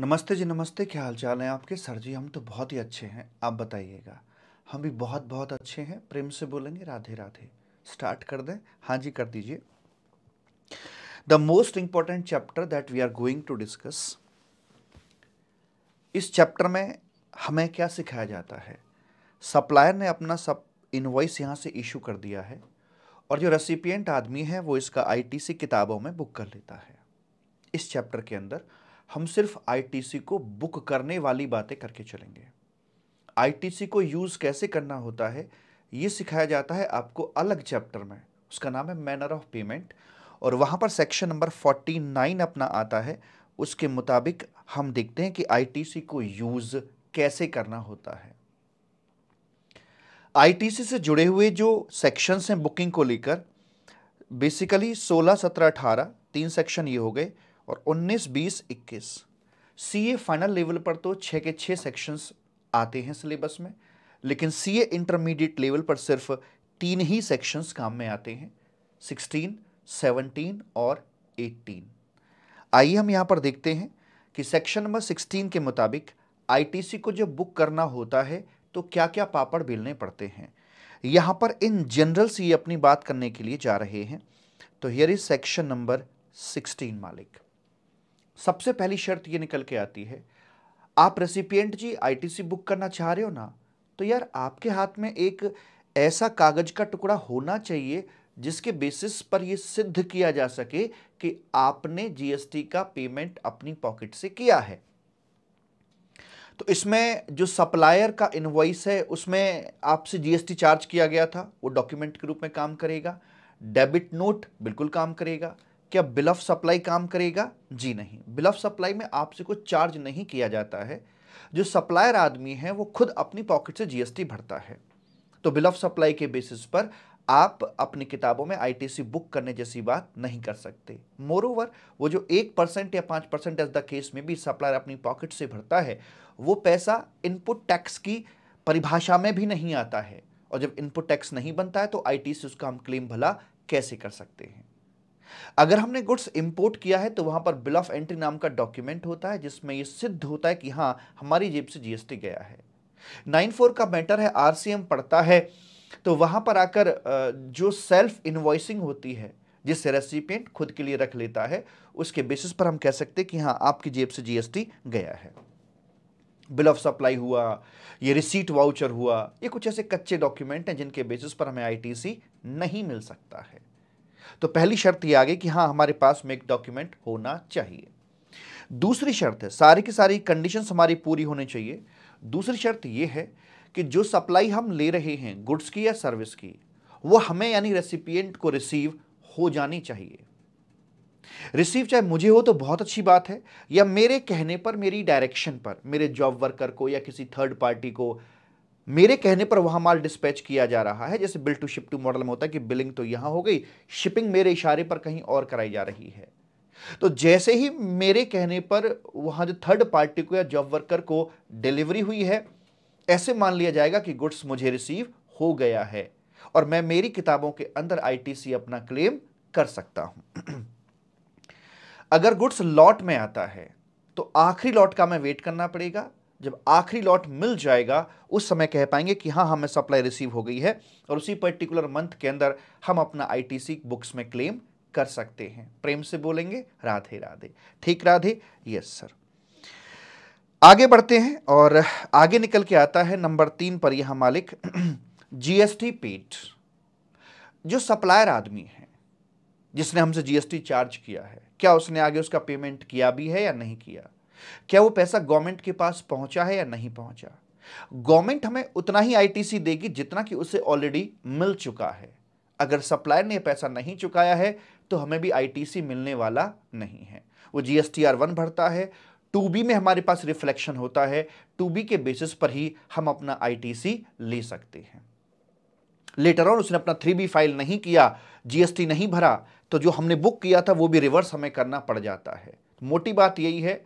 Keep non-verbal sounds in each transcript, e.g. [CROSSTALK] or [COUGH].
नमस्ते जी नमस्ते क्या हाल चाल हैं आपके सर जी हम तो बहुत ही अच्छे हैं आप बताइएगा हम भी बहुत बहुत अच्छे हैं प्रेम से बोलेंगे राधे राधे स्टार्ट कर दें हाँ जी कर दीजिए the most important chapter that we are going to discuss इस चैप्टर में हमें क्या सिखाया जाता है सप्लायर ने अपना सब इन्वॉइस यहाँ से इशू कर दिया है और जो रेसिपियंट आदमी है वो इसका आईटीसी किताबों में बुक कर लेता है इस चैप्टर के अंदर हम सिर्फ आईटीसी को बुक करने वाली बातें करके चलेंगे आईटीसी को यूज़ कैसे करना होता है ये सिखाया जाता है आपको अलग चैप्टर में उसका नाम है मैनर ऑफ पेमेंट और वहाँ पर सेक्शन नंबर 49 अपना आता है उसके मुताबिक हम देखते हैं कि आईटीसी को यूज़ कैसे करना होता है आईटीसी से जुड़े हुए जो सेक्शंस हैं बुकिंग को लेकर बेसिकली 16, 17, 18 तीन सेक्शन ये हो गए और 19, 20, 21 सीए फाइनल लेवल पर तो छः के छः सेक्शंस आते हैं सिलेबस में लेकिन सीए इंटरमीडिएट लेवल पर सिर्फ तीन ही सेक्शंस काम में आते हैं 16, 17 और 18। आइए हम यहाँ पर देखते हैं कि सेक्शन नंबर 16 के मुताबिक आईटीसी को जब बुक करना होता है तो क्या क्या पापड़ बेलने पड़ते हैं यहाँ पर इन जनरल सी अपनी बात करने के लिए जा रहे हैं तो हियर इज सेक्शन नंबर 16 मालिक सबसे पहली शर्त ये निकल के आती है आप रेसिपियंट जी आईटीसी बुक करना चाह रहे हो ना तो यार आपके हाथ में एक ऐसा कागज का टुकड़ा होना चाहिए जिसके बेसिस पर यह सिद्ध किया जा सके कि आपने जीएसटी का पेमेंट अपनी पॉकेट से किया है तो इसमें जो सप्लायर का इनवॉइस है उसमें आपसे जीएसटी चार्ज किया गया था वो डॉक्यूमेंट के रूप में काम करेगा डेबिट नोट बिल्कुल काम करेगा क्या बिल ऑफ सप्लाई काम करेगा जी नहीं बिल ऑफ सप्लाई में आपसे कुछ चार्ज नहीं किया जाता है जो सप्लायर आदमी है वो खुद अपनी पॉकेट से जीएसटी भरता है तो बिल ऑफ सप्लाई के बेसिस पर आप अपनी किताबों में आईटीसी बुक करने जैसी बात नहीं कर सकते मोर ओवर वो जो एक परसेंट या पाँच परसेंट एज द केस में भी सप्लायर अपनी पॉकेट से भरता है वो पैसा इनपुट टैक्स की परिभाषा में भी नहीं आता है और जब इनपुट टैक्स नहीं बनता है तो आईटीसी उसका हम क्लेम भला कैसे कर सकते हैं अगर हमने गुड्स इंपोर्ट किया है तो वहां पर बिल ऑफ एंट्री नाम का डॉक्यूमेंट होता है जिसमें यह सिद्ध होता है कि हाँ हमारी जेब से जीएसटी गया है नाइन फोर का मैटर है आरसीएम पढ़ता है तो वहां पर आकर जो सेल्फ इन्वॉइसिंग होती है जिससे रेसिपिएंट खुद के लिए रख लेता है उसके बेसिस पर हम कह सकते हैं कि हाँ आपकी जेब से जीएसटी गया है बिल ऑफ सप्लाई हुआ ये रिसीट वाउचर हुआ ये कुछ ऐसे कच्चे डॉक्यूमेंट हैं जिनके बेसिस पर हमें आईटीसी नहीं मिल सकता है तो पहली शर्त ये आ गई कि हाँ हमारे पास मेक डॉक्यूमेंट होना चाहिए दूसरी शर्त है सारी की सारी कंडीशन हमारी पूरी होनी चाहिए दूसरी शर्त ये है कि जो सप्लाई हम ले रहे हैं गुड्स की या सर्विस की वो हमें यानी रेसिपियंट को रिसीव हो जानी चाहिए रिसीव चाहे मुझे हो तो बहुत अच्छी बात है या मेरे कहने पर मेरी डायरेक्शन पर मेरे जॉब वर्कर को या किसी थर्ड पार्टी को मेरे कहने पर वहां माल डिस्पैच किया जा रहा है जैसे bill to ship to model में होता है कि बिलिंग तो यहां हो गई शिपिंग मेरे इशारे पर कहीं और कराई जा रही है तो जैसे ही मेरे कहने पर वहां जो थर्ड पार्टी को या जॉब वर्कर को डिलीवरी हुई है ऐसे मान लिया जाएगा कि गुड्स मुझे रिसीव हो गया है और मैं मेरी किताबों के अंदर आईटीसी अपना क्लेम कर सकता हूं अगर गुड्स लॉट में आता है तो आखिरी लॉट का मैं वेट करना पड़ेगा जब आखिरी लॉट मिल जाएगा उस समय कह पाएंगे कि हाँ हमें सप्लाई रिसीव हो गई है और उसी पर्टिकुलर मंथ के अंदर हम अपना आईटीसी बुक्स में क्लेम कर सकते हैं प्रेम से बोलेंगे राधे राधे ठीक राधे यस सर आगे बढ़ते हैं और आगे निकल के आता है नंबर तीन पर यह मालिक जीएसटी [CLEARS THROAT] पेट जो सप्लायर आदमी है जिसने हमसे जीएसटी चार्ज किया है क्या उसने आगे उसका पेमेंट किया भी है या नहीं किया क्या वो पैसा गवर्नमेंट के पास पहुंचा है या नहीं पहुंचा गवर्नमेंट हमें उतना ही आईटीसी देगी जितना कि उसे ऑलरेडी मिल चुका है अगर सप्लायर ने पैसा नहीं चुकाया है तो हमें भी आईटीसी मिलने वाला नहीं है वो आर वन भरता है टू बी में हमारे पास रिफ्लेक्शन होता है टू बी के बेसिस पर ही हम अपना आईटीसी ले सकते हैं लेटर ऑन उसने अपना थ्री बी फाइल नहीं किया जीएसटी नहीं भरा तो जो हमने बुक किया था वो भी रिवर्स हमें करना पड़ जाता है मोटी बात यही है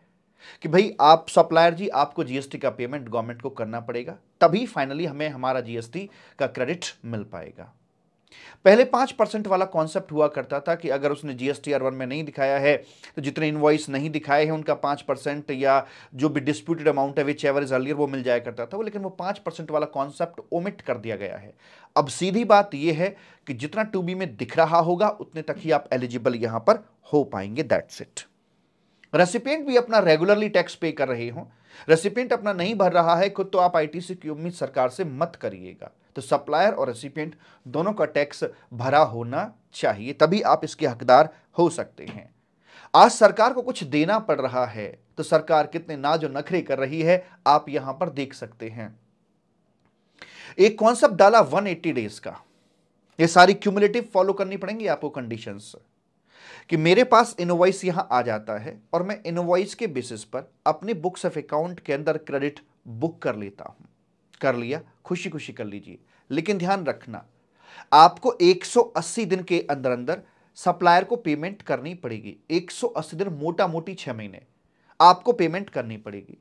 कि भाई आप सप्लायर जी आपको जीएसटी का पेमेंट गवर्नमेंट को करना पड़ेगा तभी फाइनली हमें हमारा जीएसटी का क्रेडिट मिल पाएगा पहले पांच परसेंट वाला कॉन्सेप्ट हुआ करता था कि अगर उसने जीएसटी आर वन में नहीं दिखाया है तो जितने इनवॉइस नहीं दिखाए हैं उनका पांच परसेंट या जो भी डिस्प्यूटेड अमाउंट है विच एवर इज अर्लियर वो मिल जाया करता था वो लेकिन वो पांच परसेंट वाला कॉन्सेप्ट ओमिट कर दिया गया है अब सीधी बात यह है कि जितना टू बी में दिख रहा होगा उतने तक ही आप एलिजिबल यहां पर हो पाएंगे दैट्स इट रेसिपेंट भी अपना रेगुलरली टैक्स पे कर रहे हो रेसिपेंट अपना नहीं भर रहा है खुद तो आप आईटीसी की उम्मीद सरकार से मत करिएगा तो सप्लायर और रेसिपेंट दोनों का टैक्स भरा होना चाहिए तभी आप इसके हकदार हो सकते हैं आज सरकार को कुछ देना पड़ रहा है तो सरकार कितने नाज और नखरे कर रही है आप यहां पर देख सकते हैं एक कॉन्सेप्ट डाला 180 डेज का ये सारी क्यूमुलेटिव फॉलो करनी पड़ेंगी आपको कंडीशंस कि मेरे पास इनवॉइस यहां आ जाता है और मैं इनवॉइस के बेसिस पर अपने बुक्स ऑफ अकाउंट के अंदर क्रेडिट बुक कर लेता हूं कर लिया खुशी खुशी कर लीजिए लेकिन ध्यान रखना आपको 180 दिन के अंदर अंदर सप्लायर को पेमेंट करनी पड़ेगी 180 दिन मोटा मोटी छह महीने आपको पेमेंट करनी पड़ेगी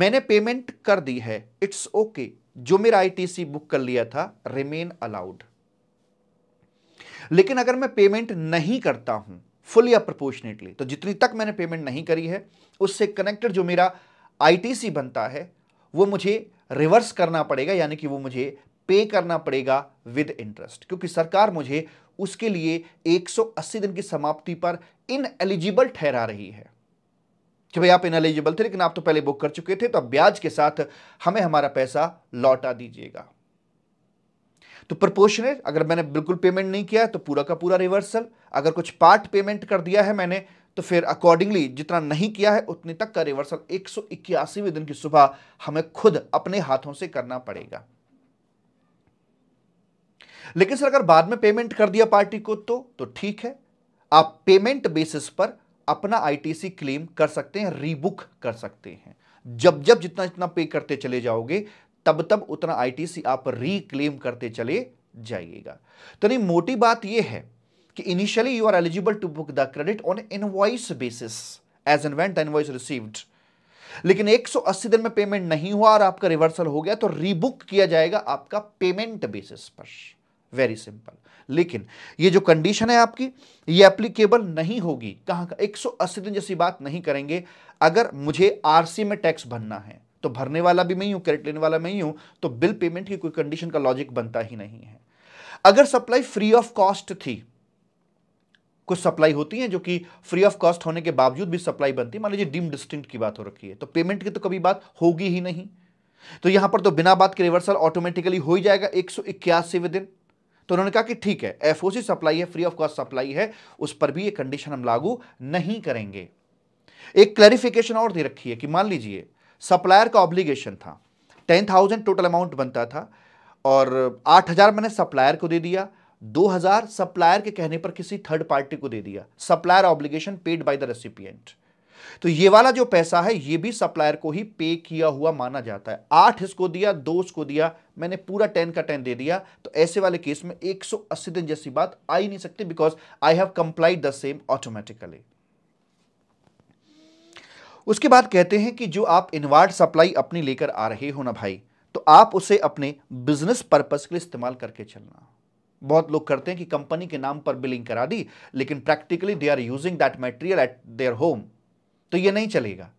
मैंने पेमेंट कर दी है इट्स ओके okay. जो मेरा आईटीसी बुक कर लिया था रिमेन अलाउड लेकिन अगर मैं पेमेंट नहीं करता हूं फुल या प्रपोर्शनेटली तो जितनी तक मैंने पेमेंट नहीं करी है उससे कनेक्टेड जो मेरा आईटीसी बनता है वो मुझे रिवर्स करना पड़ेगा यानी कि वो मुझे पे करना पड़ेगा विद इंटरेस्ट क्योंकि सरकार मुझे उसके लिए 180 दिन की समाप्ति पर इन एलिजिबल ठहरा रही है कि भाई आप इन एलिजिबल थे लेकिन आप तो पहले बुक कर चुके थे तो ब्याज के साथ हमें हमारा पैसा लौटा दीजिएगा तो प्रपोर्शनेट अगर मैंने बिल्कुल पेमेंट नहीं किया तो पूरा का पूरा रिवर्सल अगर कुछ पार्ट पेमेंट कर दिया है मैंने तो फिर अकॉर्डिंगली जितना नहीं किया है उतने तक का रिवर्सल एक दिन की सुबह हमें खुद अपने हाथों से करना पड़ेगा लेकिन सर अगर बाद में पेमेंट कर दिया पार्टी को तो तो ठीक है आप पेमेंट बेसिस पर अपना आईटीसी क्लेम कर सकते हैं रीबुक कर सकते हैं जब जब जितना जितना पे करते चले जाओगे तब तब उतना आईटीसी आप रिक्लेम करते चले जाइएगा तो नहीं मोटी बात यह है कि initially you are eligible to book the credit on invoice basis as and when invoice received लेकिन 180 दिन में पेमेंट नहीं हुआ और आपका रिवर्सल हो गया तो रीबुक किया जाएगा आपका पेमेंट बेसिस पर वेरी सिंपल लेकिन ये जो कंडीशन है आपकी ये एप्लीकेबल नहीं होगी कहां का 180 दिन जैसी बात नहीं करेंगे अगर मुझे आरसी में टैक्स भरना है तो भरने वाला भी मैं ही हूं क्रेडिट लेने वाला मैं ही हूं तो बिल पेमेंट की कोई कंडीशन का लॉजिक बनता ही नहीं है अगर सप्लाई फ्री ऑफ कॉस्ट थी कुछ सप्लाई होती है जो कि फ्री ऑफ कॉस्ट होने के बावजूद भी सप्लाई बनती है मान लीजिए डीम डिस्टिंक्ट की बात हो रखी है तो पेमेंट की तो कभी बात होगी ही नहीं तो यहां पर तो बिना बात के रिवर्सल ऑटोमेटिकली हो ही जाएगा एक सौ इक्यासी दिन तो उन्होंने कहा कि ठीक है एफओसी सप्लाई है फ्री ऑफ कॉस्ट सप्लाई है उस पर भी ये कंडीशन हम लागू नहीं करेंगे एक क्लैरिफिकेशन और दे रखी है कि मान लीजिए सप्लायर का ऑब्लिगेशन था टेन थाउजेंड टोटल अमाउंट बनता था और आठ हज़ार मैंने सप्लायर को दे दिया दो हज़ार सप्लायर के कहने पर किसी थर्ड पार्टी को दे दिया supplier obligation paid by the recipient तो ये वाला जो पैसा है ये भी सप्लायर को ही पे किया हुआ माना जाता है आठ इसको दिया दो इसको दिया मैंने पूरा टेन का टेन दे दिया तो ऐसे वाले केस में 180 दिन जैसी बात आ ही नहीं सकती because I have complied the same automatically उसके बाद कहते हैं कि जो आप इनवर्ट सप्लाई अपनी लेकर आ रहे हो ना भाई तो आप उसे अपने बिजनेस पर्पस के लिए इस्तेमाल करके चलना बहुत लोग करते हैं कि कंपनी के नाम पर बिलिंग करा दी लेकिन practically they are using that material at their home तो ये नहीं चलेगा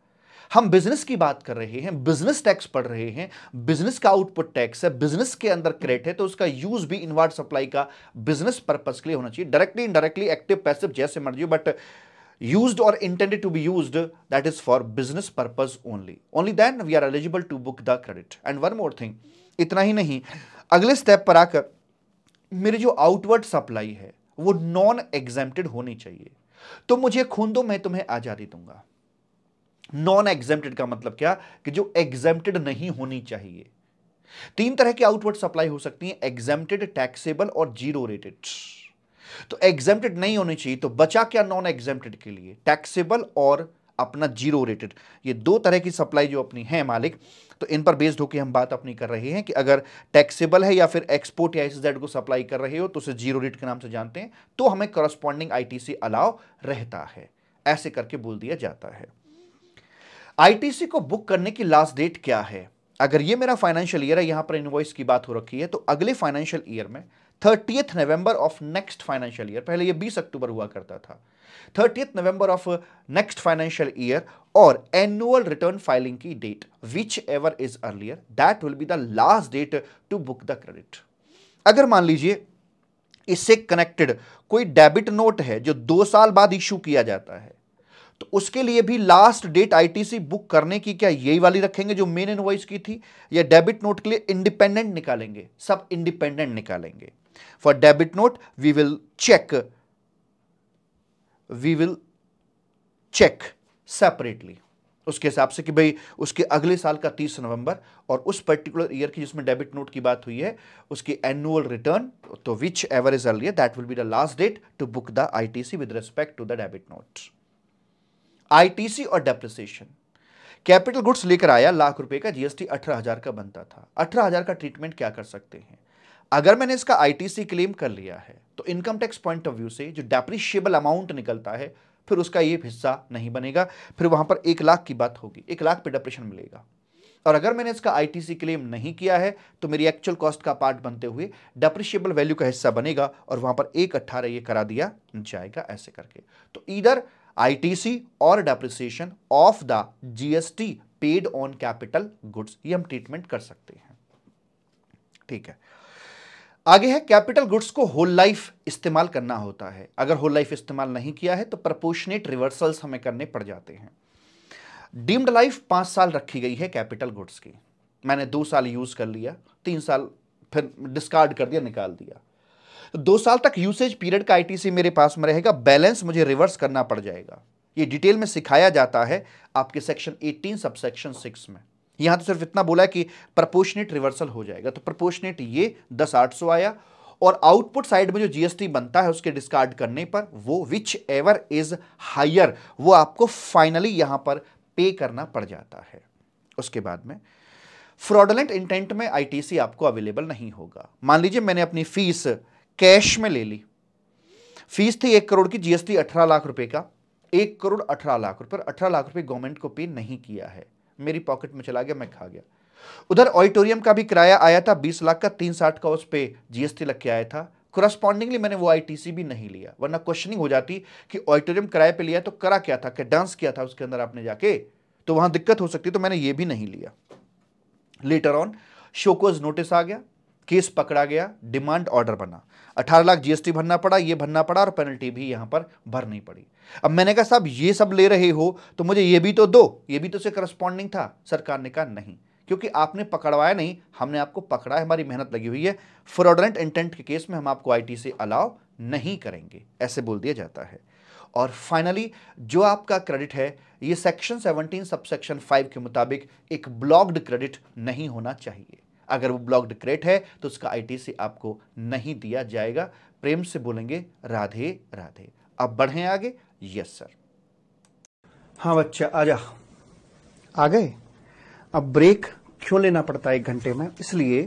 हम बिजनेस की बात कर रहे हैं बिजनेस टैक्स पढ़ रहे हैं बिजनेस का आउटपुट टैक्स है बिजनेस के अंदर क्रेडिट है तो उसका यूज भी इनवर्ट सप्लाई का बिजनेस पर्पज के लिए होना चाहिए डायरेक्टली इनडायरेक्टली एक्टिव पैसिव जैसे मर्जी but used or intended to be used that is for business purpose only only then we are eligible to book the credit and one more thing इतना ही नहीं अगले step पर आकर मेरी जो outward supply है वो नॉन एग्जेम्प्टेड होनी चाहिए तो मुझे खून दो मैं तुम्हें आज़ादी दूंगा नॉन एग्जेम्प्टेड का मतलब क्या कि जो एग्जेम्प्टेड नहीं होनी चाहिए तीन तरह की आउटवर्ड सप्लाई हो सकती है एग्जेम्प्टेड टैक्सेबल और जीरो रेटेड तो एग्जेम्प्टेड नहीं होनी चाहिए तो बचा क्या नॉन एग्जेम्प्टेड के लिए टैक्सेबल और अपना जीरो रेटेड ये दो तरह की सप्लाई जो अपनी है मालिक तो इन पर बेस्ड होकर हम बात अपनी कर रहे हैं कि अगर टैक्सेबल है या फिर एक्सपोर्ट या एस को सप्लाई कर रहे हो तो उसे जीरो रेट के नाम से जानते हैं तो हमें करस्पॉन्डिंग आईटीसी अलाव रहता है ऐसे करके बोल दिया जाता है आईटीसी को बुक करने की लास्ट डेट क्या है अगर ये मेरा फाइनेंशियल ईयर है यहां पर इन्वॉइस की बात हो रखी है तो अगले फाइनेंशियल ईयर में thirtieth November of next financial year पहले ये 20 अक्टूबर हुआ करता था thirtieth November of next financial year और एनुअल रिटर्न फाइलिंग की date whichever is earlier that will be the last date to book the credit अगर मान लीजिए इससे कनेक्टेड कोई डेबिट नोट है जो दो साल बाद इशू किया जाता है तो उसके लिए भी लास्ट डेट आईटीसी बुक करने की क्या यही वाली रखेंगे जो मेन इनवॉइस की थी या डेबिट नोट के लिए इंडिपेंडेंट निकालेंगे सब इंडिपेंडेंट निकालेंगे For debit note, we will check, we will check separately. उसके हिसाब से कि भाई उसके अगले साल का तीस नवंबर और उस पर्टिकुलर ईयर की जिसमें डेबिट नोट की बात हुई है उसकी एनुअल रिटर्न तो whichever is earlier that will be the last date to book the ITC with respect to the debit note ITC और डेप्रिसिएशन कैपिटल गुड्स लेकर आया लाख रुपए का जीएसटी अठारह हजार का बनता था अठारह हजार का ट्रीटमेंट क्या कर सकते हैं अगर मैंने इसका आईटीसी क्लेम कर लिया है तो income tax point of view से जो डेप्रिशिएबल अमाउंट निकलता है फिर उसका ये हिस्सा नहीं बनेगा फिर वहां पर एक लाख की बात होगी एक लाख पे डेप्रेशन मिलेगा और अगर मैंने इसका आईटीसी क्लेम नहीं किया है तो मेरी एक्चुअल कॉस्ट का पार्ट बनते हुए डेप्रिशिएबल वैल्यू का हिस्सा बनेगा और वहां पर एक अट्ठारह ये करा दिया जाएगा ऐसे करके तो इधर आईटीसी और depreciation of the GST paid on capital goods ये हम ट्रीटमेंट कर सकते हैं ठीक है आगे है कैपिटल गुड्स को होल लाइफ इस्तेमाल करना होता है अगर होल लाइफ इस्तेमाल नहीं किया है तो प्रपोर्शनेट रिवर्सल्स हमें करने पड़ जाते हैं डीम्ड लाइफ पांच साल रखी गई है कैपिटल गुड्स की मैंने दो साल यूज़ कर लिया तीन साल फिर डिस्कार्ड कर दिया निकाल दिया दो साल तक यूसेज पीरियड का आईटीसी मेरे पास में रहेगा बैलेंस मुझे रिवर्स करना पड़ जाएगा ये डिटेल में सिखाया जाता है आपके सेक्शन 18 सबसेक्शन 6 में यहां तो सिर्फ इतना बोला कि प्रपोर्शनेट रिवर्सल हो जाएगा तो प्रपोर्शनेट ये दस आठ सौ आया और आउटपुट साइड में जो जीएसटी बनता है उसके डिस्कार्ड करने पर वो विच एवर इज हायर वो आपको फाइनली यहां पर पे करना पड़ जाता है उसके बाद में फ्रॉडलेंट इंटेंट में आईटीसी आपको अवेलेबल नहीं होगा मान लीजिए मैंने अपनी फीस कैश में ले ली फीस थी एक करोड़ की जीएसटी अठारह लाख रुपए का एक करोड़ अठारह लाख रुपए अठारह लाख रुपए गवर्नमेंट को पे नहीं किया है मेरी पॉकेट में चला गया मैं खा गया उधर ऑडिटोरियम का भी किराया आया था बीस लाख का तीन साठ का उस पर जीएसटी लग के आया था कोरस्पॉन्डिंगली मैंने वो आईटीसी भी नहीं लिया वरना क्वेश्चनिंग हो जाती कि ऑडिटोरियम किराए पे लिया तो करा क्या था क्या डांस किया था उसके अंदर आपने जाके तो वहां दिक्कत हो सकती तो मैंने ये भी नहीं लिया लेटर ऑन शोकोज नोटिस आ गया केस पकड़ा गया डिमांड ऑर्डर बना 18 लाख जीएसटी भरना पड़ा ये भरना पड़ा और पेनल्टी भी यहाँ पर भरनी पड़ी अब मैंने कहा साहब ये सब ले रहे हो तो मुझे ये भी तो दो ये भी तो उसे करस्पॉन्डिंग था सरकार ने कहा नहीं क्योंकि आपने पकड़वाया नहीं हमने आपको पकड़ा है हमारी मेहनत लगी हुई है फ्रॉडरेंट इंटेंट के केस में हम आपको आई से अलाव नहीं करेंगे ऐसे बोल दिया जाता है और फाइनली जो आपका क्रेडिट है ये सेक्शन 17 सबसेक्शन 5 के मुताबिक एक ब्लॉक्ड क्रेडिट नहीं होना चाहिए अगर वो ब्लॉक डिक्रेट है तो उसका आईटीसी आपको नहीं दिया जाएगा प्रेम से बोलेंगे राधे राधे अब बढ़ें आगे यस सर हाँ बच्चा जा आ गए अब ब्रेक क्यों लेना पड़ता है एक घंटे में इसलिए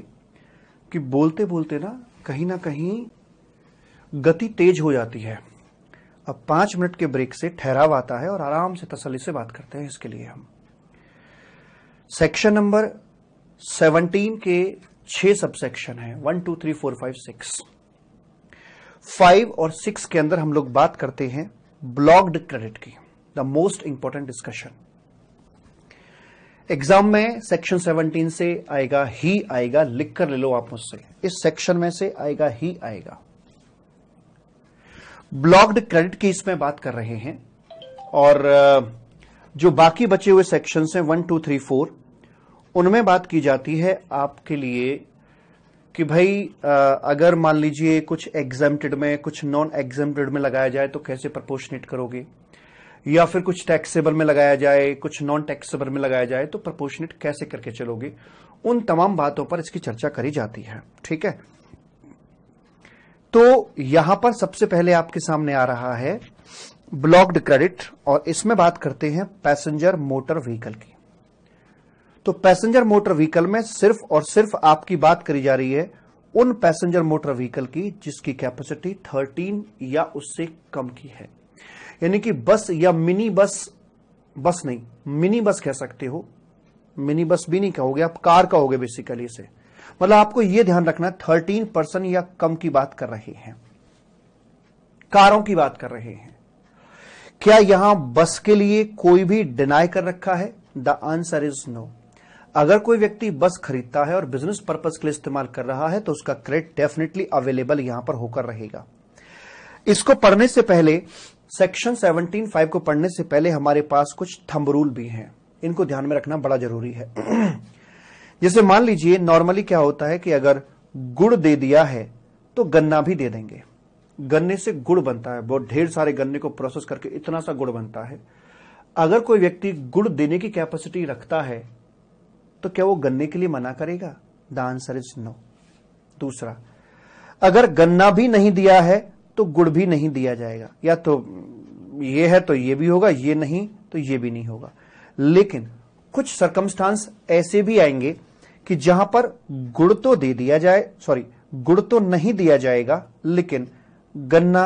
कि बोलते बोलते ना कहीं ना कहीं गति तेज हो जाती है अब पांच मिनट के ब्रेक से ठहराव आता है और आराम से तसली से बात करते हैं इसके लिए हम सेक्शन नंबर सेवनटीन के छह सबसेक्शन हैं one two three four five six five और सिक्स के अंदर हम लोग बात करते हैं ब्लॉक्ड क्रेडिट की the most important discussion exam में सेक्शन 17 से आएगा ही आएगा लिख कर ले लो आप मुझसे इस सेक्शन में से आएगा ही आएगा ब्लॉक्ड क्रेडिट की इसमें बात कर रहे हैं और uh, जो बाकी बचे हुए सेक्शन हैं वन टू थ्री फोर उनमें बात की जाती है आपके लिए कि भाई अगर मान लीजिए कुछ एग्जाम्प्टेड में कुछ नॉन एग्जाम्प्टेड में लगाया जाए तो कैसे प्रपोर्शनेट करोगे या फिर कुछ टैक्सेबल में लगाया जाए कुछ नॉन टैक्सेबल में लगाया जाए तो प्रपोर्शनेट कैसे करके चलोगे उन तमाम बातों पर इसकी चर्चा करी जाती है ठीक है तो यहां पर सबसे पहले आपके सामने आ रहा है ब्लॉक्ड क्रेडिट और इसमें बात करते हैं पैसेंजर मोटर व्हीकल की तो पैसेंजर मोटर व्हीकल में सिर्फ और सिर्फ आपकी बात करी जा रही है उन पैसेंजर मोटर व्हीकल की जिसकी कैपेसिटी 13 या उससे कम की है यानी कि बस या मिनी बस बस नहीं मिनी बस कह सकते हो मिनी बस भी नहीं कहोगे आप कार कहोगे बेसिकली से मतलब आपको यह ध्यान रखना थर्टीन परसेंट या कम की बात कर रहे हैं कारों की बात कर रहे हैं क्या यहां बस के लिए कोई भी डिनाई कर रखा है द आंसर इज नो अगर कोई व्यक्ति बस खरीदता है और बिजनेस पर्पज के लिए इस्तेमाल कर रहा है तो उसका क्रेडिट डेफिनेटली अवेलेबल यहां पर होकर रहेगा इसको पढ़ने से पहले सेक्शन 17.5 को पढ़ने से पहले हमारे पास कुछ थम्बरूल रूल भी हैं इनको ध्यान में रखना बड़ा जरूरी है [CLEARS THROAT] जैसे मान लीजिए नॉर्मली क्या होता है कि अगर गुड़ दे दिया है तो गन्ना भी दे देंगे गन्ने से गुड़ बनता है बहुत ढेर सारे गन्ने को प्रोसेस करके इतना सा गुड़ बनता है अगर कोई व्यक्ति गुड़ देने की कैपेसिटी रखता है तो क्या वो गन्ने के लिए मना करेगा द आंसर इज नो दूसरा अगर गन्ना भी नहीं दिया है तो गुड़ भी नहीं दिया जाएगा या तो ये है तो ये भी होगा ये नहीं तो ये भी नहीं होगा लेकिन कुछ सर्कमस्टांस ऐसे भी आएंगे कि जहां पर गुड़ तो दे दिया जाए सॉरी गुड़ तो नहीं दिया जाएगा लेकिन गन्ना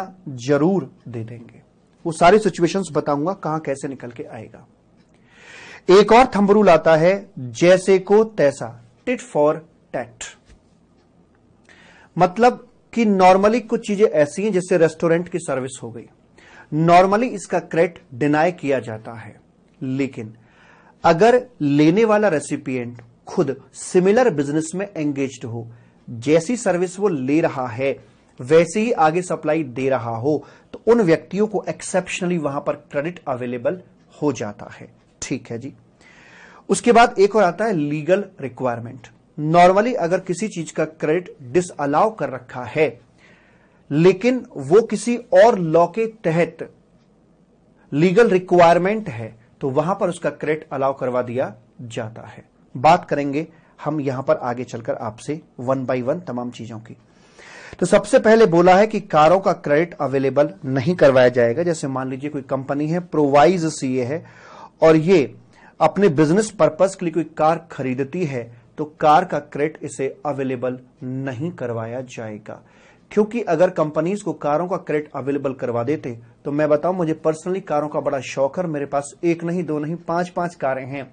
जरूर दे देंगे वो सारी सिचुएशंस बताऊंगा कहां कैसे निकल के आएगा एक और थम्बरू लाता आता है जैसे को तैसा टिट फॉर टैट मतलब कि नॉर्मली कुछ चीजें ऐसी हैं जिससे रेस्टोरेंट की सर्विस हो गई नॉर्मली इसका क्रेडिट डिनाई किया जाता है लेकिन अगर लेने वाला रेसिपिएंट खुद सिमिलर बिजनेस में एंगेज हो जैसी सर्विस वो ले रहा है वैसे ही आगे सप्लाई दे रहा हो तो उन व्यक्तियों को एक्सेप्शनली वहां पर क्रेडिट अवेलेबल हो जाता है ठीक है जी उसके बाद एक और आता है लीगल रिक्वायरमेंट नॉर्मली अगर किसी चीज का क्रेडिट डिसअलाउ कर रखा है लेकिन वो किसी और लॉ के तहत लीगल रिक्वायरमेंट है तो वहां पर उसका क्रेडिट अलाउ करवा दिया जाता है बात करेंगे हम यहां पर आगे चलकर आपसे वन बाय वन तमाम चीजों की तो सबसे पहले बोला है कि कारों का क्रेडिट अवेलेबल नहीं करवाया जाएगा जैसे मान लीजिए कोई कंपनी है प्रोवाइज सीए है और ये अपने बिजनेस पर्पज के लिए कोई कार खरीदती है तो कार का क्रेडिट इसे अवेलेबल नहीं करवाया जाएगा क्योंकि अगर कंपनीज को कारों का क्रेडिट अवेलेबल करवा देते तो मैं बताऊं मुझे पर्सनली कारों का बड़ा शौक है मेरे पास एक नहीं दो नहीं पांच पांच कारें हैं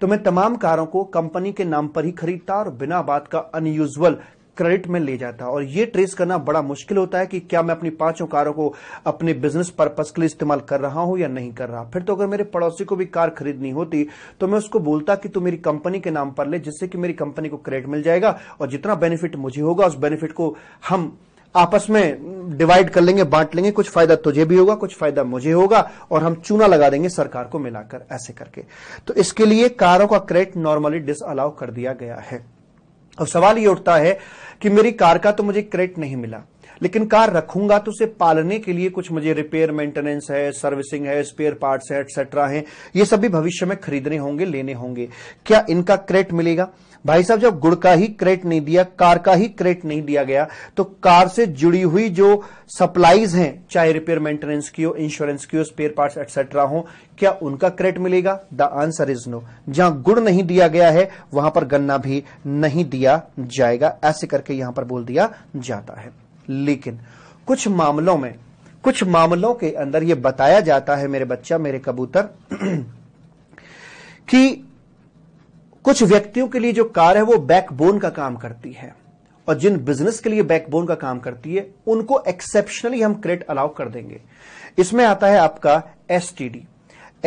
तो मैं तमाम कारों को कंपनी के नाम पर ही खरीदता और बिना बात का अनयूजल क्रेडिट में ले जाता और ये ट्रेस करना बड़ा मुश्किल होता है कि क्या मैं अपनी पांचों कारों को अपने बिजनेस पर्पज के लिए इस्तेमाल कर रहा हूं या नहीं कर रहा फिर तो अगर मेरे पड़ोसी को भी कार खरीदनी होती तो मैं उसको बोलता कि तू मेरी कंपनी के नाम पर ले जिससे कि मेरी कंपनी को क्रेडिट मिल जाएगा और जितना बेनिफिट मुझे होगा उस बेनिफिट को हम आपस में डिवाइड कर लेंगे बांट लेंगे कुछ फायदा तुझे भी होगा कुछ फायदा मुझे होगा और हम चूना लगा देंगे सरकार को मिलाकर ऐसे करके तो इसके लिए कारों का क्रेडिट नॉर्मली डिसअलाउ कर दिया गया है अब सवाल ये उठता है कि मेरी कार का तो मुझे क्रेडिट नहीं मिला लेकिन कार रखूंगा तो उसे पालने के लिए कुछ मुझे रिपेयर मेंटेनेंस है सर्विसिंग है स्पेयर पार्ट्स है एटसेट्रा है ये सब भी भविष्य में खरीदने होंगे लेने होंगे क्या इनका क्रेडिट मिलेगा भाई साहब जब गुड़ का ही क्रेट नहीं दिया कार का ही क्रेट नहीं दिया गया तो कार से जुड़ी हुई जो सप्लाईज हैं चाहे रिपेयर मेंटेनेंस की हो इंश्योरेंस की हो स्पेयर पार्ट्स एक्सेट्रा हो क्या उनका क्रेट मिलेगा द आंसर इज नो जहां गुड़ नहीं दिया गया है वहां पर गन्ना भी नहीं दिया जाएगा ऐसे करके यहां पर बोल दिया जाता है लेकिन कुछ मामलों में कुछ मामलों के अंदर यह बताया जाता है मेरे बच्चा मेरे कबूतर [CLEARS THROAT] कि कुछ व्यक्तियों के लिए जो कार है वो बैकबोन का काम करती है और जिन बिजनेस के लिए बैकबोन का काम करती है उनको एक्सेप्शनली हम क्रेडिट अलाउ कर देंगे इसमें आता है आपका एसटीडी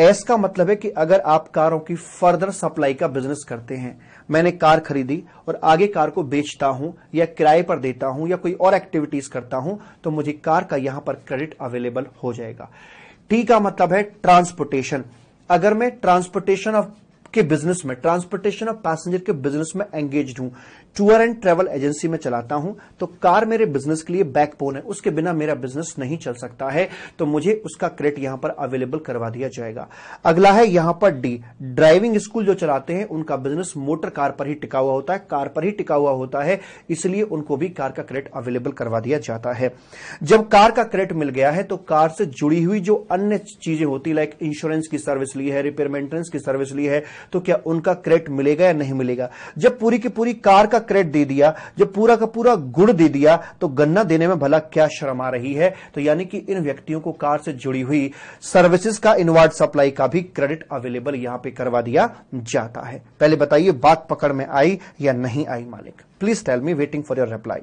एस का मतलब है कि अगर आप कारों की फर्दर सप्लाई का बिजनेस करते हैं मैंने कार खरीदी और आगे कार को बेचता हूं या किराए पर देता हूं या कोई और एक्टिविटीज करता हूं तो मुझे कार का यहां पर क्रेडिट अवेलेबल हो जाएगा टी का मतलब है ट्रांसपोर्टेशन अगर मैं ट्रांसपोर्टेशन ऑफ के बिजनेस में ट्रांसपोर्टेशन ऑफ पैसेंजर के बिजनेस में एंगेज हूं टूर एंड ट्रेवल एजेंसी में चलाता हूं तो कार मेरे बिजनेस के लिए बैकबोन है उसके बिना मेरा बिजनेस नहीं चल सकता है तो मुझे उसका क्रेडिट यहां पर अवेलेबल करवा दिया जाएगा अगला है यहां पर डी ड्राइविंग स्कूल जो चलाते हैं उनका बिजनेस मोटर कार पर ही टिका हुआ होता है कार पर ही टिका हुआ होता है इसलिए उनको भी कार का क्रेडिट अवेलेबल करवा दिया जाता है जब कार का क्रेडिट मिल गया है तो कार से जुड़ी हुई जो अन्य चीजें होती लाइक इंश्योरेंस की सर्विस ली है रिपेयर मेंटेनेंस की सर्विस ली है तो क्या उनका क्रेडिट मिलेगा या नहीं मिलेगा जब पूरी की पूरी कार का क्रेड दे दिया जब पूरा का पूरा गुड़ दे दिया तो गन्ना देने में भला क्या शर्म आ रही है तो यानी कि इन व्यक्तियों को कार से जुड़ी हुई सर्विसेज का इनवर्ड सप्लाई का भी क्रेडिट अवेलेबल यहां पे करवा दिया जाता है पहले बताइए बात पकड़ में आई या नहीं आई मालिक please tell me waiting for your reply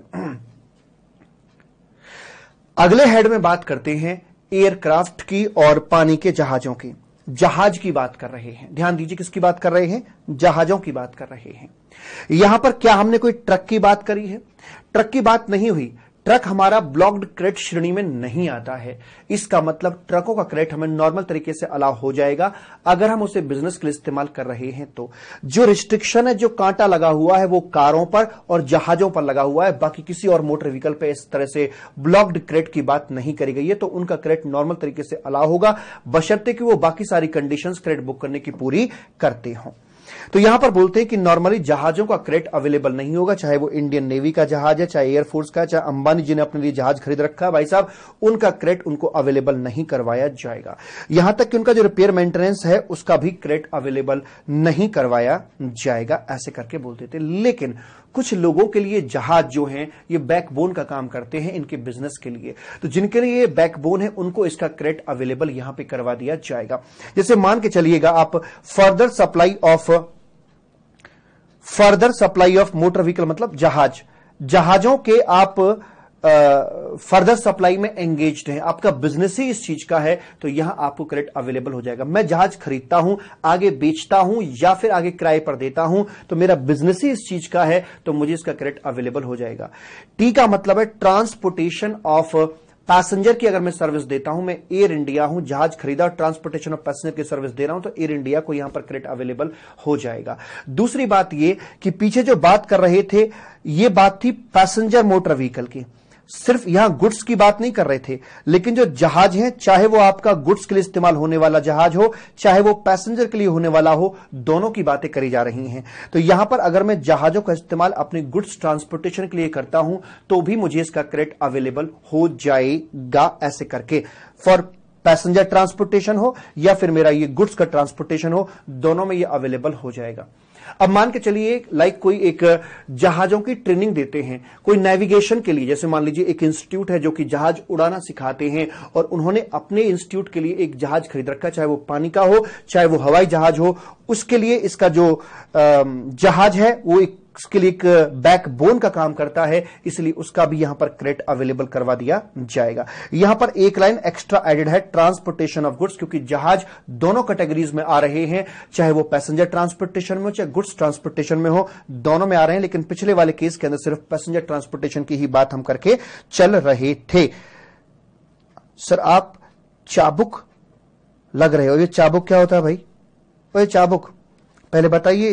अगले हेड में बात करते हैं एयरक्राफ्ट की और पानी के जहाजों की जहाज की बात कर रहे हैं ध्यान दीजिए किसकी बात कर रहे हैं जहाजों की बात कर रहे हैं यहां पर क्या हमने कोई ट्रक की बात करी है ट्रक की बात नहीं हुई ट्रक हमारा ब्लॉक्ड क्रेट श्रेणी में नहीं आता है इसका मतलब ट्रकों का क्रेट हमें नॉर्मल तरीके से अलाव हो जाएगा अगर हम उसे बिजनेस के लिए इस्तेमाल कर रहे हैं तो जो रिस्ट्रिक्शन है जो कांटा लगा हुआ है वो कारों पर और जहाजों पर लगा हुआ है बाकी किसी और मोटर व्हीकल पर इस तरह से ब्लॉक्ड क्रेट की बात नहीं करी गई है तो उनका क्रेट नॉर्मल तरीके से अलाव होगा बशर्ते कि वो बाकी सारी कंडीशन क्रेट बुक करने की पूरी करते हों तो यहां पर बोलते हैं कि नॉर्मली जहाजों का क्रेट अवेलेबल नहीं होगा चाहे वो इंडियन नेवी का जहाज है चाहे एयरफोर्स का चाहे अंबानी जी ने अपने लिए जहाज खरीद रखा है भाई साहब उनका क्रेट उनको अवेलेबल नहीं करवाया जाएगा यहां तक कि उनका जो रिपेयर मेंटेनेंस है उसका भी क्रेट अवेलेबल नहीं करवाया जाएगा ऐसे करके बोलते थे लेकिन कुछ लोगों के लिए जहाज जो हैं ये बैकबोन का काम करते हैं इनके बिजनेस के लिए तो जिनके लिए बैकबोन है उनको इसका क्रेट अवेलेबल यहां पे करवा दिया जाएगा जैसे मान के चलिएगा आप further supply of further supply of motor vehicle मतलब जहाज जहाजों के आप फर्दर सप्लाई में एंगेज है आपका बिजनेस ही इस चीज का है तो यहां आपको क्रेडिट अवेलेबल हो जाएगा मैं जहाज खरीदता हूं आगे बेचता हूं या फिर आगे किराए पर देता हूं तो मेरा बिजनेस ही इस चीज का है तो मुझे इसका क्रेडिट अवेलेबल हो जाएगा टी का मतलब है ट्रांसपोर्टेशन ऑफ पैसेंजर की अगर मैं सर्विस देता हूं मैं एयर इंडिया हूं जहाज खरीदा और ट्रांसपोर्टेशन ऑफ पैसेंजर की सर्विस दे रहा हूं तो एयर इंडिया को यहां पर क्रेडिट अवेलेबल हो जाएगा दूसरी बात यह कि पीछे जो बात कर रहे थे ये बात थी पैसेंजर मोटर व्हीकल की सिर्फ यहां गुड्स की बात नहीं कर रहे थे लेकिन जो जहाज है चाहे वो आपका गुड्स के लिए इस्तेमाल होने वाला जहाज हो चाहे वो पैसेंजर के लिए होने वाला हो दोनों की बातें करी जा रही हैं तो यहां पर अगर मैं जहाजों का इस्तेमाल अपने गुड्स ट्रांसपोर्टेशन के लिए करता हूं तो भी मुझे इसका क्रेडिट अवेलेबल हो जाएगा ऐसे करके फॉर पैसेंजर ट्रांसपोर्टेशन हो या फिर मेरा ये गुड्स का ट्रांसपोर्टेशन हो दोनों में ये अवेलेबल हो जाएगा अब मान के चलिए लाइक कोई एक जहाजों की ट्रेनिंग देते हैं कोई नेविगेशन के लिए जैसे मान लीजिए एक इंस्टीट्यूट है जो कि जहाज उड़ाना सिखाते हैं और उन्होंने अपने इंस्टीट्यूट के लिए एक जहाज खरीद रखा चाहे वो पानी का हो चाहे वो हवाई जहाज हो उसके लिए इसका जो जहाज है वो एक उसके लिए एक बोन का काम करता है इसलिए उसका भी यहां पर क्रेट अवेलेबल करवा दिया जाएगा यहां पर एक लाइन एक्स्ट्रा एडेड है ट्रांसपोर्टेशन ऑफ गुड्स क्योंकि जहाज दोनों कैटेगरीज में आ रहे हैं चाहे वो पैसेंजर ट्रांसपोर्टेशन में हो चाहे गुड्स ट्रांसपोर्टेशन में हो दोनों में आ रहे हैं लेकिन पिछले वाले केस के अंदर सिर्फ पैसेंजर ट्रांसपोर्टेशन की ही बात हम करके चल रहे थे सर आप चाबुक लग रहे हो ये चाबुक क्या होता है भाई ये चाबुक पहले बताइए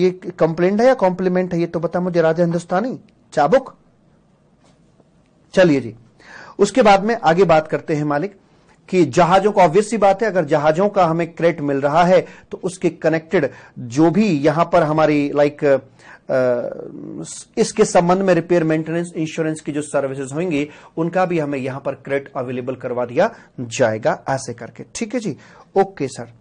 ये कंप्लेंट है या कॉम्प्लीमेंट है ये तो बता मुझे राजा हिंदुस्तानी चाबुक चलिए जी उसके बाद में आगे बात करते हैं मालिक कि जहाजों को ऑब्वियस सी बात है अगर जहाजों का हमें क्रेट मिल रहा है तो उसके कनेक्टेड जो भी यहां पर हमारी लाइक इसके संबंध में रिपेयर मेंटेनेंस इंश्योरेंस की जो सर्विसेज होंगी उनका भी हमें यहां पर क्रेट अवेलेबल करवा दिया जाएगा ऐसे करके ठीक है जी ओके सर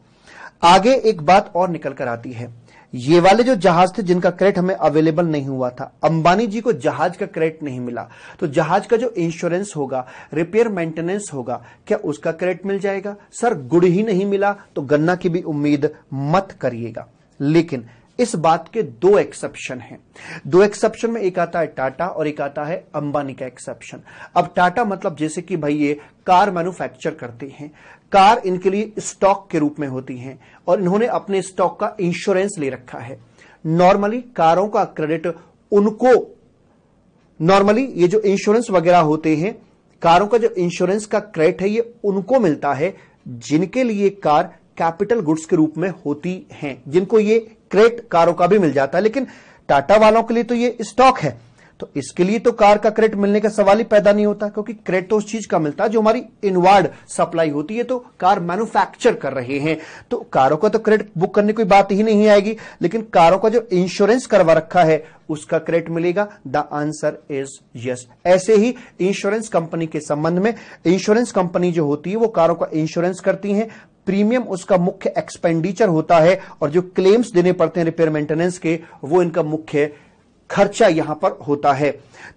आगे एक बात और निकल कर आती है ये वाले जो जहाज थे जिनका क्रेडिट हमें अवेलेबल नहीं हुआ था अंबानी जी को जहाज का क्रेडिट नहीं मिला तो जहाज का जो इंश्योरेंस होगा रिपेयर मेंटेनेंस होगा क्या उसका क्रेडिट मिल जाएगा सर गुड़ ही नहीं मिला तो गन्ना की भी उम्मीद मत करिएगा लेकिन इस बात के दो एक्सेप्शन हैं दो एक्सेप्शन में एक आता है टाटा और एक आता है अंबानी का एक्सेप्शन अब टाटा मतलब जैसे कि भाई ये कार मैन्युफैक्चर करते हैं कार इनके लिए स्टॉक के रूप में होती हैं और इन्होंने अपने स्टॉक का इंश्योरेंस ले रखा है नॉर्मली कारों का क्रेडिट उनको नॉर्मली ये जो इंश्योरेंस वगैरह होते हैं कारों का जो इंश्योरेंस का क्रेडिट है ये उनको मिलता है जिनके लिए कार कैपिटल गुड्स के रूप में होती हैं जिनको ये क्रेडिट कारों का भी मिल जाता है लेकिन टाटा वालों के लिए तो ये स्टॉक है तो इसके लिए तो कार का क्रेट मिलने का सवाल ही पैदा नहीं होता क्योंकि क्रेट तो उस चीज का मिलता है जो हमारी इनवर्ड सप्लाई होती है तो कार मैन्युफैक्चर कर रहे हैं तो कारों का तो क्रेट बुक करने की बात ही नहीं आएगी लेकिन कारों का जो इंश्योरेंस करवा रखा है उसका क्रेट मिलेगा द आंसर इज यस ऐसे ही इंश्योरेंस कंपनी के संबंध में इंश्योरेंस कंपनी जो होती है वो कारों का इंश्योरेंस करती है प्रीमियम उसका मुख्य एक्सपेंडिचर होता है और जो क्लेम्स देने पड़ते हैं रिपेयर मेंटेनेंस के वो इनका मुख्य खर्चा यहां पर होता है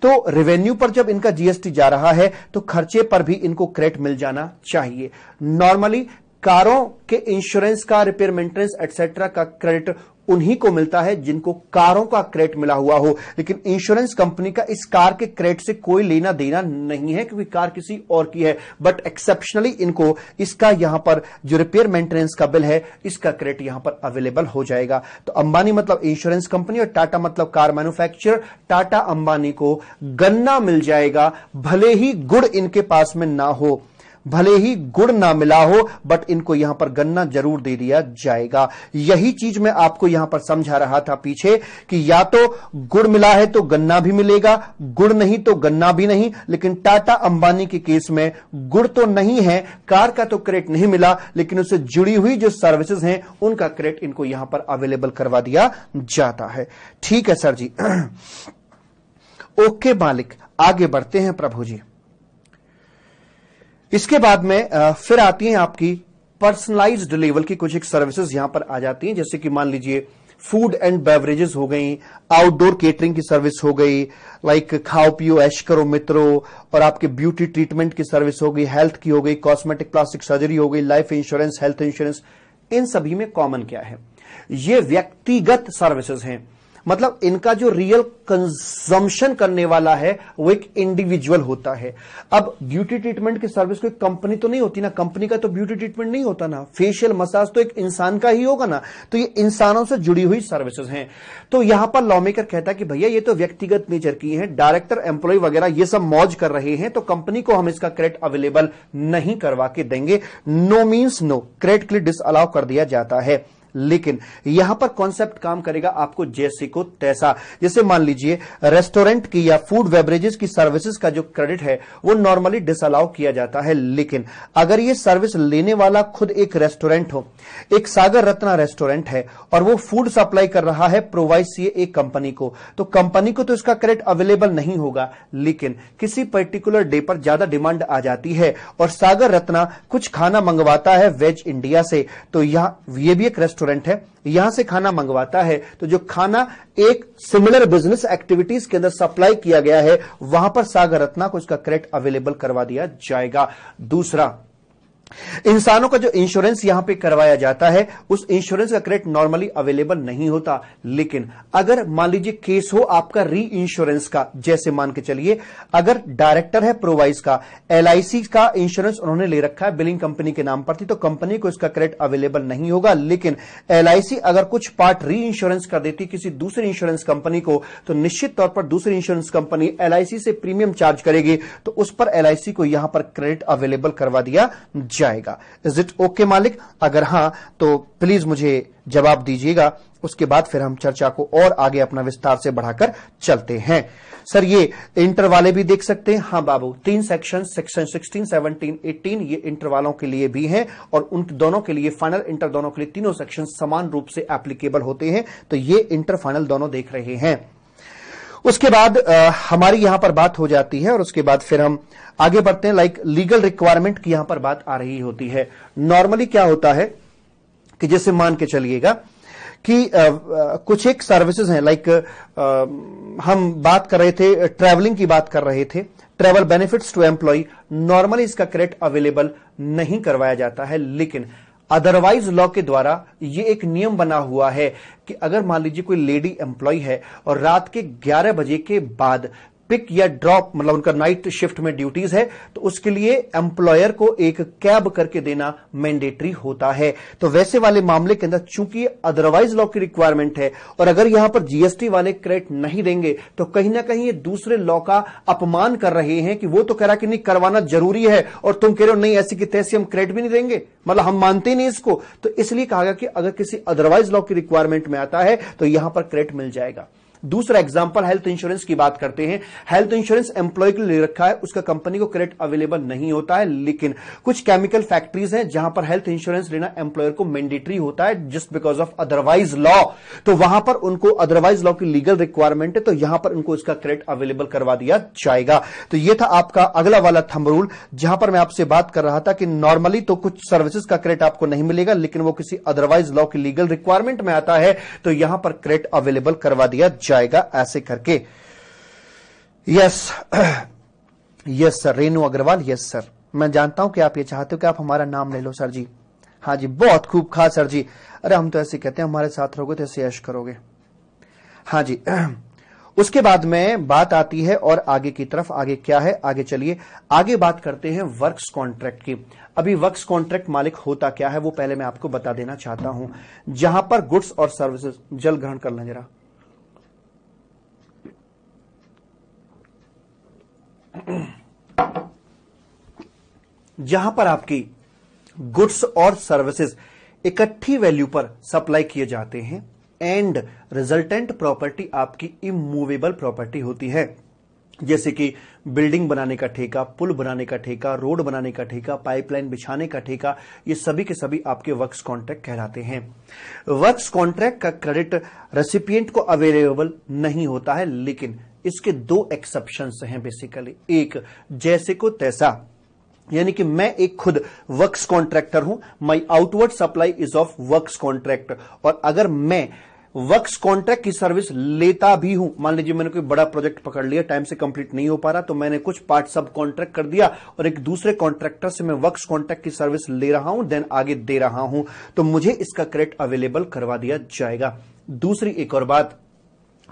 तो रेवेन्यू पर जब इनका जीएसटी जा रहा है तो खर्चे पर भी इनको क्रेडिट मिल जाना चाहिए नॉर्मली कारों के इंश्योरेंस का रिपेयर मेंटेनेंस एटसेट्रा का क्रेडिट उन्हीं को मिलता है जिनको कारों का क्रेट मिला हुआ हो लेकिन इंश्योरेंस कंपनी का इस कार के क्रेट से कोई लेना देना नहीं है क्योंकि कार किसी और की है बट एक्सेप्शनली इनको इसका यहां पर जो रिपेयर मेंटेनेंस का बिल है इसका क्रेट यहां पर अवेलेबल हो जाएगा तो अंबानी मतलब इंश्योरेंस कंपनी और टाटा मतलब कार मैन्युफैक्चर टाटा अंबानी को गन्ना मिल जाएगा भले ही गुड़ इनके पास में ना हो भले ही गुड़ ना मिला हो बट इनको यहां पर गन्ना जरूर दे दिया जाएगा यही चीज मैं आपको यहां पर समझा रहा था पीछे कि या तो गुड़ मिला है तो गन्ना भी मिलेगा गुड़ नहीं तो गन्ना भी नहीं लेकिन टाटा अंबानी के केस में गुड़ तो नहीं है कार का तो क्रेट नहीं मिला लेकिन उससे जुड़ी हुई जो सर्विसेज हैं उनका क्रेट इनको यहां पर अवेलेबल करवा दिया जाता है ठीक है सर जी [CLEARS THROAT] ओके मालिक आगे बढ़ते हैं प्रभु जी इसके बाद में फिर आती है आपकी पर्सनलाइज्ड लेवल की कुछ एक सर्विसेज यहां पर आ जाती हैं जैसे कि मान लीजिए फूड एंड बेवरेजेस हो गई आउटडोर केटरिंग की सर्विस हो गई लाइक खाओ पियो ऐश करो मित्रों और आपके ब्यूटी ट्रीटमेंट की सर्विस हो गई हेल्थ की हो गई कॉस्मेटिक प्लास्टिक सर्जरी हो गई लाइफ इंश्योरेंस हेल्थ इंश्योरेंस इन सभी में कॉमन क्या है ये व्यक्तिगत सर्विसेज हैं मतलब इनका जो रियल कंजम्पशन करने वाला है वो एक इंडिविजुअल होता है अब ब्यूटी ट्रीटमेंट की सर्विस कोई कंपनी तो नहीं होती ना कंपनी का तो ब्यूटी ट्रीटमेंट नहीं होता ना फेशियल मसाज तो एक इंसान का ही होगा ना तो ये इंसानों से जुड़ी हुई सर्विसेज हैं तो यहां पर लॉमेकर कहता है कि भैया ये तो व्यक्तिगत नेचर की है डायरेक्टर एम्प्लॉय वगैरह ये सब मौज कर रहे हैं तो कंपनी को हम इसका क्रेडिट अवेलेबल नहीं करवा के देंगे नो मीन्स नो क्रेडिट के लिए डिसअलाउ कर दिया जाता है लेकिन यहां पर कॉन्सेप्ट काम करेगा आपको जैसे को तैसा जैसे मान लीजिए रेस्टोरेंट की या फूड बेवरेजेस की सर्विसेज का जो क्रेडिट है वो नॉर्मली डिसअलाउ किया जाता है लेकिन अगर ये सर्विस लेने वाला खुद एक रेस्टोरेंट हो एक सागर रत्ना रेस्टोरेंट है और वो फूड सप्लाई कर रहा है प्रोवाइड प्रोवाइसीए एक कंपनी को तो कंपनी को तो इसका क्रेडिट अवेलेबल नहीं होगा लेकिन किसी पर्टिकुलर डे पर ज्यादा डिमांड आ जाती है और सागर रत्ना कुछ खाना मंगवाता है वेज इंडिया से तो यह ये भी एक रेस्टोरेंट रेस्टोरेंट है यहां से खाना मंगवाता है तो जो खाना एक सिमिलर बिजनेस एक्टिविटीज के अंदर सप्लाई किया गया है वहां पर सागर रत्ना को इसका क्रेडिट अवेलेबल करवा दिया जाएगा दूसरा इंसानों का जो इंश्योरेंस यहां पे करवाया जाता है उस इंश्योरेंस का क्रेडिट नॉर्मली अवेलेबल नहीं होता लेकिन अगर मान लीजिए केस हो आपका री इंश्योरेंस का जैसे मान के चलिए अगर डायरेक्टर है प्रोवाइस का एलआईसी का इंश्योरेंस उन्होंने ले रखा है बिलिंग कंपनी के नाम पर थी तो कंपनी को इसका क्रेडिट अवेलेबल नहीं होगा लेकिन एलआईसी अगर कुछ पार्ट री इंश्योरेंस कर देती किसी दूसरे इंश्योरेंस कंपनी को तो निश्चित तौर पर दूसरी इंश्योरेंस कंपनी एलआईसी से प्रीमियम चार्ज करेगी तो उस पर एलआईसी को यहां पर क्रेडिट अवेलेबल करवा दिया जाएगा इज इट ओके मालिक अगर हाँ तो प्लीज मुझे जवाब दीजिएगा उसके बाद फिर हम चर्चा को और आगे अपना विस्तार से बढ़ाकर चलते हैं सर ये इंटर वाले भी देख सकते हैं हाँ बाबू तीन सेक्शन सेक्शन 16, 17, 18 ये इंटर वालों के लिए भी हैं और उन दोनों के लिए फाइनल इंटर दोनों के लिए तीनों सेक्शन समान रूप से एप्लीकेबल होते हैं तो ये इंटर फाइनल दोनों देख रहे हैं उसके बाद आ, हमारी यहां पर बात हो जाती है और उसके बाद फिर हम आगे बढ़ते हैं लाइक लीगल रिक्वायरमेंट की यहां पर बात आ रही होती है नॉर्मली क्या होता है कि जैसे मान के चलिएगा कि आ, आ, कुछ एक सर्विसेज हैं लाइक हम बात कर रहे थे ट्रैवलिंग की बात कर रहे थे travel benefits to employ normally इसका क्रेडिट अवेलेबल नहीं करवाया जाता है लेकिन अदरवाइज लॉ के द्वारा ये एक नियम बना हुआ है कि अगर मान लीजिए कोई लेडी एम्प्लॉय है और रात के 11 बजे के बाद पिक या ड्रॉप मतलब उनका नाइट शिफ्ट में ड्यूटीज है तो उसके लिए एम्प्लॉयर को एक कैब करके देना मैंडेटरी होता है तो वैसे वाले मामले के अंदर चूंकि अदरवाइज लॉ की रिक्वायरमेंट है और अगर यहां पर जीएसटी वाले क्रेडिट नहीं देंगे तो कहीं ना कहीं ये दूसरे लॉ का अपमान कर रहे हैं कि वो तो कह रहा कि नहीं करवाना जरूरी है और तुम कह रहे हो नहीं ऐसी की तैसी हम क्रेडिट भी नहीं देंगे मतलब हम मानते नहीं इसको तो इसलिए कहा गया कि अगर किसी अदरवाइज लॉ की रिक्वायरमेंट में आता है तो यहां पर क्रेडिट मिल जाएगा दूसरा एग्जाम्पल हेल्थ इंश्योरेंस की बात करते हैं हेल्थ इंश्योरेंस एम्प्लॉय के लिए रखा है उसका कंपनी को क्रेडिट अवेलेबल नहीं होता है लेकिन कुछ केमिकल फैक्ट्रीज हैं जहां पर हेल्थ इंश्योरेंस लेना एम्प्लॉयर को मैंडेटरी होता है just because of otherwise law तो वहां पर उनको अदरवाइज लॉ की लीगल रिक्वायरमेंट है तो यहां पर उनको इसका क्रेडिट अवेलेबल करवा दिया जाएगा तो यह था आपका अगला वाला थम रूल जहां पर मैं आपसे बात कर रहा था कि नॉर्मली तो कुछ सर्विसेज का क्रेडिट आपको नहीं मिलेगा लेकिन वो किसी अदरवाइज लॉ की लीगल रिक्वायरमेंट में आता है तो यहां पर क्रेडिट अवेलेबल करवा दिया जाएगा जाएगा ऐसे करके yes yes sir Renu Agarwal yes sir मैं जानता हूं कि आप ये चाहते हो कि आप हमारा नाम ले लो सर जी हाँ जी बहुत खूब खा हाँ, सर जी अरे हम तो ऐसे कहते हैं हमारे साथ रहोगे तो ऐसे ऐश करोगे हाँ जी [CLEARS THROAT] उसके बाद में बात आती है और आगे की तरफ आगे क्या है आगे चलिए आगे बात करते हैं वर्क्स कॉन्ट्रैक्ट की अभी वर्क्स कॉन्ट्रैक्ट मालिक होता क्या है वो पहले मैं आपको बता देना चाहता हूं जहां पर गुड्स और सर्विसेज जल ग्रहण कर लें जरा जहां पर आपकी गुड्स और सर्विसेज इकट्ठी वैल्यू पर सप्लाई किए जाते हैं एंड रिजल्टेंट प्रॉपर्टी आपकी इमूवेबल प्रॉपर्टी होती है जैसे कि बिल्डिंग बनाने का ठेका पुल बनाने का ठेका रोड बनाने का ठेका पाइपलाइन बिछाने का ठेका ये सभी के सभी आपके वर्क्स कॉन्ट्रैक्ट कहलाते हैं वर्क्स कॉन्ट्रैक्ट का क्रेडिट रेसिपिएंट को अवेलेबल नहीं होता है लेकिन इसके दो एक्सेप्शंस हैं बेसिकली एक जैसे को तैसा यानी कि मैं एक खुद वर्क्स कॉन्ट्रैक्टर हूं my outward supply is of works contract और अगर मैं वर्क्स कॉन्ट्रैक्ट की सर्विस लेता भी हूं मान लीजिए मैंने कोई बड़ा प्रोजेक्ट पकड़ लिया टाइम से कंप्लीट नहीं हो पा रहा तो मैंने कुछ पार्ट सब कॉन्ट्रैक्ट कर दिया और एक दूसरे कॉन्ट्रैक्टर से मैं वर्क्स कॉन्ट्रैक्ट की सर्विस ले रहा हूं देन आगे दे रहा हूं तो मुझे इसका क्रेडिट अवेलेबल करवा दिया जाएगा दूसरी एक और बात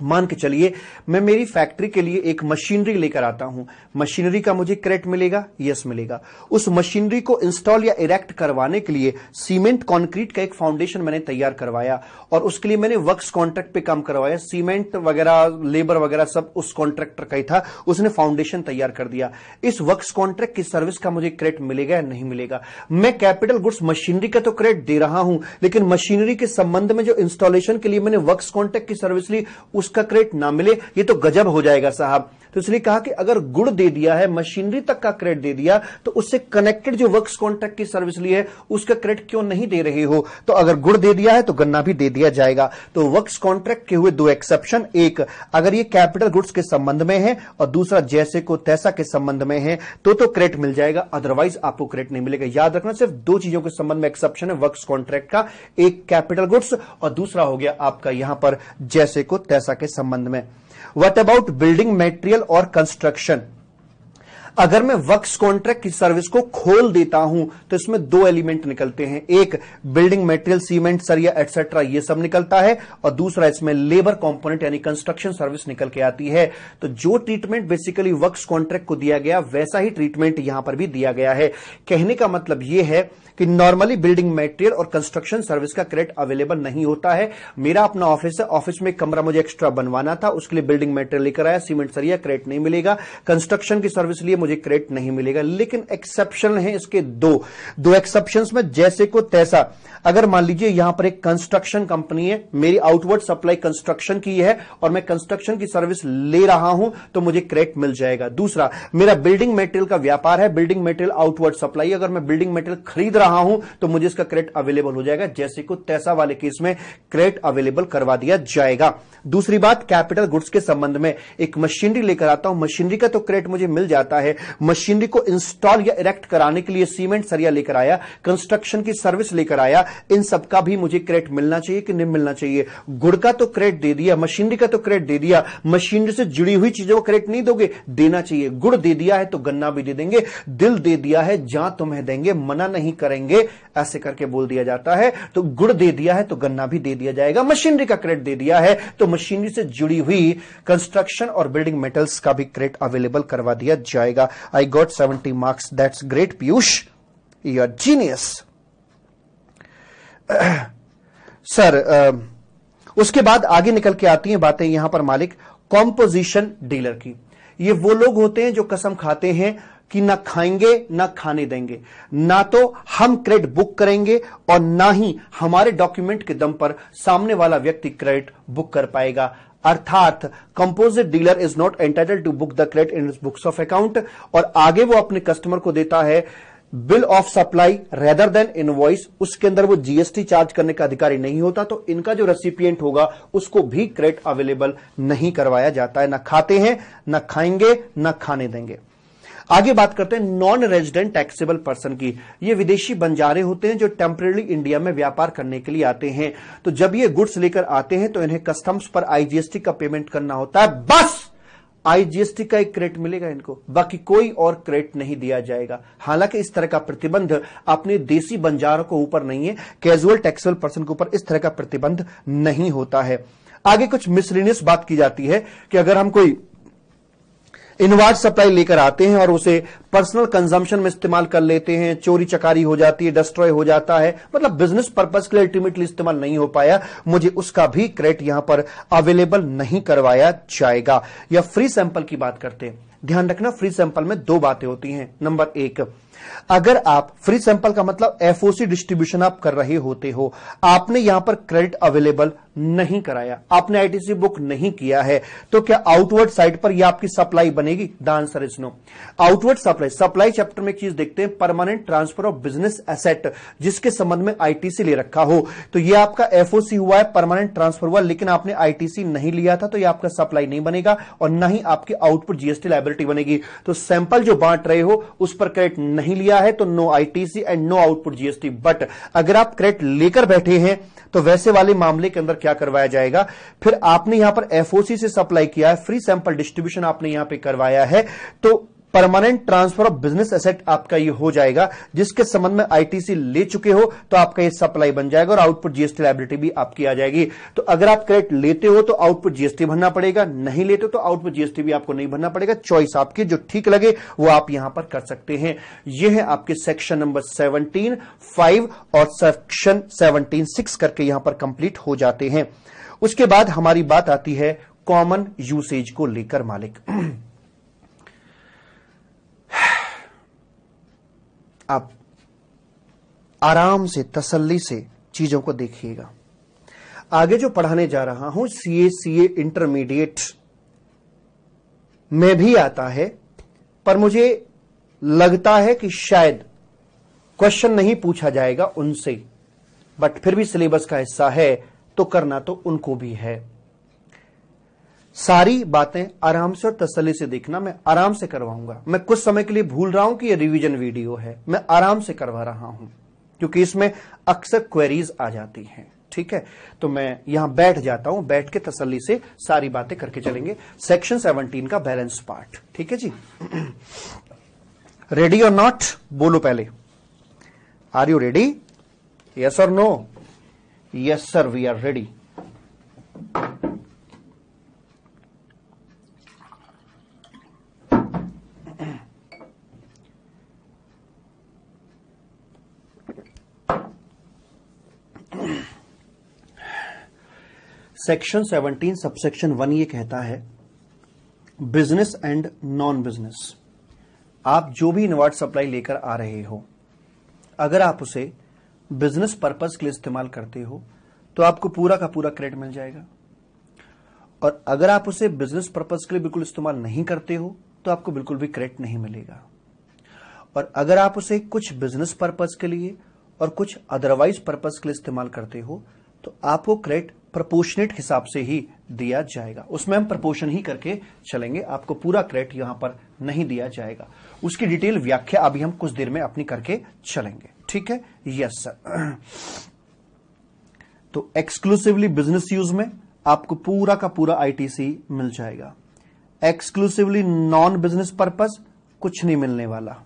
मान के चलिए मैं मेरी फैक्ट्री के लिए एक मशीनरी लेकर आता हूं मशीनरी का मुझे क्रेडिट मिलेगा यस मिलेगा उस मशीनरी को इंस्टॉल या इरेक्ट करवाने के लिए सीमेंट कंक्रीट का एक फाउंडेशन मैंने तैयार करवाया और उसके लिए मैंने वर्क्स कॉन्ट्रैक्ट पे काम करवाया सीमेंट वगैरह लेबर वगैरह सब उस कॉन्ट्रैक्टर का ही था उसने फाउंडेशन तैयार कर दिया इस वर्क्स कॉन्ट्रैक्ट की सर्विस का मुझे क्रेडिट मिलेगा या नहीं मिलेगा मैं कैपिटल गुड्स मशीनरी का तो क्रेडिट दे रहा हूं लेकिन मशीनरी के संबंध में जो इंस्टॉलेशन के लिए मैंने वर्क कॉन्ट्रैक्ट की सर्विस ली उस उसका क्रेडिट ना मिले ये तो गजब हो जाएगा साहब तो इसलिए कहा कि अगर गुड़ दे दिया है मशीनरी तक का क्रेडिट दे दिया तो उससे कनेक्टेड जो वर्क कॉन्ट्रैक्ट की सर्विस ली है उसका क्रेडिट क्यों नहीं दे रहे हो तो अगर गुड़ दे दिया है तो गन्ना भी दे दिया जाएगा तो वर्क्स कॉन्ट्रैक्ट के हुए दो एक्सेप्शन एक अगर ये कैपिटल गुड्स के संबंध में है और दूसरा जैसे को तैसा के संबंध में है तो तो क्रेडिट मिल जाएगा अदरवाइज आपको क्रेडिट नहीं मिलेगा याद रखना सिर्फ दो चीजों के संबंध में एक्सेप्शन है वर्क कॉन्ट्रैक्ट का एक कैपिटल गुड्स और दूसरा हो गया आपका यहां पर जैसे को तैसा के संबंध में What about building material or construction? अगर मैं वक्स कॉन्ट्रैक्ट की सर्विस को खोल देता हूं तो इसमें दो एलिमेंट निकलते हैं एक बिल्डिंग मटेरियल सीमेंट सरिया एटसेट्रा ये सब निकलता है और दूसरा इसमें लेबर कंपोनेंट यानी कंस्ट्रक्शन सर्विस निकल के आती है तो जो ट्रीटमेंट बेसिकली वक्स कॉन्ट्रैक्ट को दिया गया वैसा ही ट्रीटमेंट यहां पर भी दिया गया है कहने का मतलब यह है कि नॉर्मली बिल्डिंग मेटेरियल और कंस्ट्रक्शन सर्विस का क्रेडिट अवेलेबल नहीं होता है मेरा अपना ऑफिस है ऑफिस में कमरा मुझे एक्स्ट्रा बनवाना था उसके लिए बिल्डिंग मेटेरियल लेकर आया सीमेंट सरिया क्रेडिट नहीं मिलेगा कंस्ट्रक्शन की सर्विस लिए मुझे क्रेडिट नहीं मिलेगा लेकिन एक्सेप्शन है इसके दो दो एक्सेप्शन में जैसे को तैसा अगर मान लीजिए यहां पर एक कंस्ट्रक्शन कंपनी है मेरी आउटवर्ड सप्लाई कंस्ट्रक्शन की है और मैं कंस्ट्रक्शन की सर्विस ले रहा हूं तो मुझे क्रेडिट मिल जाएगा दूसरा मेरा बिल्डिंग मेटेरियल का व्यापार है बिल्डिंग मेटेरियल आउटवर्ड सप्लाई अगर मैं बिल्डिंग मेटेरियल खरीद रहा हूं तो मुझे इसका क्रेडिट अवेलेबल हो जाएगा जैसे को तैसा वाले केस में क्रेडिट अवेलेबल करवा दिया जाएगा दूसरी बात कैपिटल गुड्स के संबंध में एक मशीनरी लेकर आता हूं मशीनरी का तो क्रेडिट मुझे मिल जाता है है मशीनरी को इंस्टॉल या इरेक्ट कराने के लिए सीमेंट सरिया लेकर आया कंस्ट्रक्शन की सर्विस लेकर आया इन सबका भी मुझे क्रेडिट मिलना चाहिए कि नहीं मिलना चाहिए गुड़ का तो क्रेडिट दे दिया मशीनरी का तो क्रेडिट दे दिया मशीनरी से जुड़ी हुई चीजों को क्रेडिट नहीं दोगे देना चाहिए गुड़ दे दिया है तो गन्ना भी दे देंगे दिल दे दिया है जहां तुम्हें देंगे मना नहीं करेंगे ऐसे करके बोल दिया जाता है तो गुड़ दे दिया है तो गन्ना भी दे दिया जाएगा मशीनरी का क्रेडिट दे दिया है तो मशीनरी से जुड़ी हुई कंस्ट्रक्शन और बिल्डिंग मेटल्स का भी क्रेडिट अवेलेबल करवा दिया जाएगा करेगा I got seventy marks that's great Piyush you are genius sir उसके बाद आगे निकल के आती हैं बातें यहां पर मालिक कॉम्पोजिशन डीलर की ये वो लोग होते हैं जो कसम खाते हैं कि ना खाएंगे ना खाने देंगे ना तो हम क्रेडिट बुक करेंगे और ना ही हमारे डॉक्यूमेंट के दम पर सामने वाला व्यक्ति क्रेडिट बुक कर पाएगा अर्थात composite dealer is not entitle to book the credit in books of account और आगे वो अपने कस्टमर को देता है bill of supply rather than voice उसके अंदर वो जीएसटी चार्ज करने का अधिकारी नहीं होता तो इनका जो रेसिपियंट होगा उसको भी क्रेडिट अवेलेबल नहीं करवाया जाता है ना खाते हैं ना खाएंगे ना खाने देंगे आगे बात करते हैं नॉन रेजिडेंट टैक्सेबल पर्सन की ये विदेशी बंजारे होते हैं जो टेम्परेली इंडिया में व्यापार करने के लिए आते हैं तो जब ये गुड्स लेकर आते हैं तो इन्हें कस्टम्स पर आईजीएसटी का पेमेंट करना होता है बस आईजीएसटी का एक क्रेट मिलेगा इनको बाकी कोई और क्रेट नहीं दिया जाएगा हालांकि इस तरह का प्रतिबंध अपने देसी बंजारों को ऊपर नहीं है कैजुअल टैक्सेबल पर्सन के ऊपर इस तरह का प्रतिबंध नहीं होता है आगे कुछ मिसलिनियस बात की जाती है कि अगर हम कोई इनवाट सप्लाई लेकर आते हैं और उसे पर्सनल कंजम्पशन में इस्तेमाल कर लेते हैं चोरी चकारी हो जाती है डिस्ट्रॉय हो जाता है मतलब बिजनेस पर्पज के लिए अल्टीमेटली इस्तेमाल नहीं हो पाया मुझे उसका भी क्रेडिट यहां पर अवेलेबल नहीं करवाया जाएगा या फ्री सैंपल की बात करते हैं ध्यान रखना फ्री सैंपल में दो बातें होती हैं नंबर एक अगर आप फ्री सैंपल का मतलब एफओसी डिस्ट्रीब्यूशन आप कर रहे होते हो आपने यहां पर क्रेडिट अवेलेबल नहीं कराया आपने आईटीसी बुक नहीं किया है तो क्या आउटवर्ड साइड पर यह आपकी सप्लाई बनेगी the answer is no outward supply supply chapter में एक चीज देखते हैं permanent transfer of business asset जिसके संबंध में आईटीसी ले रखा हो तो यह आपका एफओसी हुआ है परमानेंट ट्रांसफर हुआ लेकिन आपने आईटीसी नहीं लिया था तो यह आपका सप्लाई नहीं बनेगा और ना ही आपकी आउटपुट जीएसटी लाइबिलिटी बनेगी तो सैंपल जो बांट रहे हो उस पर क्रेडिट नहीं नहीं लिया है तो no ITC and no output GST but अगर आप क्रेडिट लेकर बैठे हैं तो वैसे वाले मामले के अंदर क्या करवाया जाएगा फिर आपने यहां पर एफओसी से सप्लाई किया है फ्री सैंपल डिस्ट्रीब्यूशन आपने यहां पर करवाया है तो permanent transfer of business asset आपका ये हो जाएगा जिसके संबंध में आईटीसी ले चुके हो तो आपका ये सप्लाई बन जाएगा और आउटपुट जीएसटी लाइबिलिटी भी आपकी आ जाएगी तो अगर आप क्रेडिट लेते हो तो आउटपुट जीएसटी भरना पड़ेगा नहीं लेते हो तो आउटपुट जीएसटी भी आपको नहीं भरना पड़ेगा चॉइस आपकी जो ठीक लगे वो आप यहां पर कर सकते हैं ये है आपके सेक्शन नंबर सेवनटीन फाइव और सेक्शन सेवनटीन सिक्स करके यहां पर कंप्लीट हो जाते हैं उसके बाद हमारी बात आती है कॉमन यूसेज को लेकर मालिक [CLEARS THROAT] आप आराम से तसल्ली से चीजों को देखिएगा आगे जो पढ़ाने जा रहा हूं सीए सीए इंटरमीडिएट में भी आता है पर मुझे लगता है कि शायद क्वेश्चन नहीं पूछा जाएगा उनसे बट फिर भी सिलेबस का हिस्सा है तो करना तो उनको भी है सारी बातें आराम से और तसली से देखना मैं आराम से करवाऊंगा मैं कुछ समय के लिए भूल रहा हूं कि ये रिवीजन वीडियो है मैं आराम से करवा रहा हूं क्योंकि इसमें अक्सर क्वेरीज आ जाती हैं ठीक है तो मैं यहां बैठ जाता हूं बैठ के तसली से सारी बातें करके चलेंगे सेक्शन सेवनटीन का बैलेंस पार्ट ठीक है जी रेडी और नॉट बोलो पहले आर यू रेडी यस और no yes sir we are ready section 17 subsection 1 ये कहता है बिजनेस एंड नॉन बिजनेस आप जो भी इनवर्ट सप्लाई लेकर आ रहे हो अगर आप उसे बिजनेस पर्पज के लिए इस्तेमाल करते हो तो आपको पूरा का पूरा क्रेडिट मिल जाएगा और अगर आप उसे बिजनेस पर्पज के लिए बिल्कुल इस्तेमाल नहीं करते हो तो आपको बिल्कुल भी क्रेडिट नहीं मिलेगा और अगर आप उसे कुछ बिजनेस पर्पज के लिए और कुछ अदरवाइज पर्पज के लिए इस्तेमाल करते हो तो आपको क्रेडिट प्रपोर्शनेट हिसाब से ही दिया जाएगा उसमें हम प्रपोर्शन ही करके चलेंगे आपको पूरा क्रेडिट यहां पर नहीं दिया जाएगा उसकी डिटेल व्याख्या अभी हम कुछ देर में अपनी करके चलेंगे ठीक है यस सर [CLEARS THROAT] तो एक्सक्लूसिवली बिजनेस यूज में आपको पूरा का पूरा आईटीसी मिल जाएगा एक्सक्लूसिवली नॉन बिजनेस पर्पज कुछ नहीं मिलने वाला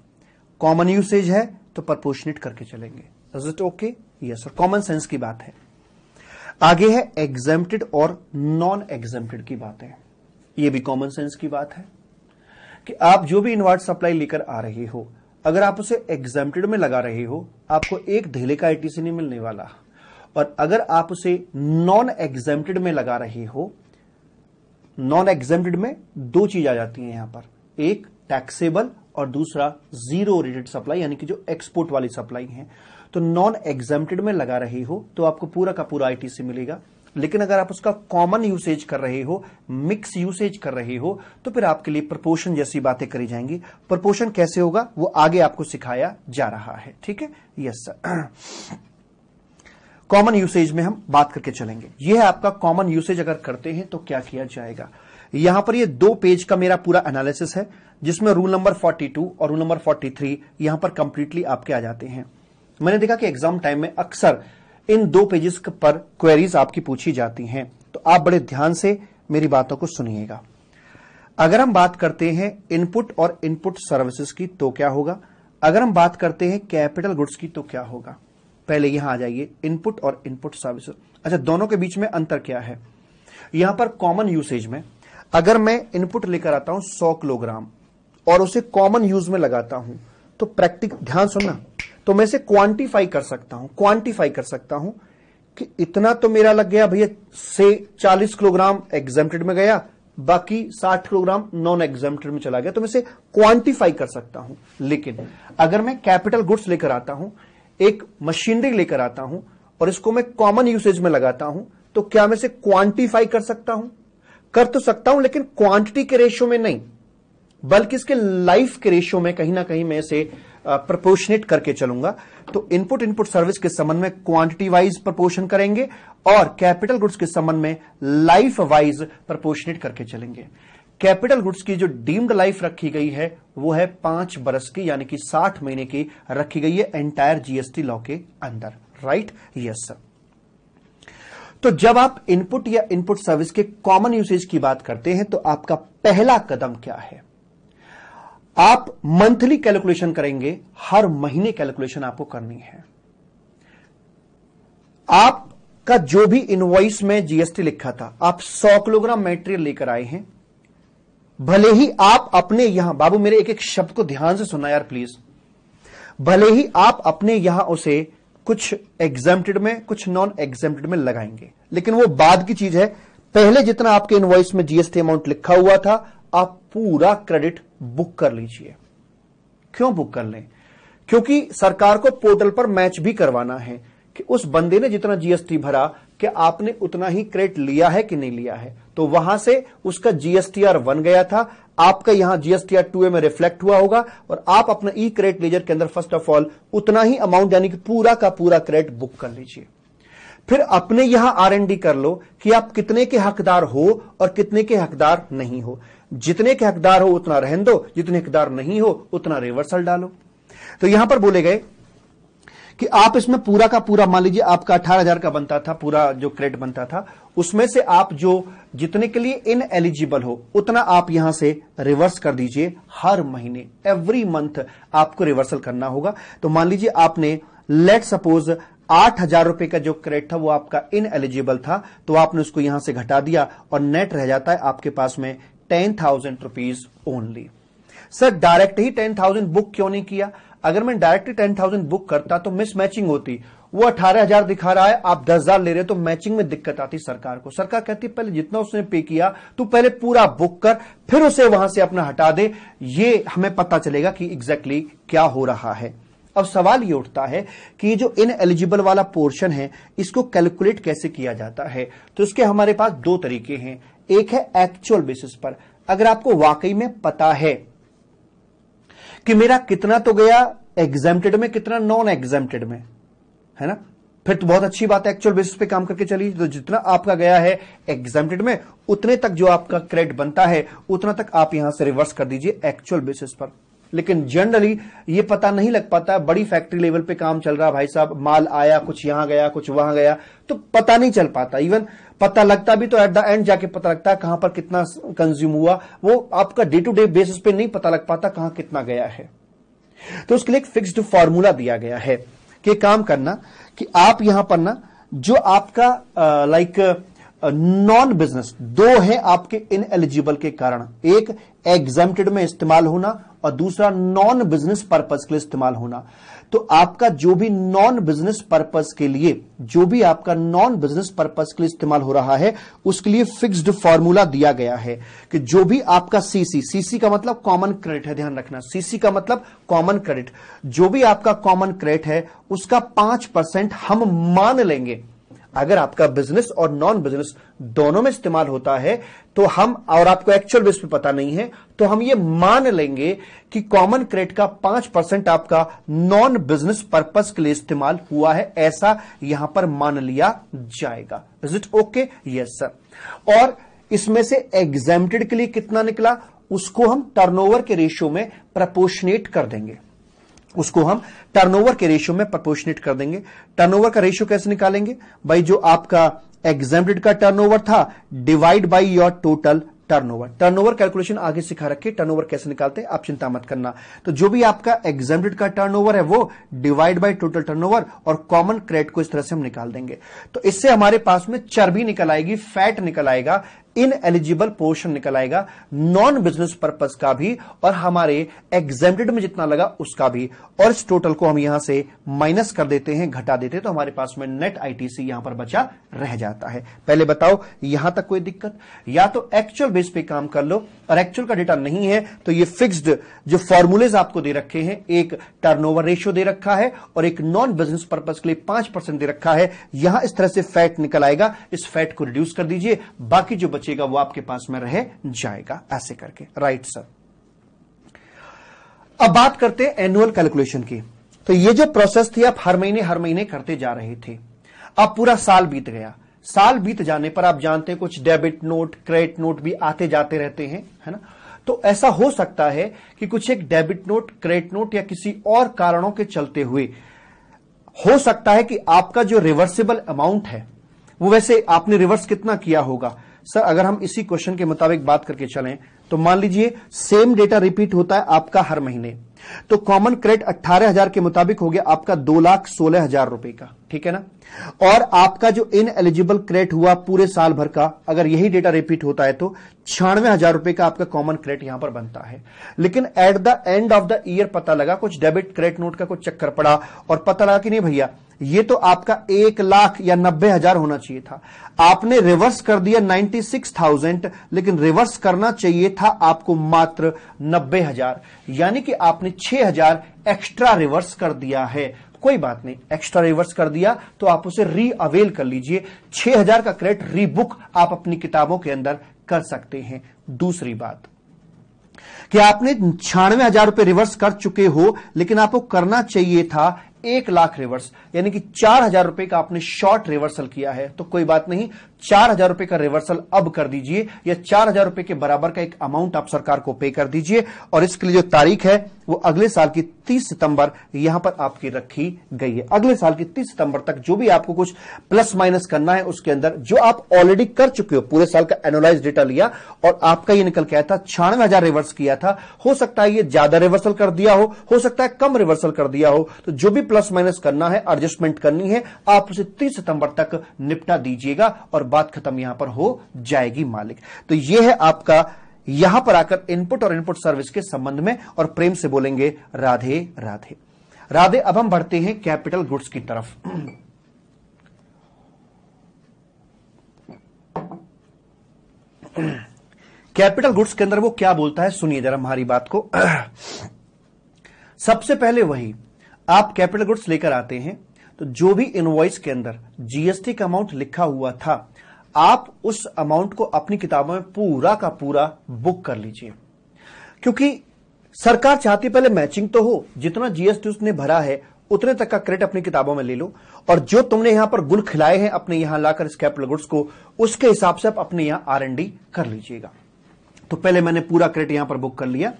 कॉमन यूसेज है तो प्रपोर्शनेट करके चलेंगे is it okay yes sir common sense की बात है आगे है एग्जेम्प्टेड और नॉन एग्जेम्प्टेड की बातें यह भी कॉमन सेंस की बात है कि आप जो भी इनवर्ट सप्लाई लेकर आ रहे हो अगर आप उसे एग्जेम्प्टेड में लगा रहे हो आपको एक ढेले का आईटीसी नहीं मिलने वाला और अगर आप उसे नॉन एग्जेम्प्टेड में लगा रहे हो नॉन एग्जेम्प्टेड में दो चीज आ जाती है यहां पर एक टैक्सेबल और दूसरा जीरो रेटेड सप्लाई यानी कि जो एक्सपोर्ट वाली सप्लाई है तो नॉन एग्जाम्प्टेड में लगा रहे हो तो आपको पूरा का पूरा आईटीसी मिलेगा लेकिन अगर आप उसका कॉमन यूसेज कर रहे हो मिक्स यूसेज कर रहे हो तो फिर आपके लिए प्रपोर्शन जैसी बातें करी जाएंगी प्रपोर्शन कैसे होगा वो आगे आपको सिखाया जा रहा है ठीक है यस सर कॉमन यूसेज में हम बात करके चलेंगे यह है आपका कॉमन यूसेज अगर करते हैं तो क्या किया जाएगा यहां पर ये दो पेज का मेरा पूरा एनालिसिस है जिसमें रूल नंबर 42 और रूल नंबर 43 यहां पर कंप्लीटली आपके आ जाते हैं मैंने देखा कि एग्जाम टाइम में अक्सर इन दो पेजेस पर क्वेरीज आपकी पूछी जाती हैं तो आप बड़े ध्यान से मेरी बातों को सुनिएगा अगर हम बात करते हैं इनपुट और इनपुट सर्विसेज की तो क्या होगा अगर हम बात करते हैं कैपिटल गुड्स की तो क्या होगा पहले यहां आ जाइए इनपुट और इनपुट सर्विसेज अच्छा दोनों के बीच में अंतर क्या है यहां पर कॉमन यूसेज में अगर मैं इनपुट लेकर आता हूं सौ किलोग्राम और उसे कॉमन यूज में लगाता हूं तो प्रैक्टिक ध्यान सुनना तो मैं इसे क्वांटिफाई कर सकता हूं क्वांटिफाई कर सकता हूं कि इतना तो मेरा लग गया भैया से 40 किलोग्राम एग्जेम्प्टेड में गया बाकी 60 किलोग्राम नॉन एग्जेम्प्टेड में चला गया तो मैं इसे क्वांटिफाई कर सकता हूं लेकिन अगर मैं कैपिटल गुड्स लेकर आता हूं एक मशीनरी लेकर आता हूं और इसको मैं कॉमन यूसेज में लगाता हूं तो क्या मैं इसे क्वांटिफाई कर सकता हूं कर तो सकता हूं लेकिन क्वांटिटी के रेशियो में नहीं बल्कि इसके लाइफ के रेशियो में कहीं ना कहीं मैं इसे प्रपोर्शनेट करके चलूंगा तो इनपुट इनपुट सर्विस के संबंध में क्वांटिटी वाइज प्रपोर्शन करेंगे और कैपिटल गुड्स के संबंध में लाइफ वाइज प्रपोर्शनेट करके चलेंगे कैपिटल गुड्स की जो डीम्ड लाइफ रखी गई है वो है पांच बरस की यानी कि साठ महीने की रखी गई है एंटायर जीएसटी लॉ के अंदर राइट यस सर तो जब आप इनपुट या इनपुट सर्विस के कॉमन यूसेज की बात करते हैं तो आपका पहला कदम क्या है आप मंथली कैलकुलेशन करेंगे हर महीने कैलकुलेशन आपको करनी है आप का जो भी इनवॉइस में जीएसटी लिखा था आप 100 किलोग्राम मेटेरियल लेकर आए हैं भले ही आप अपने यहां बाबू मेरे एक एक शब्द को ध्यान से सुनना यार प्लीज भले ही आप अपने यहां उसे कुछ एग्जाम्प्टेड में कुछ नॉन एग्जाम्प्टेड में लगाएंगे लेकिन वो बाद की चीज है पहले जितना आपके इनवॉइस में जीएसटी अमाउंट लिखा हुआ था आप पूरा क्रेडिट बुक कर लीजिए क्यों बुक कर लें क्योंकि सरकार को पोर्टल पर मैच भी करवाना है कि उस बंदे ने जितना जीएसटी भरा कि आपने उतना ही क्रेडिट लिया है कि नहीं लिया है तो वहां से उसका जीएसटीआर वन गया था आपका यहां जीएसटीआर टू ए में रिफ्लेक्ट हुआ होगा और आप अपना ई क्रेडिट लेजर के अंदर फर्स्ट ऑफ ऑल उतना ही अमाउंट यानी कि पूरा का पूरा क्रेडिट बुक कर लीजिए फिर अपने यहां आरएनडी कर लो कि आप कितने के हकदार हो और कितने के हकदार नहीं हो जितने के हकदार हो उतना रहन दो जितने हकदार नहीं हो उतना रिवर्सल डालो तो यहां पर बोले गए कि आप इसमें पूरा का पूरा मान लीजिए आपका अठारह हजार का बनता था पूरा जो क्रेडिट बनता था उसमें से आप जो जितने के लिए इन एलिजिबल हो उतना आप यहां से रिवर्स कर दीजिए हर महीने एवरी मंथ आपको रिवर्सल करना होगा तो मान लीजिए आपने लेट सपोज आठ हजार रुपए का जो क्रेडिट था वो आपका इन एलिजिबल था तो आपने उसको यहां से घटा दिया और नेट रह जाता है आपके पास में ten thousand rupees only sir direct ही टेन थाउजेंड बुक क्यों नहीं किया अगर मैं डायरेक्टली टेन थाउजेंड बुक करता तो मिस मैचिंग होती वो अठारह हजार दिखा रहा है आप दस हजार ले रहे हो तो मैचिंग में दिक्कत आती सरकार को सरकार कहती है पहले जितना उसने पे किया तू पहले पूरा बुक कर फिर उसे वहां से अपना हटा दे ये हमें पता चलेगा कि एग्जैक्टली exactly क्या हो रहा है अब सवाल ये उठता है कि जो इन एलिजिबल वाला पोर्शन है इसको कैलकुलेट कैसे किया जाता है तो इसके हमारे पास दो तरीके हैं एक है एक्चुअल बेसिस पर अगर आपको वाकई में पता है कि मेरा कितना तो गया एग्जाम्प्टेड में कितना नॉन एग्जाम्प्टेड में है ना फिर तो बहुत अच्छी बात है एक्चुअल बेसिस पे काम करके चलिए तो जितना आपका गया है एग्जाम्प्टेड में उतने तक जो आपका क्रेडिट बनता है उतना तक आप यहां से रिवर्स कर दीजिए एक्चुअल बेसिस पर लेकिन जनरली ये पता नहीं लग पाता बड़ी फैक्ट्री लेवल पे काम चल रहा है भाई साहब माल आया कुछ यहां गया कुछ वहां गया तो पता नहीं चल पाता इवन पता लगता भी तो एट द एंड जाके पता लगता है कहां पर कितना कंज्यूम हुआ वो आपका डे टू डे बेसिस पे नहीं पता लग पाता कहां कितना गया है तो उसके लिए एक फिक्स्ड फॉर्मूला दिया गया है कि काम करना कि आप यहां पर ना जो आपका लाइक नॉन बिजनेस दो है आपके इन एलिजिबल के कारण एक एग्जामेड में इस्तेमाल होना और दूसरा नॉन बिजनेस पर्पज के लिए इस्तेमाल होना तो आपका जो भी नॉन बिजनेस पर्पज के लिए जो भी आपका नॉन बिजनेस पर्पज के लिए इस्तेमाल हो रहा है उसके लिए फिक्स्ड फॉर्मूला दिया गया है कि जो भी आपका सीसी सीसी का मतलब कॉमन क्रेडिट है ध्यान रखना सीसी का मतलब कॉमन क्रेडिट जो भी आपका कॉमन क्रेडिट है उसका पांच परसेंट हम मान लेंगे अगर आपका बिजनेस और नॉन बिजनेस दोनों में इस्तेमाल होता है तो हम और आपको एक्चुअल बेस पे पता नहीं है तो हम ये मान लेंगे कि कॉमन क्रेडिट का पांच परसेंट आपका नॉन बिजनेस पर्पस के लिए इस्तेमाल हुआ है ऐसा यहां पर मान लिया जाएगा is it okay yes sir और इसमें से एग्जेम्प्टेड के लिए कितना निकला उसको हम टर्नओवर के रेशियो में प्रपोर्शनेट कर देंगे उसको हम टर्नओवर के रेशियो में प्रपोर्शनेट कर देंगे टर्नओवर का रेशियो कैसे निकालेंगे भाई जो आपका एग्जामेड का टर्नओवर था divide by your total turnover turnover calculation आगे सिखा रखे टर्नओवर कैसे निकालते हैं आप चिंता मत करना तो जो भी आपका एग्जामेड का टर्नओवर है वो डिवाइड बाय टोटल टर्नओवर और कॉमन क्रेडिट को इस तरह से हम निकाल देंगे तो इससे हमारे पास में चर्बी निकल आएगी फैट निकल आएगा इन एलिजिबल पोर्शन निकल आएगा नॉन बिजनेस पर्पज का भी और हमारे एग्जेम्प्टेड में जितना लगा उसका भी और इस टोटल को हम यहां से माइनस कर देते हैं घटा देते हैं तो हमारे पास में नेट आईटीसी यहां पर बचा रह जाता है पहले बताओ यहां तक कोई दिक्कत या तो एक्चुअल बेस पे काम कर लो और एक्चुअल का डेटा नहीं है तो ये फिक्स्ड जो फॉर्मूलेज आपको दे रखे हैं एक टर्नओवर रेशियो दे रखा है और एक नॉन बिजनेस पर्पज के लिए पांच परसेंट दे रखा है यहां इस तरह से फैट निकल आएगा इस फैट को रिड्यूस कर दीजिए बाकी जो बचेगा वो आपके पास में रह जाएगा ऐसे करके राइट सर अब बात करते हैं एनुअल कैलकुलेशन की तो ये जो प्रोसेस थी आप हर महीने हर महीने करते जा रहे थे अब पूरा साल बीत गया साल बीत जाने पर आप जानते हैं कुछ डेबिट नोट क्रेडिट नोट भी आते जाते रहते हैं है ना तो ऐसा हो सकता है कि कुछ एक डेबिट नोट क्रेडिट नोट या किसी और कारणों के चलते हुए हो सकता है कि आपका जो रिवर्सिबल अमाउंट है वो वैसे आपने रिवर्स कितना किया होगा सर अगर हम इसी क्वेश्चन के मुताबिक बात करके चलें तो मान लीजिए सेम डेटा रिपीट होता है आपका हर महीने तो कॉमन क्रेडिट अट्ठारह हजार के मुताबिक हो गया आपका दो लाख सोलह हजार रुपए का ठीक है ना और आपका जो इन एलिजिबल क्रेडिट हुआ पूरे साल भर का अगर यही डेटा रिपीट होता है तो छियानवे हजार रुपए का आपका कॉमन क्रेडिट यहां पर बनता है लेकिन at the end of the year पता लगा कुछ डेबिट क्रेडिट नोट का कुछ चक्कर पड़ा और पता लगा कि नहीं भैया ये तो आपका एक लाख या नब्बे हजार होना चाहिए था आपने रिवर्स कर दिया नाइन्टी सिक्स थाउजेंड लेकिन रिवर्स करना चाहिए था आपको मात्र नब्बे हजार यानी कि आपने छह हजार एक्स्ट्रा रिवर्स कर दिया है कोई बात नहीं एक्स्ट्रा रिवर्स कर दिया तो आप उसे री अवेल कर लीजिए छह हजार का क्रेडिट रीबुक आप अपनी किताबों के अंदर कर सकते हैं दूसरी बात कि आपने छियानवे हजार रुपए रिवर्स कर चुके हो लेकिन आपको करना चाहिए था एक लाख रिवर्स यानी कि चार हजार रुपए का आपने शॉर्ट रिवर्सल किया है तो कोई बात नहीं चार हजार रुपए का रिवर्सल अब कर दीजिए या चार हजार रुपए के बराबर का एक अमाउंट आप सरकार को पे कर दीजिए और इसके लिए जो तारीख है वो अगले साल की तीस सितंबर यहां पर आपकी रखी गई है अगले साल की तीस सितंबर तक जो भी आपको कुछ प्लस माइनस करना है उसके अंदर जो आप ऑलरेडी कर चुके हो पूरे साल का एनोलाइज डेटा लिया और आपका ये निकल के आया था छियानवे हजार रिवर्स किया था हो सकता है ये ज्यादा रिवर्सल कर दिया हो हो सकता है कम रिवर्सल कर दिया हो तो जो भी प्लस माइनस करना है एडजस्टमेंट करनी है आप उसे तीस सितंबर तक निपटा दीजिएगा और बात खत्म यहां पर हो जाएगी मालिक तो यह है आपका यहां पर आकर इनपुट और इनपुट सर्विस के संबंध में और प्रेम से बोलेंगे राधे राधे राधे अब हम बढ़ते हैं कैपिटल गुड्स की तरफ कैपिटल गुड्स के अंदर वो क्या बोलता है सुनिए जरा हमारी बात को सबसे पहले वही आप कैपिटल गुड्स लेकर आते हैं तो जो भी इनवॉइस के अंदर जीएसटी का अमाउंट लिखा हुआ था आप उस अमाउंट को अपनी किताबों में पूरा का पूरा बुक कर लीजिए क्योंकि सरकार चाहती पहले मैचिंग तो हो जितना जीएसटी उसने भरा है उतने तक का क्रेडिट अपनी किताबों में ले लो और जो तुमने यहां पर गुल खिलाए हैं अपने यहां लाकर इस कैपिटल गुड्स को उसके हिसाब से आप अपने यहां आर कर लीजिएगा तो पहले मैंने पूरा क्रेडिट यहां पर बुक कर लिया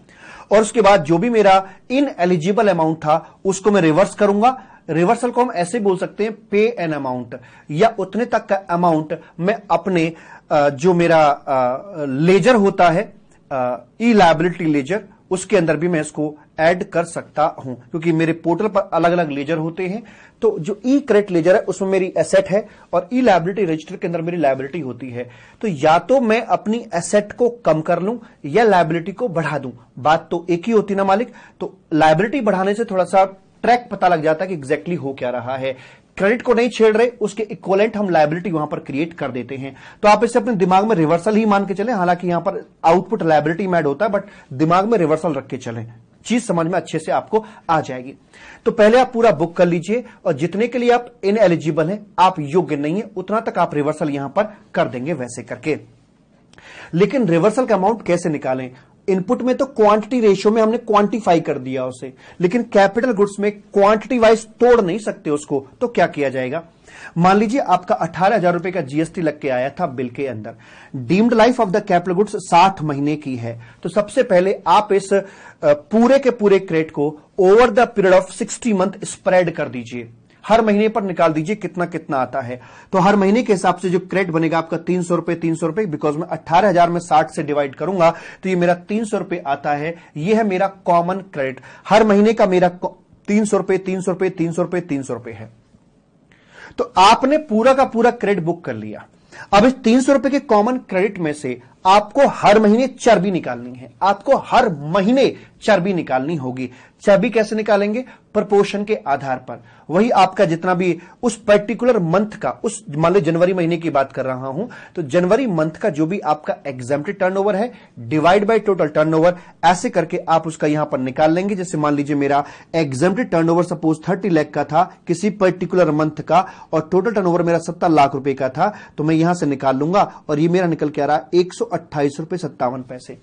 और उसके बाद जो भी मेरा इन एलिजिबल अमाउंट था उसको मैं रिवर्स करूंगा रिवर्सल को हम ऐसे बोल सकते हैं पे एन अमाउंट या उतने तक का अमाउंट मैं अपने जो मेरा लेजर होता है ई लाइबिलिटी लेजर उसके अंदर भी मैं इसको ऐड कर सकता हूं क्योंकि मेरे पोर्टल पर अलग अलग लेजर होते हैं तो जो ई क्रेडिट लेजर है उसमें मेरी एसेट है और ई लाइबिलिटी रजिस्टर के अंदर मेरी लाइबिलिटी होती है तो या तो मैं अपनी एसेट को कम कर लूं या लाइबिलिटी को बढ़ा दूं बात तो एक ही होती ना मालिक तो लाइबिलिटी बढ़ाने से थोड़ा सा ट्रैक पता लग जाता है कि एग्जैक्टली exactly हो क्या रहा है क्रेडिट को नहीं छेड़ रहे उसके इक्वलेंट हम लाइबिलिटी वहां पर क्रिएट कर देते हैं तो आप इसे अपने दिमाग में रिवर्सल ही मान के चले हालांकि यहां पर आउटपुट लाइबिलिटी में होता है बट दिमाग में रिवर्सल रख के चले चीज समझ में अच्छे से आपको आ जाएगी तो पहले आप पूरा बुक कर लीजिए और जितने के लिए आप इन एलिजिबल हैं आप योग्य नहीं है उतना तक आप रिवर्सल यहां पर कर देंगे वैसे करके लेकिन रिवर्सल का अमाउंट कैसे निकालें इनपुट में तो क्वांटिटी रेशियो में हमने क्वांटिफाई कर दिया उसे लेकिन कैपिटल गुड्स में क्वांटिटी वाइज तोड़ नहीं सकते उसको तो क्या किया जाएगा मान लीजिए आपका अठारह हजार रुपए का जीएसटी लग के आया था बिल के अंदर deemed life of the capital goods साठ महीने की है तो सबसे पहले आप इस पूरे के पूरे क्रेट को over the period of sixty month spread कर दीजिए हर महीने पर निकाल दीजिए कितना कितना आता है तो हर महीने के हिसाब से जो क्रेडिट बनेगा आपका तीन सौ रुपए तीन सौ रुपए बिकॉज मैं अट्ठारह हजार में साठ से डिवाइड करूंगा तो ये मेरा तीन सौ रुपए आता है ये है मेरा कॉमन क्रेडिट हर महीने का मेरा तीन सौ रुपए तीन सौ रुपए तीन सौ रुपए तीन सौ रुपए है तो आपने पूरा का पूरा क्रेडिट बुक कर लिया अब इस तीन सौ रुपए के कॉमन क्रेडिट में से आपको हर महीने चर्बी निकालनी है आपको हर महीने चर्बी निकालनी होगी चर्बी कैसे निकालेंगे प्रपोर्शन के आधार पर वही आपका जितना भी उस पर्टिकुलर मंथ का उस मान लो जनवरी महीने की बात कर रहा हूं तो जनवरी मंथ का जो भी आपका टर्न टर्नओवर है डिवाइड बाय टोटल टर्नओवर ऐसे करके आप उसका यहां पर निकाल लेंगे जैसे मान लीजिए मेरा turn turnover suppose thirty lakh का था किसी पर्टिकुलर मंथ का और टोटल टर्न मेरा सत्तर लाख रुपए का था तो मैं यहां से निकाल लूंगा और ये मेरा निकल के आ रहा है एक अट्ठाईस रुपए सत्तावन पैसे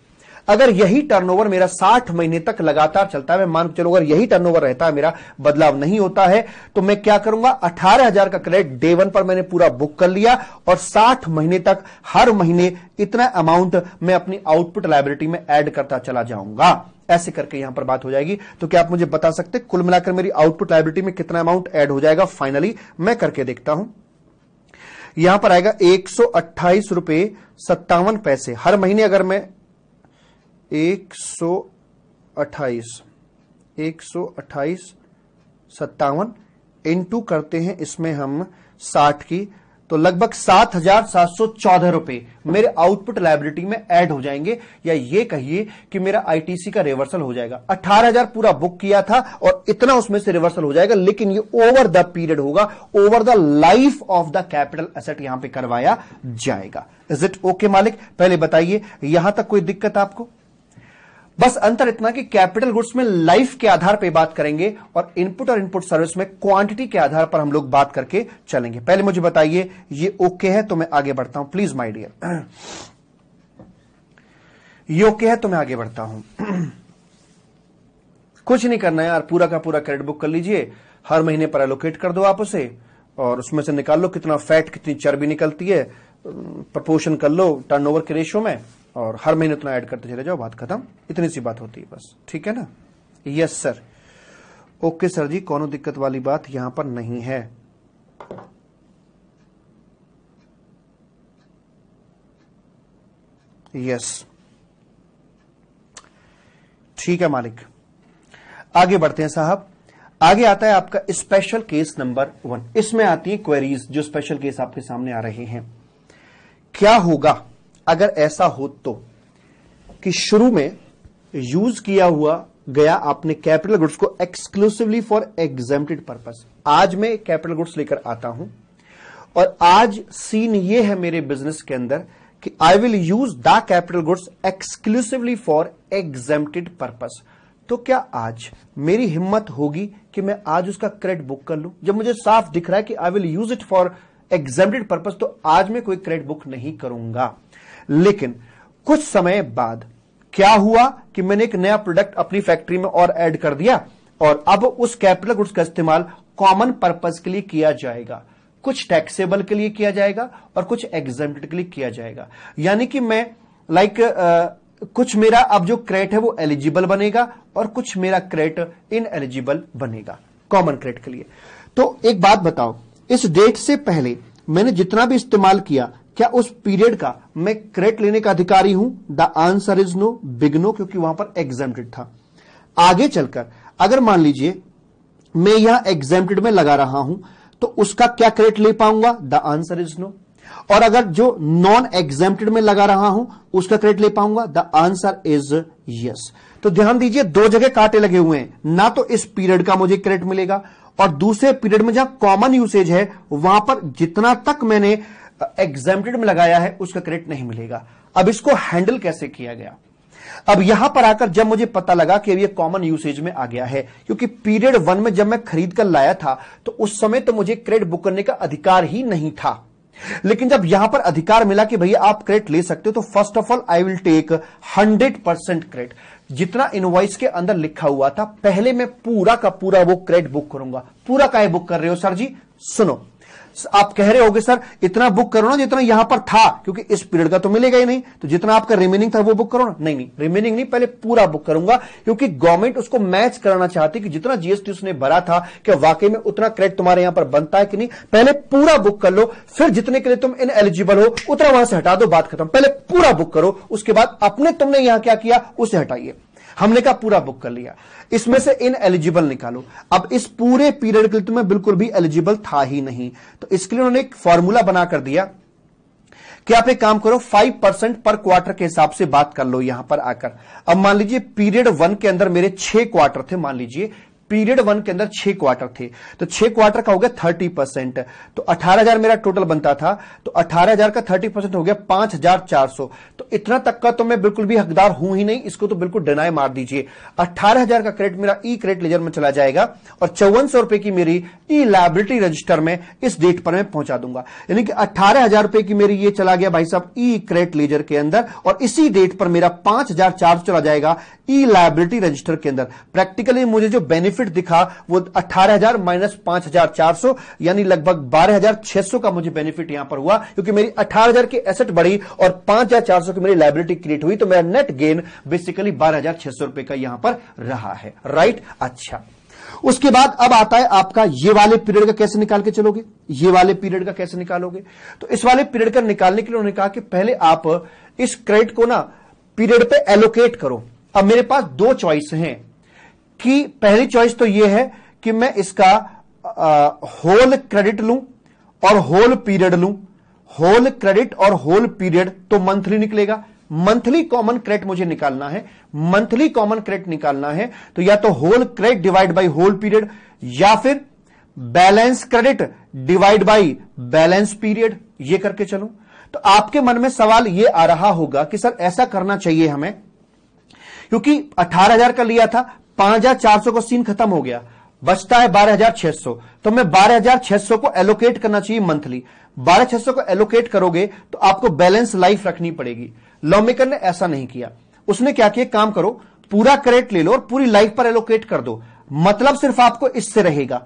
अगर यही टर्नओवर मेरा 60 महीने तक लगातार चलता है मैं मान चलो अगर यही टर्नओवर रहता है मेरा बदलाव नहीं होता है तो मैं क्या करूंगा 18000 का क्रेडिट डे वन पर मैंने पूरा बुक कर लिया और 60 महीने तक हर महीने इतना अमाउंट मैं अपनी आउटपुट लाइब्रेटी में ऐड करता चला जाऊंगा ऐसे करके यहां पर बात हो जाएगी तो क्या आप मुझे बता सकते कुल मिलाकर मेरी आउटपुट लाइब्रेटी में कितना अमाउंट एड हो जाएगा फाइनली मैं करके देखता हूं यहां पर आएगा एक सौ अट्ठाईस रुपए सत्तावन पैसे हर महीने अगर मैं एक सौ अट्ठाईस एक सौ अट्ठाईस सत्तावन इंटू करते हैं इसमें हम साठ की तो लगभग सात हजार सात सौ चौदह रुपए मेरे आउटपुट लाइबिलिटी में ऐड हो जाएंगे या ये कहिए कि मेरा आईटीसी का रिवर्सल हो जाएगा अठारह हजार पूरा बुक किया था और इतना उसमें से रिवर्सल हो जाएगा लेकिन ये ओवर द पीरियड होगा over the life of the capital asset यहां पे करवाया जाएगा इज इट ओके मालिक पहले बताइए यहां तक कोई दिक्कत आपको बस अंतर इतना कि कैपिटल गुड्स में लाइफ के आधार पर बात करेंगे और इनपुट और इनपुट सर्विस में क्वांटिटी के आधार पर हम लोग बात करके चलेंगे पहले मुझे बताइए ये ओके है तो मैं आगे बढ़ता हूं प्लीज माई डियर ये ओके है तो मैं आगे बढ़ता हूं कुछ नहीं करना यार पूरा का पूरा क्रेडिट बुक कर लीजिए हर महीने पर एलोकेट कर दो आप उसे और उसमें से निकाल लो कितना फैट कितनी चर्बी निकलती है प्रपोर्शन कर लो टर्नओवर के रेशियो में और हर महीने उतना ऐड करते चले जाओ बात खत्म इतनी सी बात होती है बस ठीक है ना यस सर ओके सर जी कौन दिक्कत वाली बात यहां पर नहीं है यस ठीक है मालिक आगे बढ़ते हैं साहब आगे आता है आपका स्पेशल केस नंबर वन इसमें आती है क्वेरीज जो स्पेशल केस आपके सामने आ रहे हैं क्या होगा अगर ऐसा हो तो कि शुरू में यूज किया हुआ गया आपने कैपिटल गुड्स को एक्सक्लूसिवली फॉर एग्जेम्प्टेड पर्पस आज मैं कैपिटल गुड्स लेकर आता हूं और आज सीन ये है मेरे बिजनेस के अंदर कि I will use the capital goods exclusively for exempted purpose तो क्या आज मेरी हिम्मत होगी कि मैं आज उसका क्रेडिट बुक कर लूं जब मुझे साफ दिख रहा है कि I will use it for exempted purpose तो आज मैं कोई क्रेडिट बुक नहीं करूंगा लेकिन कुछ समय बाद क्या हुआ कि मैंने एक नया प्रोडक्ट अपनी फैक्ट्री में और ऐड कर दिया और अब उस कैपिटल गुड्स का इस्तेमाल कॉमन पर्पज के लिए किया जाएगा कुछ टैक्सेबल के लिए किया जाएगा और कुछ एग्जाम के लिए किया जाएगा यानी कि मैं लाइक like, कुछ मेरा अब जो क्रेडिट है वो एलिजिबल बनेगा और कुछ मेरा क्रेडिट इन एलिजिबल बनेगा कॉमन क्रेडिट के लिए तो एक बात बताओ इस डेट से पहले मैंने जितना भी इस्तेमाल किया क्या उस पीरियड का मैं क्रेडिट लेने का अधिकारी हूं the answer is no big no क्योंकि वहां पर एग्जेम्प्टेड था आगे चलकर अगर मान लीजिए मैं यहां एग्जेम्प्टेड में लगा रहा हूं तो उसका क्या क्रेडिट ले पाऊंगा द आंसर इज नो और अगर जो नॉन एग्जेम्प्टेड में लगा रहा हूं उसका क्रेडिट ले पाऊंगा द आंसर इज यस तो ध्यान दीजिए दो जगह कांटे लगे हुए हैं ना तो इस पीरियड का मुझे क्रेडिट मिलेगा और दूसरे पीरियड में जहां कॉमन यूसेज है वहां पर जितना तक मैंने एग्जामेटेड में लगाया है उसका क्रेडिट नहीं मिलेगा अब इसको हैंडल कैसे किया गया अब यहां पर आकर जब मुझे पता लगा कि अब ये कॉमन यूसेज में आ गया है क्योंकि पीरियड वन में जब मैं खरीद कर लाया था तो उस समय तो मुझे क्रेडिट बुक करने का अधिकार ही नहीं था लेकिन जब यहां पर अधिकार मिला कि भैया आप क्रेडिट ले सकते हो तो first of all I will take hundred percent credit जितना इनवाइस के अंदर लिखा हुआ था पहले मैं पूरा का पूरा वो क्रेडिट बुक करूंगा पूरा का बुक कर रहे हो सर जी सुनो आप कह रहे होगे सर इतना बुक करो ना जितना यहां पर था क्योंकि इस पीरियड का तो मिलेगा ही नहीं तो जितना आपका रिमेनिंग था वो बुक करो ना नहीं नहीं रिमेनिंग नहीं पहले पूरा बुक करूंगा क्योंकि गवर्नमेंट उसको मैच कराना चाहती कि जितना जीएसटी उसने भरा था क्या वाकई में उतना क्रेडिट तुम्हारे यहां पर बनता है कि नहीं पहले पूरा बुक कर लो फिर जितने के लिए तुम इन एलिजिबल हो उतना वहां से हटा दो बात खत्म पहले पूरा बुक करो उसके बाद अपने तुमने यहां क्या किया उसे हटाइए हमने कहा पूरा बुक कर लिया इसमें से इन एलिजिबल निकालो अब इस पूरे पीरियड के लिए तुम्हें तो बिल्कुल भी एलिजिबल था ही नहीं तो इसके लिए उन्होंने एक फॉर्मूला बनाकर दिया कि आप एक काम करो फाइव परसेंट पर क्वार्टर के हिसाब से बात कर लो यहां पर आकर अब मान लीजिए पीरियड वन के अंदर मेरे छह क्वार्टर थे मान लीजिए पीरियड वन के अंदर छह क्वार्टर थे तो छह क्वार्टर का हो गया थर्टी परसेंट तो अठारह हजार मेरा टोटल बनता था तो अठारह हजार का थर्टी परसेंट हो गया पांच हजार चार सौ तो इतना तक का तो मैं बिल्कुल भी हकदार हूं ही नहीं इसको तो बिल्कुल डिनाई मार दीजिए अठारह हजार का क्रेडिट मेरा ई क्रेडिट लेजर में चला जाएगा और चौवन सौ रुपए की मेरी ई लाइब्रेटरी रजिस्टर में इस डेट पर मैं पहुंचा दूंगा यानी कि अठारह हजार रुपए की मेरी ये चला गया भाई साहब ई क्रेडिट लेजर के अंदर और इसी डेट पर मेरा पांच हजार चला जाएगा ई लाइब्रेटरी रजिस्टर के अंदर प्रैक्टिकली मुझे जो बेनिफिट बेनिफिट दिखा वो 18000 माइनस 5400 यानी लगभग 12600 का मुझे बेनिफिट यहां पर हुआ क्योंकि मेरी 18000 की एसेट बढ़ी और 5400 की मेरी लाइबिलिटी क्रिएट हुई तो मेरा नेट गेन बेसिकली 12600 रुपए का यहां पर रहा है राइट अच्छा उसके बाद अब आता है आपका ये वाले पीरियड का कैसे निकाल के चलोगे ये वाले पीरियड का कैसे निकालोगे तो इस वाले पीरियड का निकालने के लिए उन्होंने कहा कि पहले आप इस क्रेडिट को ना पीरियड पे एलोकेट करो अब मेरे पास दो चॉइस हैं कि पहली चॉइस तो यह है कि मैं इसका होल क्रेडिट लूं और होल पीरियड लूं होल क्रेडिट और होल पीरियड तो मंथली निकलेगा मंथली कॉमन क्रेडिट मुझे निकालना है मंथली कॉमन क्रेडिट निकालना है तो या तो whole credit divide by whole period या फिर balance credit divide by balance period ये करके चलो तो आपके मन में सवाल ये आ रहा होगा कि सर ऐसा करना चाहिए हमें क्योंकि 18000 का लिया था पांच हजार चार सौ का सीन खत्म हो गया बचता है बारह हजार छह सौ तो मैं बारह हजार छह सौ को एलोकेट करना चाहिए मंथली बारह छह सौ को एलोकेट करोगे तो आपको बैलेंस लाइफ रखनी पड़ेगी लॉमेकर ने ऐसा नहीं किया उसने क्या किया काम करो पूरा क्रेडिट ले लो और पूरी लाइफ पर एलोकेट कर दो मतलब सिर्फ आपको इससे रहेगा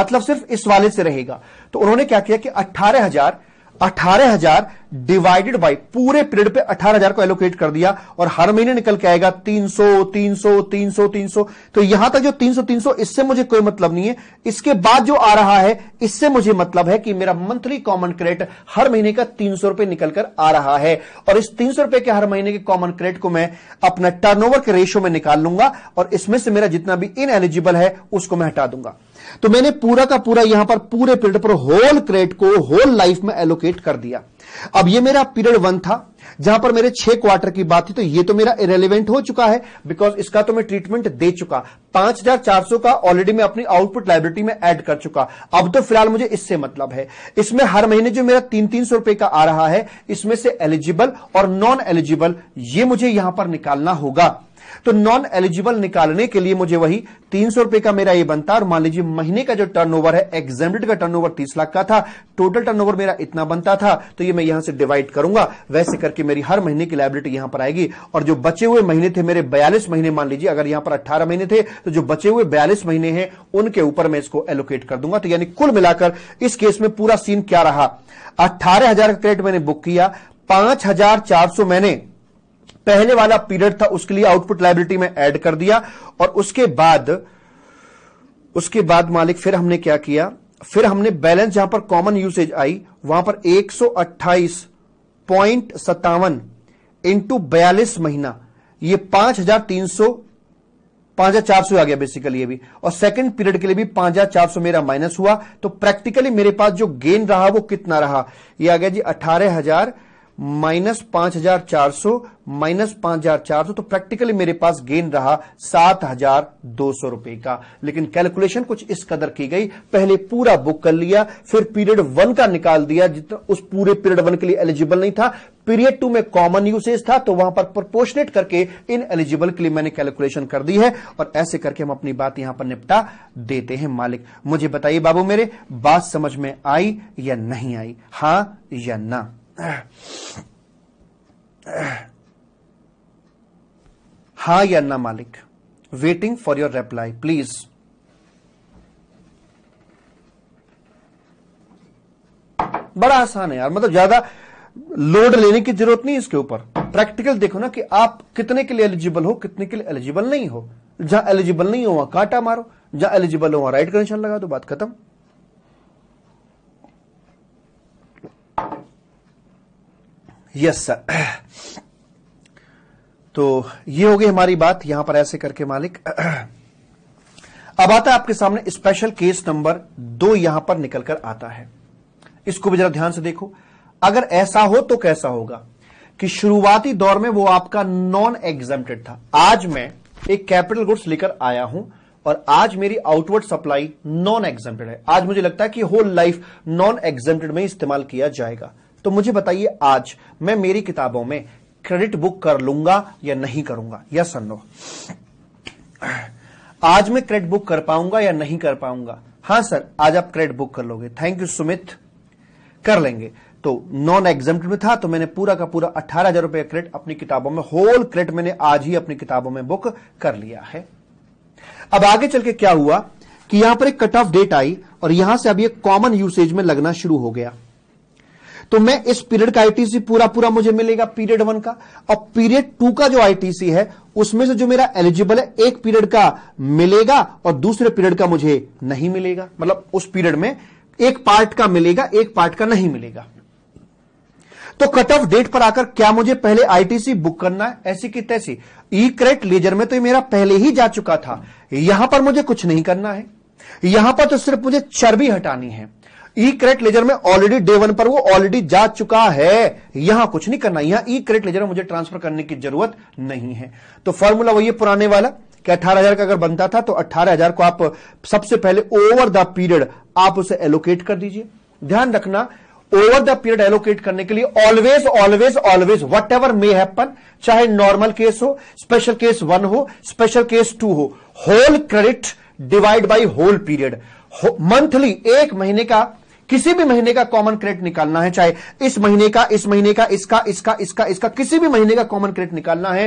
मतलब सिर्फ इस वाले से रहेगा तो उन्होंने क्या किया कि अट्ठारह हजार अठारह हजार डिवाइडेड बाई पूरे पीरियड पे अठारह हजार को एलोकेट कर दिया और हर महीने निकल के आएगा तीन सौ तीन सौ तीन सौ तीन सौ तो यहां तक जो तीन सौ तीन सौ इससे मुझे कोई मतलब नहीं है इसके बाद जो आ रहा है इससे मुझे मतलब है कि मेरा मंथली कॉमन क्रेडिट हर महीने का तीन सौ रुपए निकलकर आ रहा है और इस तीन सौ रुपए के हर महीने के कॉमन क्रेडिट को मैं अपना टर्नओवर के रेशियो में निकाल लूंगा और इसमें से मेरा जितना भी इन एलिजिबल है उसको मैं हटा दूंगा तो मैंने पूरा का पूरा यहां पर पूरे पीरियड पर होल क्रेडिट को होल लाइफ में एलोकेट कर दिया अब ये मेरा पीरियड वन था जहां पर मेरे छह क्वार्टर की बात थी तो ये तो मेरा इरेलीवेंट हो चुका है बिकॉज इसका तो मैं ट्रीटमेंट दे चुका 5400 का ऑलरेडी मैं अपनी आउटपुट लाइब्रेटी में ऐड कर चुका अब तो फिलहाल मुझे इससे मतलब है इसमें हर महीने जो मेरा तीन तीन सौ रुपए का आ रहा है इसमें से एलिजिबल और नॉन एलिजिबल ये मुझे यहां पर निकालना होगा तो नॉन एलिजिबल निकालने के लिए मुझे वही तीन सौ रुपए का मेरा ये बनता और मान लीजिए महीने का जो टर्नओवर है एग्जामेड का टर्नओवर तीस लाख का था टोटल टर्नओवर मेरा इतना बनता था तो ये मैं यहां से डिवाइड करूंगा वैसे करके मेरी हर महीने की लाइबिलिटी यहां पर आएगी और जो बचे हुए महीने थे मेरे बयालीस महीने मान लीजिए अगर यहां पर अट्ठारह महीने थे तो जो बचे हुए बयालीस महीने हैं उनके ऊपर मैं इसको एलोकेट कर दूंगा तो यानी कुल मिलाकर इस केस में पूरा सीन क्या रहा अट्ठारह हजार का क्रेडिट मैंने बुक किया पांच हजार चार सौ मैंने पहले वाला पीरियड था उसके लिए आउटपुट लाइबिलिटी में ऐड कर दिया और उसके बाद उसके बाद मालिक फिर हमने क्या किया फिर हमने बैलेंस जहां पर कॉमन यूसेज आई वहां पर एक सौ अट्ठाईस पॉइंट सत्तावन इंटू बयालीस महीना ये पांच हजार तीन सौ पांच हजार चार सौ आ गया बेसिकली ये भी और सेकंड पीरियड के लिए भी पांच हजार चार सौ मेरा माइनस हुआ तो प्रैक्टिकली मेरे पास जो गेन रहा वो कितना रहा ये आ गया जी अठारह हजार माइनस पांच हजार चार सौ माइनस पांच हजार चार सौ तो प्रैक्टिकली मेरे पास गेन रहा सात हजार दो सौ रुपए का लेकिन कैलकुलेशन कुछ इस कदर की गई पहले पूरा बुक कर लिया फिर पीरियड वन का निकाल दिया जितना उस पूरे पीरियड वन के लिए एलिजिबल नहीं था पीरियड टू में कॉमन यूसेज था तो वहां पर प्रोपोर्शनेट करके इन एलिजिबल के लिए मैंने कैलकुलेशन कर दी है और ऐसे करके हम अपनी बात यहां पर निपटा देते हैं मालिक मुझे बताइए बाबू मेरे बात समझ में आई या नहीं आई हां या ना हा या ना मालिक waiting for your reply please बड़ा आसान है यार मतलब ज्यादा लोड लेने की जरूरत नहीं इसके ऊपर प्रैक्टिकल देखो ना कि आप कितने के लिए एलिजिबल हो कितने के लिए एलिजिबल नहीं हो जहां एलिजिबल नहीं हो वहां कांटा मारो जहां एलिजिबल हो वहां राइट कनेक्शन लगा दो बात खत्म यस सर तो ये हो गई हमारी बात यहां पर ऐसे करके मालिक अब आता है आपके सामने स्पेशल केस नंबर दो यहां पर निकलकर आता है इसको भी जरा ध्यान से देखो अगर ऐसा हो तो कैसा होगा कि शुरुआती दौर में वो आपका नॉन एग्जेप्टेड था आज मैं एक कैपिटल गुड्स लेकर आया हूं और आज मेरी आउटवर्ड सप्लाई नॉन एग्जेप्टेड है आज मुझे लगता है कि होल लाइफ नॉन एग्जेप्टेड में इस्तेमाल किया जाएगा तो मुझे बताइए आज मैं मेरी किताबों में क्रेडिट बुक कर लूंगा या नहीं करूंगा यस yes नो आज मैं क्रेडिट बुक कर पाऊंगा या नहीं कर पाऊंगा हाँ सर आज आप क्रेडिट बुक कर लोगे थैंक यू सुमित कर लेंगे तो नॉन एग्जाम में था तो मैंने पूरा का पूरा अठारह हजार रुपए क्रेडिट अपनी किताबों में होल क्रेडिट मैंने आज ही अपनी किताबों में बुक कर लिया है अब आगे चल के क्या हुआ कि यहां पर एक कट ऑफ डेट आई और यहां से अब ये कॉमन यूसेज में लगना शुरू हो गया तो मैं इस पीरियड का आईटीसी पूरा पूरा मुझे मिलेगा पीरियड वन का और पीरियड टू का जो आईटीसी है उसमें से जो मेरा एलिजिबल है एक पीरियड का मिलेगा और दूसरे पीरियड का मुझे नहीं मिलेगा मतलब उस पीरियड में एक पार्ट का मिलेगा एक पार्ट का नहीं मिलेगा तो कट ऑफ डेट पर आकर क्या मुझे पहले आईटीसी बुक करना है ऐसी की तैसी ई क्रेट लेजर में तो मेरा पहले ही जा चुका था यहां पर मुझे कुछ नहीं करना है यहां पर तो सिर्फ मुझे चर्बी हटानी है ई क्रेडिट लेजर में ऑलरेडी डे वन पर वो ऑलरेडी जा चुका है यहां कुछ नहीं करना यहां ई क्रेडिट लेजर में मुझे ट्रांसफर करने की जरूरत नहीं है तो फॉर्मूला वही पुराने वाला कि हजार का अगर बनता था तो हजार को आप सबसे पहले ओवर द पीरियड आप उसे एलोकेट कर दीजिए ध्यान रखना ओवर द पीरियड एलोकेट करने के लिए always always always whatever may happen चाहे नॉर्मल केस हो स्पेशल केस वन हो स्पेशल केस टू हो whole credit divide by whole period monthly एक महीने का किसी भी महीने का कॉमन क्रेडिट निकालना है चाहे इस महीने का इस महीने का इसका इसका इसका इसका किसी भी महीने का कॉमन क्रेडिट निकालना है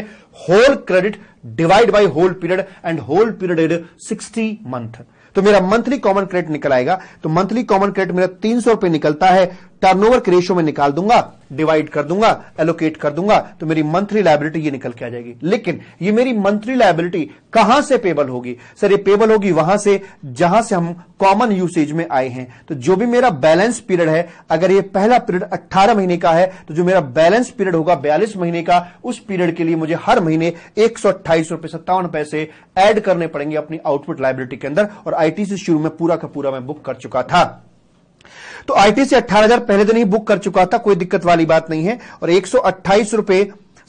whole credit divide by whole period and whole period sixty month तो मेरा मंथली कॉमन क्रेडिट निकल आएगा तो मंथली कॉमन क्रेडिट मेरा तीन सौ निकलता है टर्नओवर के रेशियो में निकाल दूंगा डिवाइड कर दूंगा एलोकेट कर दूंगा तो मेरी मंथली लाइबिलिटी ये निकल के आ जाएगी लेकिन ये मेरी मंथली लाइबिलिटी कहां से पेबल होगी सर ये पेबल होगी वहां से जहां से हम कॉमन यूसेज में आए हैं तो जो भी मेरा बैलेंस पीरियड है अगर ये पहला पीरियड 18 महीने का है तो जो मेरा बैलेंस पीरियड होगा 42 महीने का उस पीरियड के लिए मुझे हर महीने एक सौ रुपए सत्तावन पैसे एड करने पड़ेंगे अपनी आउटपुट लाइब्रेटी के अंदर और आईटी से शुरू में पूरा का पूरा मैं बुक कर चुका था तो आईटी से 18,000 पहले दिन ही बुक कर चुका था कोई दिक्कत वाली बात नहीं है और एक रुपए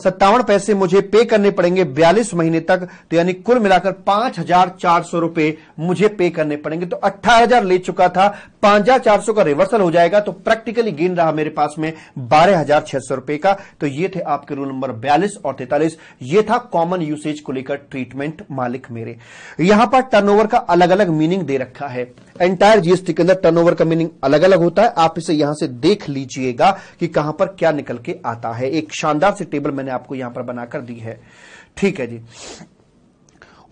सत्तावन पैसे मुझे पे करने पड़ेंगे बयालीस महीने तक तो यानी कुल मिलाकर पांच हजार चार सौ रुपए मुझे पे करने पड़ेंगे तो अट्ठारह हजार ले चुका था पांच हजार चार सौ का रिवर्सल हो जाएगा तो प्रैक्टिकली गेन रहा मेरे पास में बारह हजार छह सौ रुपए का तो ये थे आपके रूल नंबर बयालीस और तैतालीस ये था कॉमन यूसेज को लेकर ट्रीटमेंट मालिक मेरे यहां पर टर्न का अलग अलग मीनिंग दे रखा है एंटायर जीएसटी के अंदर टर्नओवर का मीनिंग अलग अलग होता है आप इसे यहां से देख लीजिएगा कि कहां पर क्या निकल के आता है एक शानदार सी टेबल मैंने आपको यहां पर बनाकर दी है ठीक है जी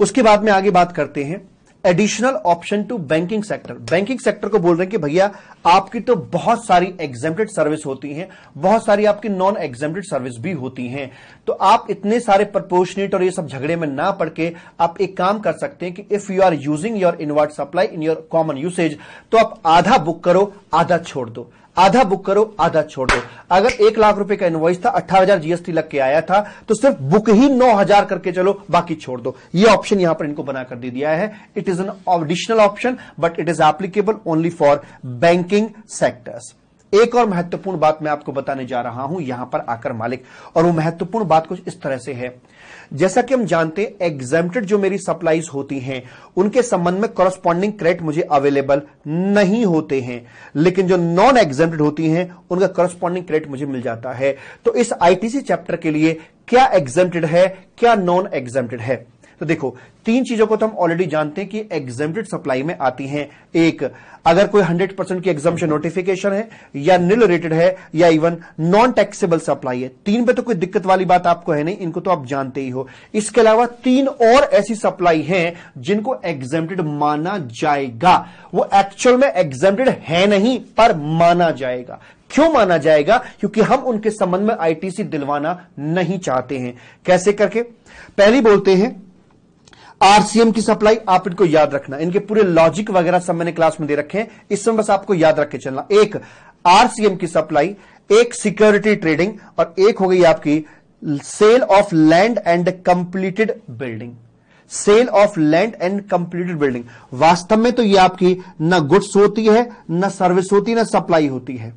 उसके बाद में आगे बात करते हैं additional option two banking sector banking sector को बोल रहे हैं कि भैया आपकी तो बहुत सारी एग्जेम्प्टेड सर्विस होती हैं बहुत सारी आपकी नॉन एग्जेम्प्टेड सर्विस भी होती हैं तो आप इतने सारे प्रपोर्शनेट और ये सब झगड़े में ना पड़ के आप एक काम कर सकते हैं कि if you are using your inward supply in your common usage तो आप आधा बुक करो आधा छोड़ दो आधा बुक करो आधा छोड़ दो अगर एक लाख रुपए का इन्वॉइस था अट्ठारह हजार जीएसटी लग के आया था तो सिर्फ बुक ही नौ हजार करके चलो बाकी छोड़ दो ये ऑप्शन यहां पर इनको बनाकर दे दिया है it is an additional option but it is applicable only for banking sectors एक और महत्वपूर्ण बात मैं आपको बताने जा रहा हूं यहां पर आकर मालिक और वो महत्वपूर्ण बात कुछ इस तरह से है जैसा कि हम जानते हैं एग्जेप्टेड जो मेरी सप्लाईज होती हैं उनके संबंध में कॉरस्पॉन्डिंग क्रेडिट मुझे अवेलेबल नहीं होते हैं लेकिन जो नॉन एग्जेप्टेड होती हैं उनका कॉरस्पॉन्डिंग क्रेडिट मुझे मिल जाता है तो इस आईटीसी चैप्टर के लिए क्या एग्जेप्टेड है क्या नॉन एग्जेप्टेड है तो देखो तीन चीजों को तो हम ऑलरेडी जानते हैं कि एग्जेम्प्टेड सप्लाई में आती हैं एक अगर कोई 100 परसेंट की एग्जामेशन नोटिफिकेशन है या निल रेटेड है या इवन नॉन टैक्सेबल सप्लाई है तीन पे तो कोई दिक्कत वाली बात आपको है नहीं इनको तो आप जानते ही हो इसके अलावा तीन और ऐसी सप्लाई हैं जिनको एग्जेप्टेड माना जाएगा वो एक्चुअल में एग्जेप्टेड है नहीं पर माना जाएगा क्यों माना जाएगा क्योंकि हम उनके संबंध में आईटीसी दिलवाना नहीं चाहते हैं कैसे करके पहली बोलते हैं आरसीएम की सप्लाई आप इनको याद रखना इनके पूरे लॉजिक वगैरह सब मैंने क्लास में दे रखे हैं इस समय बस आपको याद रख के चलना एक आरसीएम की सप्लाई एक सिक्योरिटी ट्रेडिंग और एक हो गई आपकी sale of land and completed building sale of land and completed building वास्तव में तो ये आपकी ना गुड्स होती है ना सर्विस होती है ना सप्लाई होती है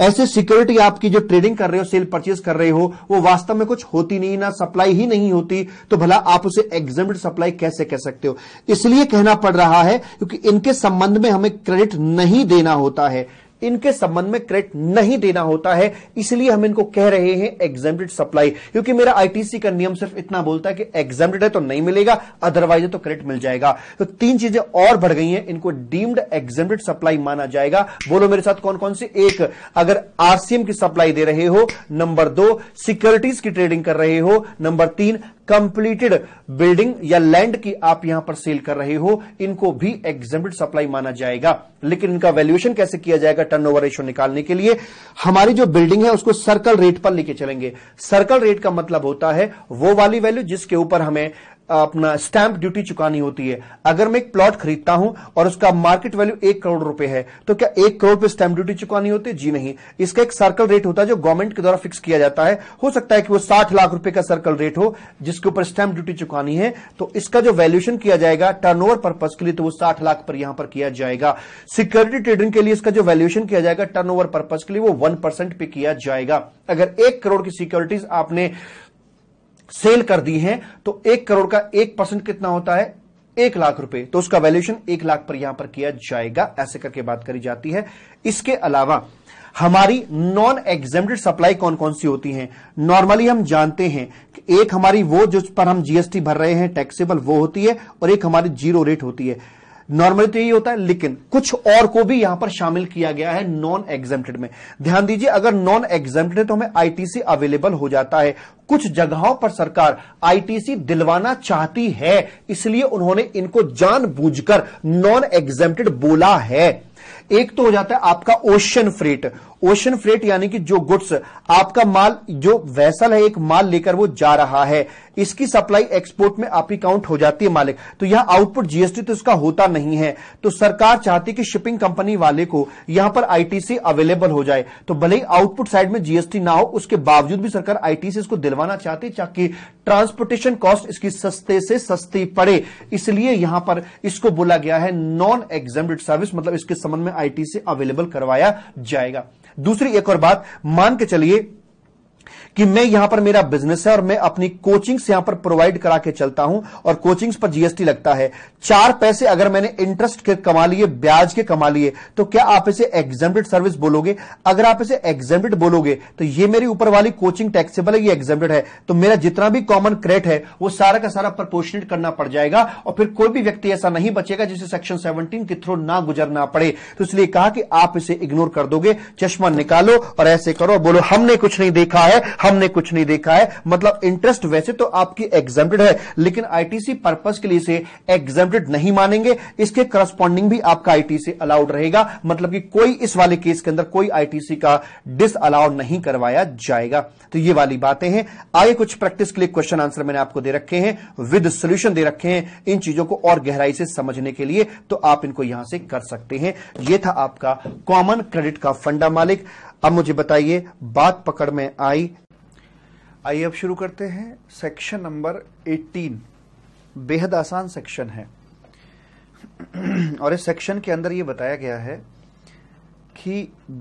ऐसे सिक्योरिटी आपकी जो ट्रेडिंग कर रहे हो सेल परचेज कर रहे हो वो वास्तव में कुछ होती नहीं ना सप्लाई ही नहीं होती तो भला आप उसे एग्जाम सप्लाई कैसे कह सकते हो इसलिए कहना पड़ रहा है क्योंकि इनके संबंध में हमें क्रेडिट नहीं देना होता है इनके संबंध में क्रेडिट नहीं देना होता है इसलिए हम इनको कह रहे हैं एग्जामेड सप्लाई क्योंकि मेरा आईटीसी का नियम सिर्फ इतना बोलता है कि एग्जामेड है तो नहीं मिलेगा अदरवाइज तो क्रेडिट मिल जाएगा तो तीन चीजें और बढ़ गई हैं इनको डीम्ड एग्जामेड सप्लाई माना जाएगा बोलो मेरे साथ कौन कौन सी एक अगर आरसीएम की सप्लाई दे रहे हो नंबर दो सिक्योरिटीज की ट्रेडिंग कर रहे हो नंबर तीन कंप्लीटेड बिल्डिंग या लैंड की आप यहां पर सेल कर रहे हो इनको भी एग्जाम्ड सप्लाई माना जाएगा लेकिन इनका वैल्यूएशन कैसे किया जाएगा टर्नओवर रेशियो निकालने के लिए हमारी जो बिल्डिंग है उसको सर्कल रेट पर लेके चलेंगे सर्कल रेट का मतलब होता है वो वाली वैल्यू जिसके ऊपर हमें अपना स्टैंप ड्यूटी चुकानी होती है अगर मैं एक प्लॉट खरीदता हूं और उसका मार्केट वैल्यू एक करोड़ रुपए है तो क्या एक करोड़ पे स्टैंप ड्यूटी चुकानी होती है जी नहीं इसका एक सर्कल रेट होता है जो गवर्नमेंट के द्वारा फिक्स किया जाता है हो सकता है कि वो साठ लाख रुपए का सर्कल रेट हो जिसके ऊपर स्टैंप ड्यूटी चुकानी है तो इसका जो वैल्यूशन किया जाएगा ओवर पर्पज के लिए तो वो साठ लाख पर यहां पर किया जाएगा सिक्योरिटी ट्रेडिंग के लिए इसका जो वैल्यूशन किया जाएगा ओवर पर्पज के लिए वो वन पे किया जाएगा अगर एक करोड़ की सिक्योरिटीज आपने सेल कर दी हैं तो एक करोड़ का एक परसेंट कितना होता है एक लाख रुपए तो उसका वैल्यूएशन एक लाख पर यहां पर किया जाएगा ऐसे करके बात करी जाती है इसके अलावा हमारी नॉन एग्जेम्प्टेड सप्लाई कौन कौन सी होती हैं नॉर्मली हम जानते हैं कि एक हमारी वो जिस पर हम जीएसटी भर रहे हैं टैक्सेबल वो होती है और एक हमारी जीरो रेट होती है नॉर्मली तो यही होता है लेकिन कुछ और को भी यहां पर शामिल किया गया है नॉन एग्जेम्प्टेड में ध्यान दीजिए अगर नॉन एग्जेम्प्टेड है तो हमें आईटीसी अवेलेबल हो जाता है कुछ जगहों पर सरकार आईटीसी दिलवाना चाहती है इसलिए उन्होंने इनको जानबूझकर नॉन एग्जेम्प्टेड बोला है एक तो हो जाता है आपका ओशन फ्रेट ओशन फ्रेट यानी कि जो गुड्स आपका माल जो वैसल है एक माल लेकर वो जा रहा है इसकी सप्लाई एक्सपोर्ट में आपकी काउंट हो जाती है मालिक तो यह आउटपुट जीएसटी तो इसका होता नहीं है तो सरकार चाहती कि शिपिंग कंपनी वाले को यहां पर आईटीसी अवेलेबल हो जाए तो भले ही आउटपुट साइड में जीएसटी ना हो उसके बावजूद भी सरकार आईटीसी इसको दिलवाना चाहती ताकि ट्रांसपोर्टेशन कॉस्ट इसकी सस्ते से सस्ती पड़े इसलिए यहां पर इसको बोला गया है नॉन एग्जाम सर्विस मतलब इसके संबंध में आईटीसी अवेलेबल करवाया जाएगा दूसरी एक और बात मान के चलिए कि मैं यहां पर मेरा बिजनेस है और मैं अपनी कोचिंग्स यहां पर प्रोवाइड करा के चलता हूं और कोचिंग्स पर जीएसटी लगता है चार पैसे अगर मैंने इंटरेस्ट के कमा लिए ब्याज के कमा लिए तो क्या आप इसे एग्जामेड सर्विस बोलोगे अगर आप इसे एग्जामेड बोलोगे तो ये मेरी ऊपर वाली कोचिंग टैक्सेबल है ये एग्जामेड है तो मेरा जितना भी कॉमन क्रेट है वो सारा का सारा प्रपोर्शनेट करना पड़ जाएगा और फिर कोई भी व्यक्ति ऐसा नहीं बचेगा जिसे सेक्शन सेवनटीन के थ्रू ना गुजरना पड़े तो इसलिए कहा कि आप इसे इग्नोर कर दोगे चश्मा निकालो और ऐसे करो बोलो हमने कुछ नहीं देखा है हम हमने कुछ नहीं देखा है मतलब इंटरेस्ट वैसे तो आपकी एग्जेप्टेड है लेकिन आईटीसी पर्पज के लिए से नहीं मानेंगे इसके करस्पॉन्डिंग भी आपका आईटीसी अलाउड रहेगा मतलब कि कोई इस वाले केस के अंदर कोई आईटीसी का डिस अलाउड नहीं करवाया जाएगा तो ये वाली बातें हैं आगे कुछ प्रैक्टिस के लिए क्वेश्चन आंसर मैंने आपको दे रखे हैं विद सोल्यूशन दे रखे हैं इन चीजों को और गहराई से समझने के लिए तो आप इनको यहां से कर सकते हैं यह था आपका कॉमन क्रेडिट का फंडा मालिक अब मुझे बताइए बात पकड़ में आई आइए अब शुरू करते हैं सेक्शन नंबर 18 बेहद आसान सेक्शन है और इस सेक्शन के अंदर यह बताया गया है कि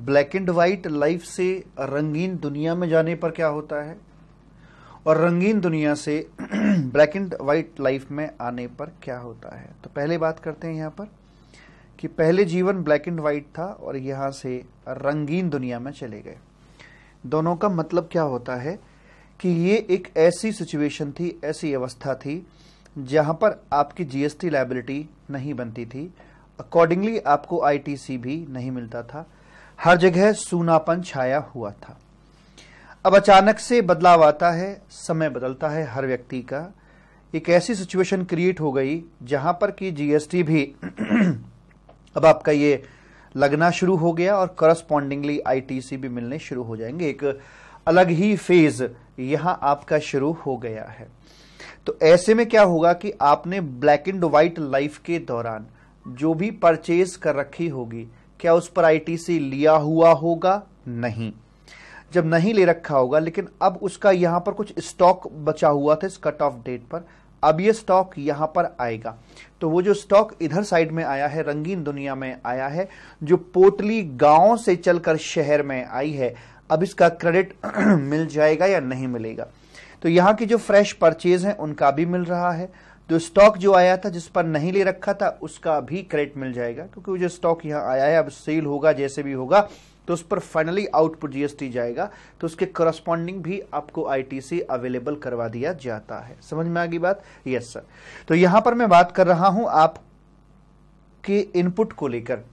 ब्लैक एंड व्हाइट लाइफ से रंगीन दुनिया में जाने पर क्या होता है और रंगीन दुनिया से ब्लैक एंड व्हाइट लाइफ में आने पर क्या होता है तो पहले बात करते हैं यहां पर कि पहले जीवन ब्लैक एंड व्हाइट था और यहां से रंगीन दुनिया में चले गए दोनों का मतलब क्या होता है कि ये एक ऐसी सिचुएशन थी ऐसी अवस्था थी जहां पर आपकी जीएसटी लाइबिलिटी नहीं बनती थी अकॉर्डिंगली आपको आईटीसी भी नहीं मिलता था हर जगह सूनापन छाया हुआ था अब अचानक से बदलाव आता है समय बदलता है हर व्यक्ति का एक ऐसी सिचुएशन क्रिएट हो गई जहां पर कि जीएसटी भी [CLEARS THROAT] अब आपका ये लगना शुरू हो गया और करस्पॉन्डिंगली आईटीसी भी मिलने शुरू हो जाएंगे एक अलग ही फेज यहां आपका शुरू हो गया है तो ऐसे में क्या होगा कि आपने ब्लैक एंड व्हाइट लाइफ के दौरान जो भी परचेज कर रखी होगी क्या उस पर आईटीसी लिया हुआ होगा नहीं जब नहीं ले रखा होगा लेकिन अब उसका यहां पर कुछ स्टॉक बचा हुआ था इस कट ऑफ डेट पर अब ये स्टॉक यहां पर आएगा तो वो जो स्टॉक इधर साइड में आया है रंगीन दुनिया में आया है जो पोटली गांव से चलकर शहर में आई है अब इसका क्रेडिट [CLEARS THROAT] मिल जाएगा या नहीं मिलेगा तो यहाँ की जो फ्रेश परचेज है उनका भी मिल रहा है जो स्टॉक जो आया था जिस पर नहीं ले रखा था उसका भी क्रेडिट मिल जाएगा क्योंकि वो जो स्टॉक यहाँ आया है अब सेल होगा जैसे भी होगा तो उस पर फाइनली आउटपुट जीएसटी जाएगा तो उसके करस्पॉन्डिंग भी आपको आईटीसी अवेलेबल करवा दिया जाता है समझ में आ गई बात यस सर तो यहां पर मैं बात कर रहा हूं आपके इनपुट को लेकर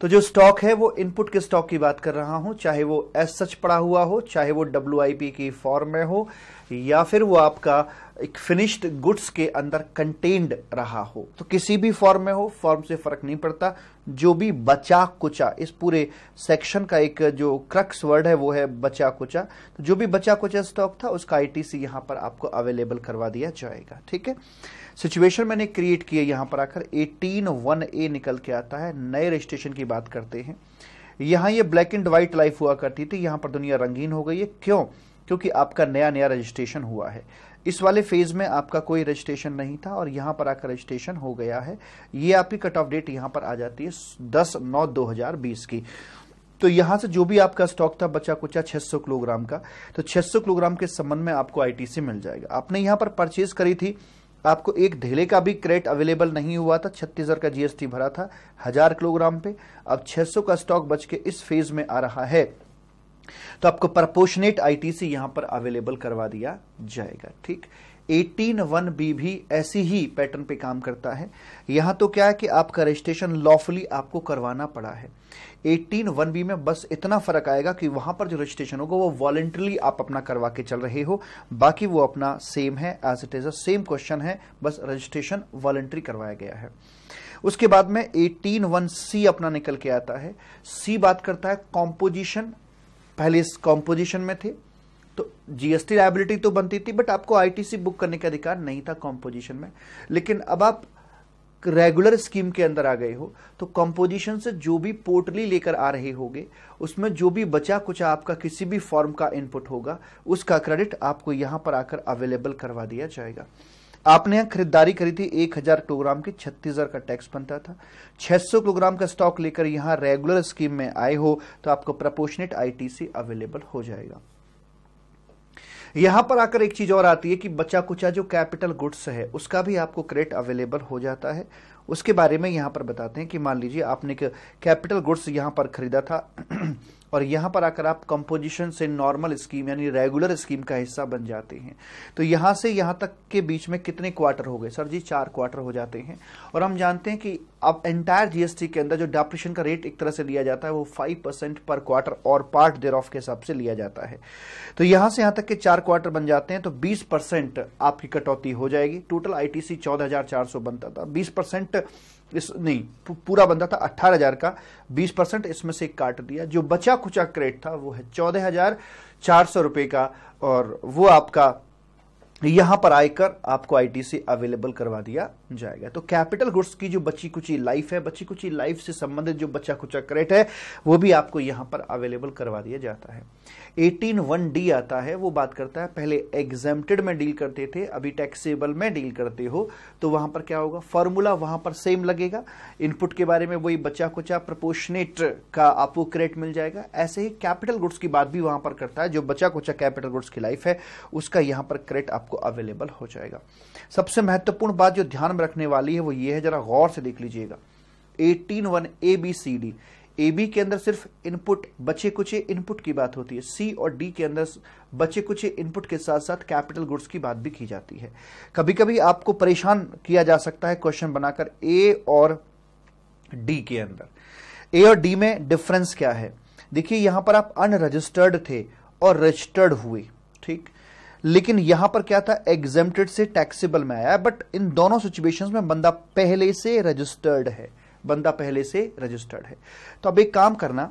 तो जो स्टॉक है वो इनपुट के स्टॉक की बात कर रहा हूं चाहे वो एस सच पड़ा हुआ हो चाहे वो डब्ल्यू की फॉर्म में हो या फिर वो आपका एक फिनिश्ड गुड्स के अंदर कंटेन्ड रहा हो तो किसी भी फॉर्म में हो फॉर्म से फर्क नहीं पड़ता जो भी बचा कुचा इस पूरे सेक्शन का एक जो क्रक्स वर्ड है वो है बचा कुचा तो जो भी बचा कुचा स्टॉक था उसका आईटीसी यहां पर आपको अवेलेबल करवा दिया जाएगा ठीक है सिचुएशन मैंने क्रिएट की है यहाँ पर आकर एटीन वन ए निकल के आता है नए रजिस्ट्रेशन की बात करते हैं यहाँ ये ब्लैक एंड व्हाइट लाइफ हुआ करती थी यहाँ पर दुनिया रंगीन हो गई है क्यों क्योंकि आपका नया नया रजिस्ट्रेशन हुआ है इस वाले फेज में आपका कोई रजिस्ट्रेशन नहीं था और यहाँ पर आकर रजिस्ट्रेशन हो गया है ये आपकी कट ऑफ डेट यहाँ पर आ जाती है दस नौ दो हजार बीस की तो यहाँ से जो भी आपका स्टॉक था बचा कुचा 600 किलोग्राम का तो 600 किलोग्राम के संबंध में आपको आईटीसी मिल जाएगा आपने यहाँ पर परचेज करी थी आपको एक ढेले का भी क्रेट अवेलेबल नहीं हुआ था छत्तीस का जीएसटी भरा था हजार किलोग्राम पे अब 600 का स्टॉक बच के इस फेज में आ रहा है तो आपको प्रपोशनेट आईटीसी यहां पर अवेलेबल करवा दिया जाएगा ठीक वन बी भी ऐसी ही पैटर्न पे काम करता है यहां तो क्या है कि आपका रजिस्ट्रेशन लॉफुली आपको करवाना पड़ा है एटीन वन बी में बस इतना फर्क आएगा कि वहां पर जो रजिस्ट्रेशन होगा वो वॉलेंटरली आप अपना करवा के चल रहे हो बाकी वो अपना सेम है as it is a same question है बस रजिस्ट्रेशन वॉलेंट्री करवाया गया है उसके बाद में एटीन वन सी अपना निकल के आता है सी बात करता है कॉम्पोजिशन पहले इस कॉम्पोजिशन में थे तो जीएसटी लाइबिलिटी तो बनती थी बट आपको आईटीसी बुक करने का अधिकार नहीं था कॉम्पोजिशन में लेकिन अब आप रेगुलर स्कीम के अंदर आ गए हो तो कंपोजिशन से जो भी पोर्टली लेकर आ रहे होगे उसमें जो भी बचा कुछ आपका किसी भी फॉर्म का इनपुट होगा उसका क्रेडिट आपको यहां पर आकर अवेलेबल करवा दिया जाएगा आपने यहां खरीदारी करी थी एक हजार किलोग्राम की छत्तीस हजार का टैक्स बनता था 600 किलोग्राम का स्टॉक लेकर यहां रेगुलर स्कीम में आए हो तो आपको प्रपोर्शनेट आईटीसी अवेलेबल हो जाएगा यहां पर आकर एक चीज और आती है कि बचा कुचा जो कैपिटल गुड्स है उसका भी आपको क्रेट अवेलेबल हो जाता है उसके बारे में यहाँ पर बताते हैं कि मान लीजिए आपने कैपिटल गुड्स यहाँ पर खरीदा था [CLEARS THROAT] और यहाँ पर आकर आप कंपोजिशन से नॉर्मल स्कीम यानी रेगुलर स्कीम का हिस्सा बन जाते हैं तो यहाँ से यहाँ तक के बीच में कितने क्वार्टर हो गए सर जी चार क्वार्टर हो जाते हैं और हम जानते हैं कि अब एंटायर जीएसटी के अंदर जो डेप्रिशन का रेट एक तरह से लिया जाता है वो फाइव परसेंट पर क्वार्टर और पार्ट देर ऑफ के हिसाब से लिया जाता है तो यहां से यहां तक के चार क्वार्टर बन जाते हैं तो बीस परसेंट आपकी कटौती हो जाएगी टोटल आईटीसी चौदह हजार चार सौ बनता था बीस परसेंट परसेंट इस नहीं पूरा बंदा था अट्ठारह हजार का बीस परसेंट इसमें से काट दिया जो बचा खुचा क्रेडिट था वो है चौदह हजार चार सौ रुपए का और वो आपका यहां पर आयकर आपको आईटीसी से अवेलेबल करवा दिया जाएगा तो कैपिटल गुड्स की जो बची कुची लाइफ है बची कुची लाइफ से संबंधित जो बचा कुचा क्रेट है वो भी आपको यहां पर अवेलेबल करवा दिया जाता है एटीन वन डी आता है वो बात करता है पहले एग्जेम्प्टेड में डील करते थे अभी टैक्सेबल में डील करते हो तो वहां पर क्या होगा फॉर्मूला वहां पर सेम लगेगा इनपुट के बारे में वही बचा कुचा प्रपोशनेट का आपको क्रेट मिल जाएगा ऐसे ही कैपिटल गुड्स की बात भी वहां पर करता है जो बचा कुचा कैपिटल गुड्स की लाइफ है उसका यहां पर क्रेट आपको अवेलेबल हो जाएगा सबसे महत्वपूर्ण बात जो ध्यान में रखने वाली है वो ये है जरा गौर से देख लीजिएगा eighteen one A B C D A B के अंदर सिर्फ इनपुट बचे कुछ इनपुट की बात होती है सी और डी के अंदर बचे कुछ इनपुट के साथ साथ कैपिटल गुड्स की बात भी की जाती है कभी कभी आपको परेशान किया जा सकता है क्वेश्चन बनाकर ए और डी के अंदर ए और डी में डिफरेंस क्या है देखिए यहां पर आप अनरजिस्टर्ड थे और रजिस्टर्ड हुए ठीक लेकिन यहां पर क्या था एग्जेप्टेड से टैक्सेबल में आया बट इन दोनों सिचुएशंस में बंदा पहले से रजिस्टर्ड है बंदा पहले से रजिस्टर्ड है तो अब एक काम करना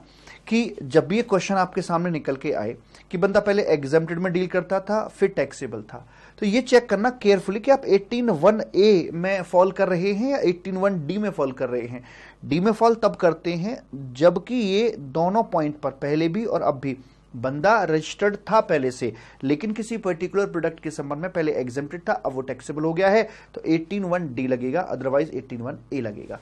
कि जब भी ये क्वेश्चन आपके सामने निकल के आए कि बंदा पहले एग्जेमटेड में डील करता था फिर टैक्सेबल था तो ये चेक करना केयरफुली कि आप 181 ए में फॉल कर रहे हैं या 181 डी में फॉल कर रहे हैं डी में फॉल तब करते हैं जबकि ये दोनों पॉइंट पर पहले भी और अब भी बंदा रजिस्टर्ड था पहले से लेकिन किसी पर्टिकुलर प्रोडक्ट के संबंध में पहले एग्जेप्टेड था अब वो टैक्सेबल हो गया है तो एटीन वन डी लगेगा अदरवाइज एटीन वन ए लगेगा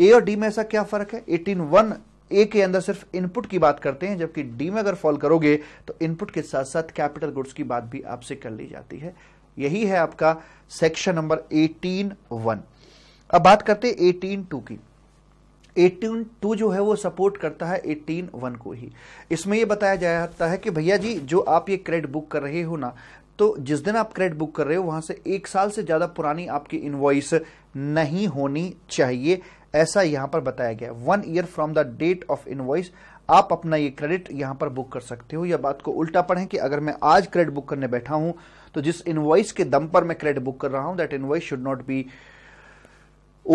ए और डी में ऐसा क्या फर्क है एटीन वन ए के अंदर सिर्फ इनपुट की बात करते हैं जबकि डी में अगर फॉल करोगे तो इनपुट के साथ साथ कैपिटल गुड्स की बात भी आपसे कर ली जाती है यही है आपका सेक्शन नंबर एटीन वन अब बात करते हैं एटीन टू की एटीन टू जो है वो सपोर्ट करता है एटीन वन को ही इसमें ये बताया जाता है कि भैया जी जो आप ये क्रेडिट बुक कर रहे हो ना तो जिस दिन आप क्रेडिट बुक कर रहे हो वहां से एक साल से ज्यादा पुरानी आपकी इन्वॉइस नहीं होनी चाहिए ऐसा यहां पर बताया गया one year from the date of invoice आप अपना ये क्रेडिट यहां पर बुक कर सकते हो या बात को उल्टा पढ़ें कि अगर मैं आज क्रेडिट बुक करने बैठा हूं तो जिस इनवॉइस के दम पर मैं क्रेडिट बुक कर रहा हूं that invoice should not be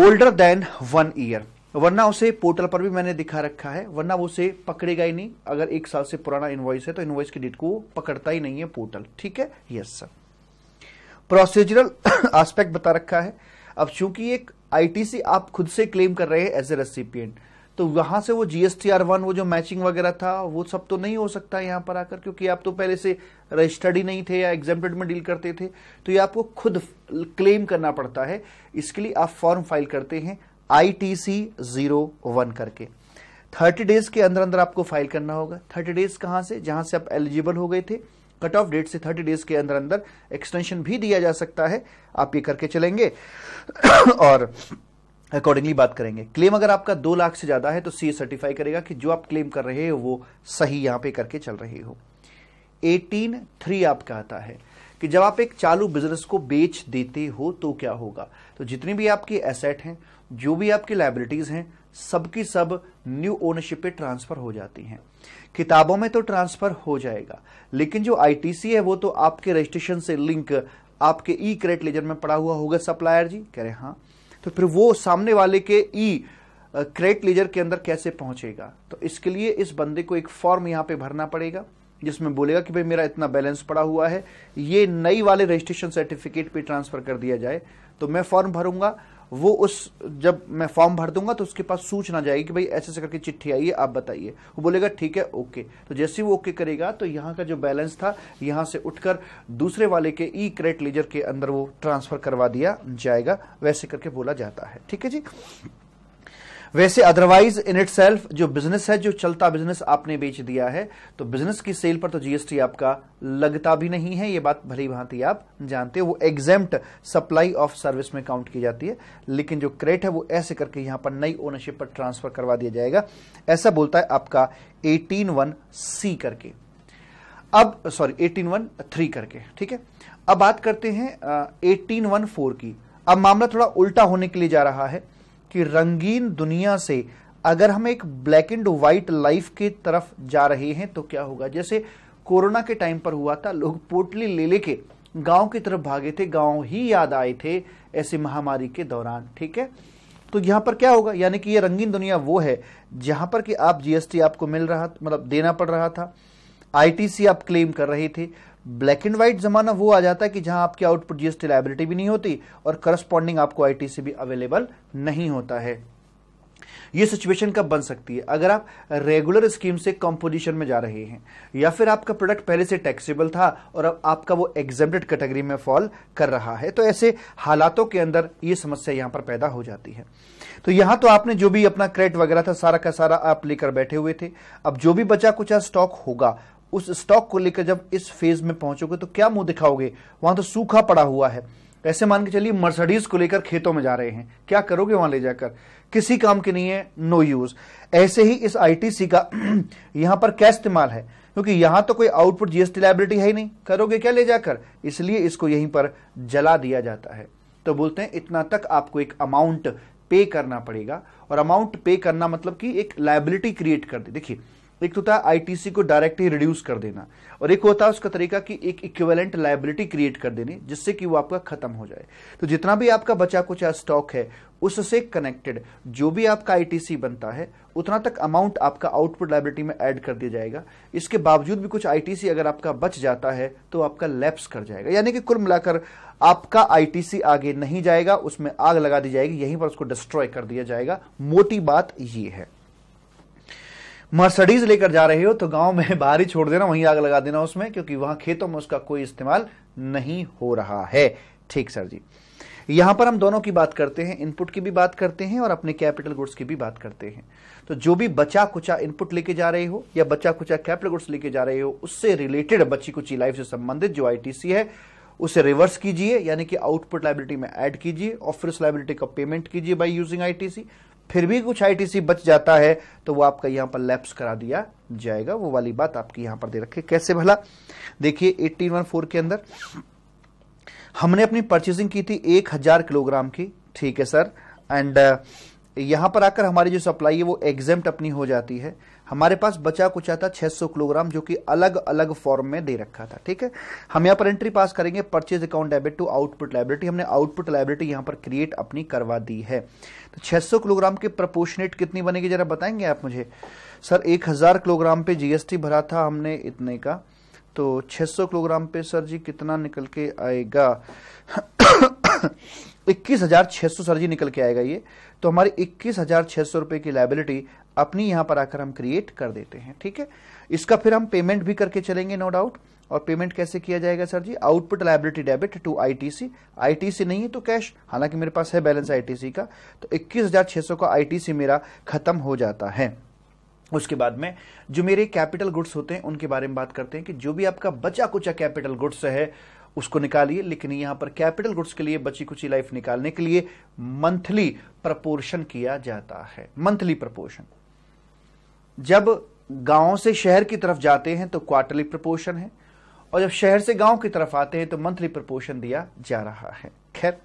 older than one year वरना उसे पोर्टल पर भी मैंने दिखा रखा है वरना वो उसे पकड़ेगा ही नहीं अगर एक साल से पुराना इन्वॉइस है तो इन्वॉइस की डेट को पकड़ता ही नहीं है पोर्टल ठीक है यस सर प्रोसीजरल एस्पेक्ट बता रखा है अब चूंकि एक आईटीसी आप खुद से क्लेम कर रहे हैं एज ए रेसिपियंट तो वहां से वो जीएसटी आर वन वो जो मैचिंग वगैरह था वो सब तो नहीं हो सकता यहां पर आकर क्योंकि आप तो पहले से रजिस्टर्ड ही नहीं थे या एग्जामेड में डील करते थे तो ये आपको खुद क्लेम करना पड़ता है इसके लिए आप फॉर्म फाइल करते हैं I T C zero one करके थर्टी डेज के अंदर अंदर आपको फाइल करना होगा थर्टी डेज कहां से जहां से आप एलिजिबल हो गए थे कट ऑफ डेट से थर्टी डेज के अंदर अंदर एक्सटेंशन भी दिया जा सकता है आप ये करके चलेंगे [COUGHS] और अकॉर्डिंगली बात करेंगे क्लेम अगर आपका दो लाख से ज्यादा है तो सी सर्टिफाई करेगा कि जो आप क्लेम कर रहे हो वो सही यहां पे करके चल रहे हो एटीन थ्री आपका आता है कि जब आप एक चालू बिजनेस को बेच देते हो तो क्या होगा तो जितनी भी आपकी एसेट हैं जो भी आपकी लाइब्रेटीज हैं सबकी सब न्यू ओनरशिप पे ट्रांसफर हो जाती हैं किताबों में तो ट्रांसफर हो जाएगा लेकिन जो आईटीसी है वो तो आपके रजिस्ट्रेशन से लिंक आपके ई क्रेडिट लेजर में पड़ा हुआ होगा सप्लायर जी कह रहे हाँ तो फिर वो सामने वाले के ई क्रेडिट लेजर के अंदर कैसे पहुंचेगा तो इसके लिए इस बंदे को एक फॉर्म यहां पे भरना पड़ेगा जिसमें बोलेगा कि भाई मेरा इतना बैलेंस पड़ा हुआ है ये नई वाले रजिस्ट्रेशन सर्टिफिकेट पे ट्रांसफर कर दिया जाए तो मैं फॉर्म भरूंगा वो उस जब मैं फॉर्म भर दूंगा तो उसके पास सूचना जाएगी कि भाई ऐसे ऐसे करके चिट्ठी आई है आप बताइए वो बोलेगा ठीक है ओके तो जैसे ही वो ओके करेगा तो यहाँ का जो बैलेंस था यहाँ से उठकर दूसरे वाले के ई क्रेडिट लीजर के अंदर वो ट्रांसफर करवा दिया जाएगा वैसे करके बोला जाता है ठीक है जी वैसे अदरवाइज इन इट जो बिजनेस है जो चलता बिजनेस आपने बेच दिया है तो बिजनेस की सेल पर तो जीएसटी आपका लगता भी नहीं है ये बात भली भांति आप जानते हो वो एग्जेम्प्ट सप्लाई ऑफ सर्विस में काउंट की जाती है लेकिन जो क्रेडिट है वो ऐसे करके यहां पर नई ओनरशिप पर ट्रांसफर करवा दिया जाएगा ऐसा बोलता है आपका एटीन वन सी करके अब सॉरी एटीन वन थ्री करके ठीक है अब बात करते हैं एटीन वन फोर की अब मामला थोड़ा उल्टा होने के लिए जा रहा है कि रंगीन दुनिया से अगर हम एक ब्लैक एंड व्हाइट लाइफ की तरफ जा रहे हैं तो क्या होगा जैसे कोरोना के टाइम पर हुआ था लोग पोटली ले लेके गांव की तरफ भागे थे गांव ही याद आए थे ऐसी महामारी के दौरान ठीक है तो यहां पर क्या होगा यानी कि ये रंगीन दुनिया वो है जहां पर कि आप जीएसटी आपको मिल रहा मतलब देना पड़ रहा था आईटीसी आप क्लेम कर रहे थे ब्लैक एंड व्हाइट जमाना वो आ जाता है कि जहां आपकी आउटपुट जीएसटी लाइबिलिटी भी नहीं होती और करस्पॉन्डिंग आपको आईटीसी भी अवेलेबल नहीं होता है ये सिचुएशन कब बन सकती है अगर आप रेगुलर स्कीम से कॉम्पोजिशन में जा रहे हैं या फिर आपका प्रोडक्ट पहले से टैक्सेबल था और अब आपका वो एग्जेम्प्टेड कैटेगरी में फॉल कर रहा है तो ऐसे हालातों के अंदर ये समस्या यहां पर पैदा हो जाती है तो यहां तो आपने जो भी अपना क्रेडिट वगैरह था सारा का सारा आप लेकर बैठे हुए थे अब जो भी बचा कुछ स्टॉक होगा उस स्टॉक को लेकर जब इस फेज में पहुंचोगे तो क्या मुंह दिखाओगे वहां तो सूखा पड़ा हुआ है ऐसे मान के चलिए मर्सडीज को लेकर खेतों में जा रहे हैं क्या करोगे वहां ले जाकर किसी काम के नहीं है नो यूज ऐसे ही इस आईटीसी का [CLEARS THROAT] यहां पर क्या इस्तेमाल है क्योंकि यहां तो कोई आउटपुट जीएसटी लाइबिलिटी है ही नहीं करोगे क्या ले जाकर इसलिए इसको यहीं पर जला दिया जाता है तो बोलते हैं इतना तक आपको एक अमाउंट पे करना पड़ेगा और अमाउंट पे करना मतलब कि एक लाइबिलिटी क्रिएट कर दी देखिए एक तो था आईटीसी को डायरेक्टली रिड्यूस कर देना और एक होता है उसका तरीका कि एक इक्विवेलेंट लाइबिलिटी क्रिएट कर देनी जिससे कि वो आपका खत्म हो जाए तो जितना भी आपका बचा कुचा स्टॉक है उससे कनेक्टेड जो भी आपका आईटीसी बनता है उतना तक अमाउंट आपका आउटपुट लाइबिलिटी में ऐड कर दिया जाएगा इसके बावजूद भी कुछ आईटीसी अगर आपका बच जाता है तो आपका लैप्स कर जाएगा यानी कि कुल मिलाकर आपका आईटीसी आगे नहीं जाएगा उसमें आग लगा दी जाएगी यहीं पर उसको डिस्ट्रॉय कर दिया जाएगा मोटी बात ये है मर्सडीज लेकर जा रहे हो तो गांव में [LAUGHS] बाहरी छोड़ देना वहीं आग लगा देना उसमें क्योंकि वहां खेतों में उसका कोई इस्तेमाल नहीं हो रहा है ठीक सर जी यहां पर हम दोनों की बात करते हैं इनपुट की भी बात करते हैं और अपने कैपिटल गुड्स की भी बात करते हैं तो जो भी बचा कुचा इनपुट लेके जा रहे हो या बचा कुचा कैपिटल गुड्स लेके जा रहे हो उससे रिलेटेड बच्ची कुची लाइफ से संबंधित जो आईटीसी है उसे रिवर्स कीजिए यानी कि आउटपुट लाइबिलिटी में ऐड कीजिए और फिर उस लाइबिलिटी का पेमेंट कीजिए बाय यूजिंग आईटीसी फिर भी कुछ आईटीसी बच जाता है तो वो आपका यहां पर लैप्स करा दिया जाएगा वो वाली बात आपकी यहां पर दे रखे कैसे भला देखिए एट्टीन वन फोर के अंदर हमने अपनी परचेसिंग की थी एक हजार किलोग्राम की ठीक है सर एंड यहां पर आकर हमारी जो सप्लाई है वो एग्जेम्प्ट अपनी हो जाती है हमारे पास बचा कुछ आता 600 किलोग्राम जो कि अलग अलग फॉर्म में दे रखा था ठीक है हम यहाँ पर एंट्री पास करेंगे purchase account debit to output liability हमने आउटपुट लाइब्रेटी यहां पर क्रिएट अपनी करवा दी है तो 600 किलोग्राम के प्रपोर्शनेट कितनी बनेगी जरा बताएंगे आप मुझे सर एक किलोग्राम पे जीएसटी भरा था हमने इतने का तो छह किलोग्राम पे सर जी कितना निकल के आएगा [COUGHS] इक्कीस हजार छह सौ सर जी निकल के आएगा ये तो हमारे इक्कीस हजार छह सौ रुपए की लाइबिलिटी अपनी यहां पर आकर हम क्रिएट कर देते हैं ठीक है इसका फिर हम पेमेंट भी करके चलेंगे नो डाउट और पेमेंट कैसे किया जाएगा सर जी output liability debit to ITC ITC नहीं है तो कैश हालांकि मेरे पास है बैलेंस आईटीसी का तो सौ का आईटीसी मेरा खत्म हो जाता है उसके बाद में जो मेरे कैपिटल गुड्स होते हैं उनके बारे में बात करते हैं कि जो भी आपका बचा कुचा कैपिटल गुड्स है उसको निकालिए लेकिन यहां पर कैपिटल गुड्स के लिए बची कुची लाइफ निकालने के लिए मंथली प्रपोर्शन किया जाता है मंथली प्रपोर्शन जब गांव से शहर की तरफ जाते हैं तो क्वार्टरली प्रपोर्शन है और जब शहर से गांव की तरफ आते हैं तो मंथली प्रपोर्शन दिया जा रहा है खैर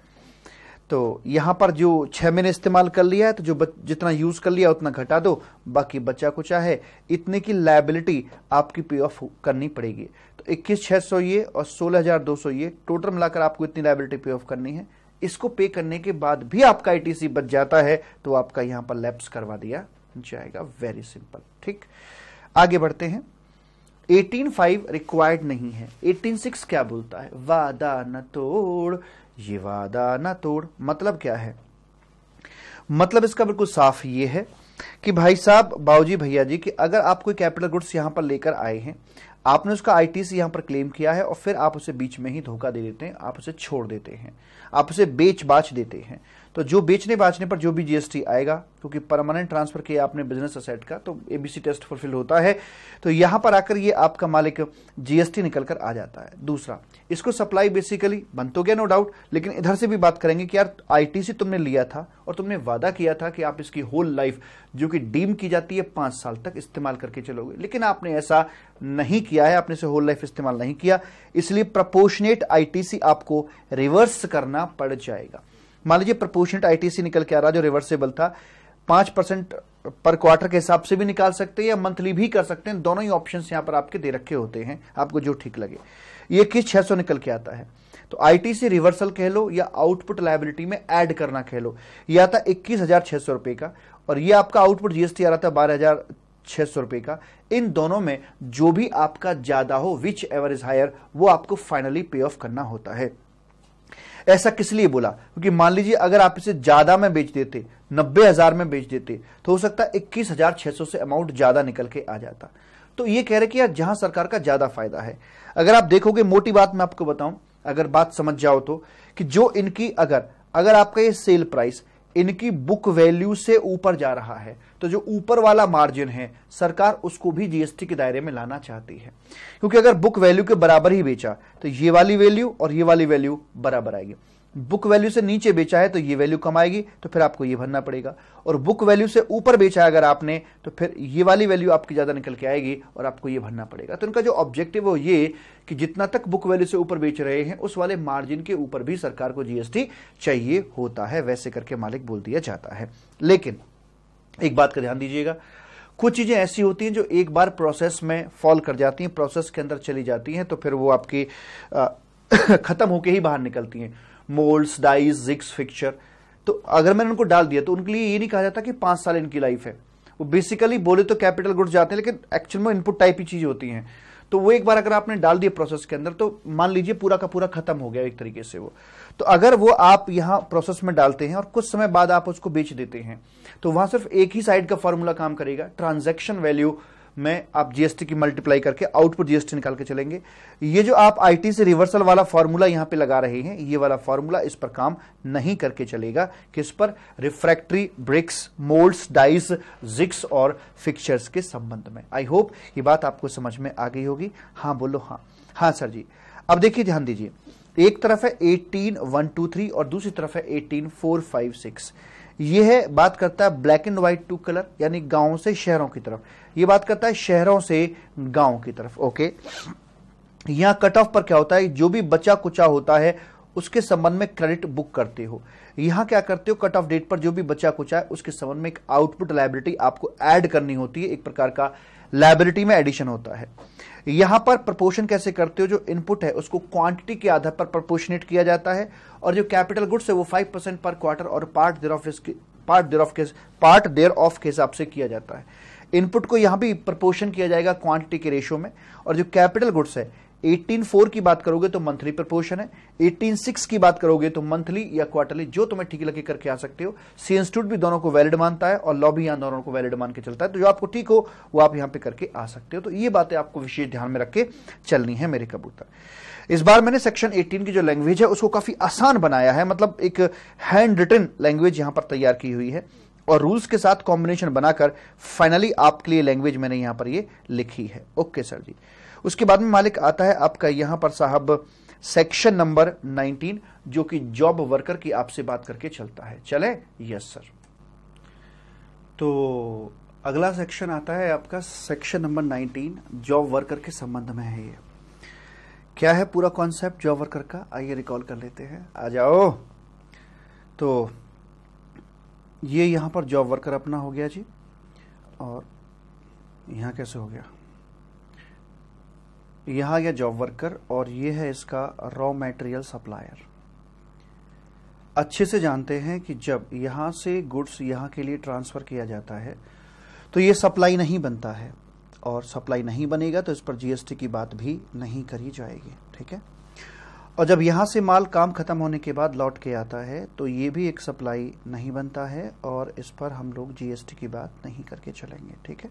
तो यहां पर जो छह महीने इस्तेमाल कर लिया है तो जो जितना यूज़ कर लिया उतना घटा दो बाकी बचा कुछ है इतने की लाइबिलिटी आपकी पे ऑफ करनी पड़ेगी तो इक्कीस छह सौ ये और सोलह हज़ार दो सौ ये टोटल मिलाकर आपको इतनी लाइबिलिटी पे ऑफ करनी है इसको पे करने के बाद भी आपका आईटीसी बच जाता है तो आपका यहाँ पर लैप्स करवा दिया जाएगा वेरी सिंपल ठीक आगे बढ़ते हैं 18.5 रिक्वायर्ड नहीं है 18.6 क्या बोलता है वादा न तोड़ ये वादा ना तोड़ मतलब क्या है मतलब इसका बिल्कुल साफ ये है कि भाई साहब बाबूजी भैया जी कि अगर आप कोई कैपिटल गुड्स यहां पर लेकर आए हैं आपने उसका आईटीसी यहां पर क्लेम किया है और फिर आप उसे बीच में ही धोखा दे देते हैं आप उसे छोड़ देते हैं आप उसे बेच बाच देते हैं तो जो बेचने बाचने पर जो भी जीएसटी आएगा क्योंकि परमानेंट ट्रांसफर किया आपने बिजनेस असेट का तो एबीसी टेस्ट फुलफिल होता है तो यहां पर आकर ये आपका मालिक जीएसटी निकलकर आ जाता है दूसरा इसको सप्लाई बेसिकली बन तो गया नो डाउट लेकिन इधर से भी बात करेंगे कि यार आईटीसी तुमने लिया था और तुमने वादा किया था कि आप इसकी होल लाइफ जो कि डीम की जाती है पांच साल तक इस्तेमाल करके चलोगे लेकिन आपने ऐसा नहीं किया है आपने इसे होल लाइफ इस्तेमाल नहीं किया इसलिए प्रपोर्शनेट आईटीसी आपको रिवर्स करना पड़ जाएगा मान लीजिए प्रपोर्शनट आईटीसी निकल के आ रहा जो रिवर्सेबल था पांच परसेंट पर क्वार्टर के हिसाब से भी निकाल सकते हैं या मंथली भी कर सकते हैं दोनों ही ऑप्शन यहां पर आपके दे रखे होते हैं आपको जो ठीक लगे ये किस छह निकल के आता है तो आईटीसी रिवर्सल कह लो या आउटपुट लाइबिलिटी में एड करना कह लो ये आता इक्कीस हजार छह सौ रुपए का और ये आपका आउटपुट जीएसटी आ रहा था बारह हजार छह सौ रुपए का इन दोनों में जो भी आपका ज्यादा हो विच एवर इज हायर वो आपको फाइनली पे ऑफ करना होता है ऐसा किस लिए बोला क्योंकि मान लीजिए अगर आप इसे ज्यादा में बेच देते नब्बे हजार में बेच देते तो हो सकता है इक्कीस हजार छह सौ से अमाउंट ज्यादा निकल के आ जाता तो ये कह रहे कि यार जहां सरकार का ज्यादा फायदा है अगर आप देखोगे मोटी बात मैं आपको बताऊं अगर बात समझ जाओ तो कि जो इनकी अगर अगर आपका ये सेल प्राइस इनकी बुक वैल्यू से ऊपर जा रहा है तो जो ऊपर वाला मार्जिन है सरकार उसको भी जीएसटी के दायरे में लाना चाहती है क्योंकि अगर बुक वैल्यू के बराबर ही बेचा तो ये वाली वैल्यू और ये वाली वैल्यू बराबर आएगी बुक वैल्यू से नीचे बेचा है तो ये वैल्यू कम आएगी तो फिर आपको ये भरना पड़ेगा और बुक वैल्यू से ऊपर बेचा है अगर आपने तो फिर ये वाली वैल्यू आपकी ज़्यादा निकल के आएगी और आपको ये भरना पड़ेगा तो इनका जो ऑब्जेक्टिव वो ये कि जितना तक बुक वैल्यू से ऊपर बेच रहे हैं उस वाले मार्जिन के ऊपर भी सरकार को जीएसटी चाहिए होता है वैसे करके मालिक बोल दिया जाता है लेकिन एक बात का ध्यान दीजिएगा कुछ चीज़ें ऐसी होती हैं जो एक बार प्रोसेस में फॉल कर जाती हैं प्रोसेस के अंदर चली जाती हैं तो फिर वो आपकी [COUGHS] ख़त्म होके ही बाहर निकलती हैं मोल्ड्स डाइज जिक्स फिक्चर तो अगर मैंने उनको डाल दिया तो उनके लिए ये नहीं कहा जाता कि पांच साल इनकी लाइफ है वो बेसिकली बोले तो कैपिटल गुड्स जाते हैं लेकिन एक्चुअल में इनपुट टाइप ही चीज होती है तो वो एक बार अगर आपने डाल दिया प्रोसेस के अंदर तो मान लीजिए पूरा का पूरा खत्म हो गया एक तरीके से वो तो अगर वो आप यहां प्रोसेस में डालते हैं और कुछ समय बाद आप उसको बेच देते हैं तो वहां सिर्फ एक ही साइड का फॉर्मूला काम करेगा ट्रांजेक्शन वैल्यू में आप जीएसटी की मल्टीप्लाई करके आउटपुट जीएसटी निकाल के चलेंगे ये जो आप आईटी से रिवर्सल वाला फॉर्मूला यहां पे लगा रहे हैं ये वाला फॉर्मूला इस पर काम नहीं करके चलेगा किस पर refractory bricks moulds dies jigs और फिक्चर्स के संबंध में आई होप ये बात आपको समझ में आ गई होगी हाँ बोलो हाँ हाँ सर जी अब देखिए ध्यान दीजिए एक तरफ है एटीन वन टू थ्री और दूसरी तरफ है एटीन फोर फाइव सिक्स यह बात करता है black and white to colour यानी गांव से शहरों की तरफ यह बात करता है शहरों से गांव की तरफ ओके यहां कट ऑफ पर क्या होता है जो भी बचा कुचा होता है उसके संबंध में क्रेडिट बुक करते हो यहां क्या करते हो कट ऑफ डेट पर जो भी बचा कुचा है उसके संबंध में एक आउटपुट लाइब्रिटी आपको ऐड करनी होती है एक प्रकार का लाइबिलिटी में एडिशन होता है यहां पर प्रपोर्शन कैसे करते हो जो इनपुट है उसको क्वांटिटी के आधार पर प्रपोर्शनेट किया जाता है और जो कैपिटल गुड्स है वो फाइव परसेंट पर क्वार्टर और part thereof part thereof के पार्ट देर ऑफ के हिसाब से किया जाता है इनपुट को यहां भी प्रपोर्शन किया जाएगा क्वांटिटी के रेशियो में और जो कैपिटल गुड्स है 184 की बात करोगे तो मंथली प्रपोर्शन है 186 की बात करोगे तो मंथली या क्वार्टरली जो तुम्हें ठीक लगे करके आ सकते हो सी इंस्टीट्यूट भी दोनों को वैलिड मानता है और लॉ भी यहां दोनों को वैलिड मान के चलता है तो जो आपको ठीक हो वो आप यहां पे करके आ सकते हो तो ये बातें आपको विशेष ध्यान में रख के चलनी है मेरे कबूतर इस बार मैंने सेक्शन 18 की जो लैंग्वेज है उसको काफी आसान बनाया है मतलब एक हैंड रिटन लैंग्वेज यहां पर तैयार की हुई है और रूल्स के साथ कॉम्बिनेशन बनाकर फाइनली आपके लिए लैंग्वेज मैंने यहां पर ये लिखी है ओके सर जी उसके बाद में मालिक आता है आपका यहां पर साहब सेक्शन नंबर 19 जो कि जॉब वर्कर की आपसे बात करके चलता है चले यस सर तो अगला सेक्शन आता है आपका सेक्शन नंबर 19 जॉब वर्कर के संबंध में है ये क्या है पूरा कॉन्सेप्ट जॉब वर्कर का आइए रिकॉल कर लेते हैं आ जाओ तो ये यहाँ पर जॉब वर्कर अपना हो गया जी और यहाँ कैसे हो गया यहाँ गया जॉब वर्कर और ये है इसका रॉ मटेरियल सप्लायर अच्छे से जानते हैं कि जब यहाँ से गुड्स यहाँ के लिए ट्रांसफ़र किया जाता है तो ये सप्लाई नहीं बनता है और सप्लाई नहीं बनेगा तो इस पर जीएसटी की बात भी नहीं करी जाएगी ठीक है और जब यहाँ से माल काम ख़त्म होने के बाद लौट के आता है तो ये भी एक सप्लाई नहीं बनता है और इस पर हम लोग जीएसटी की बात नहीं करके चलेंगे ठीक है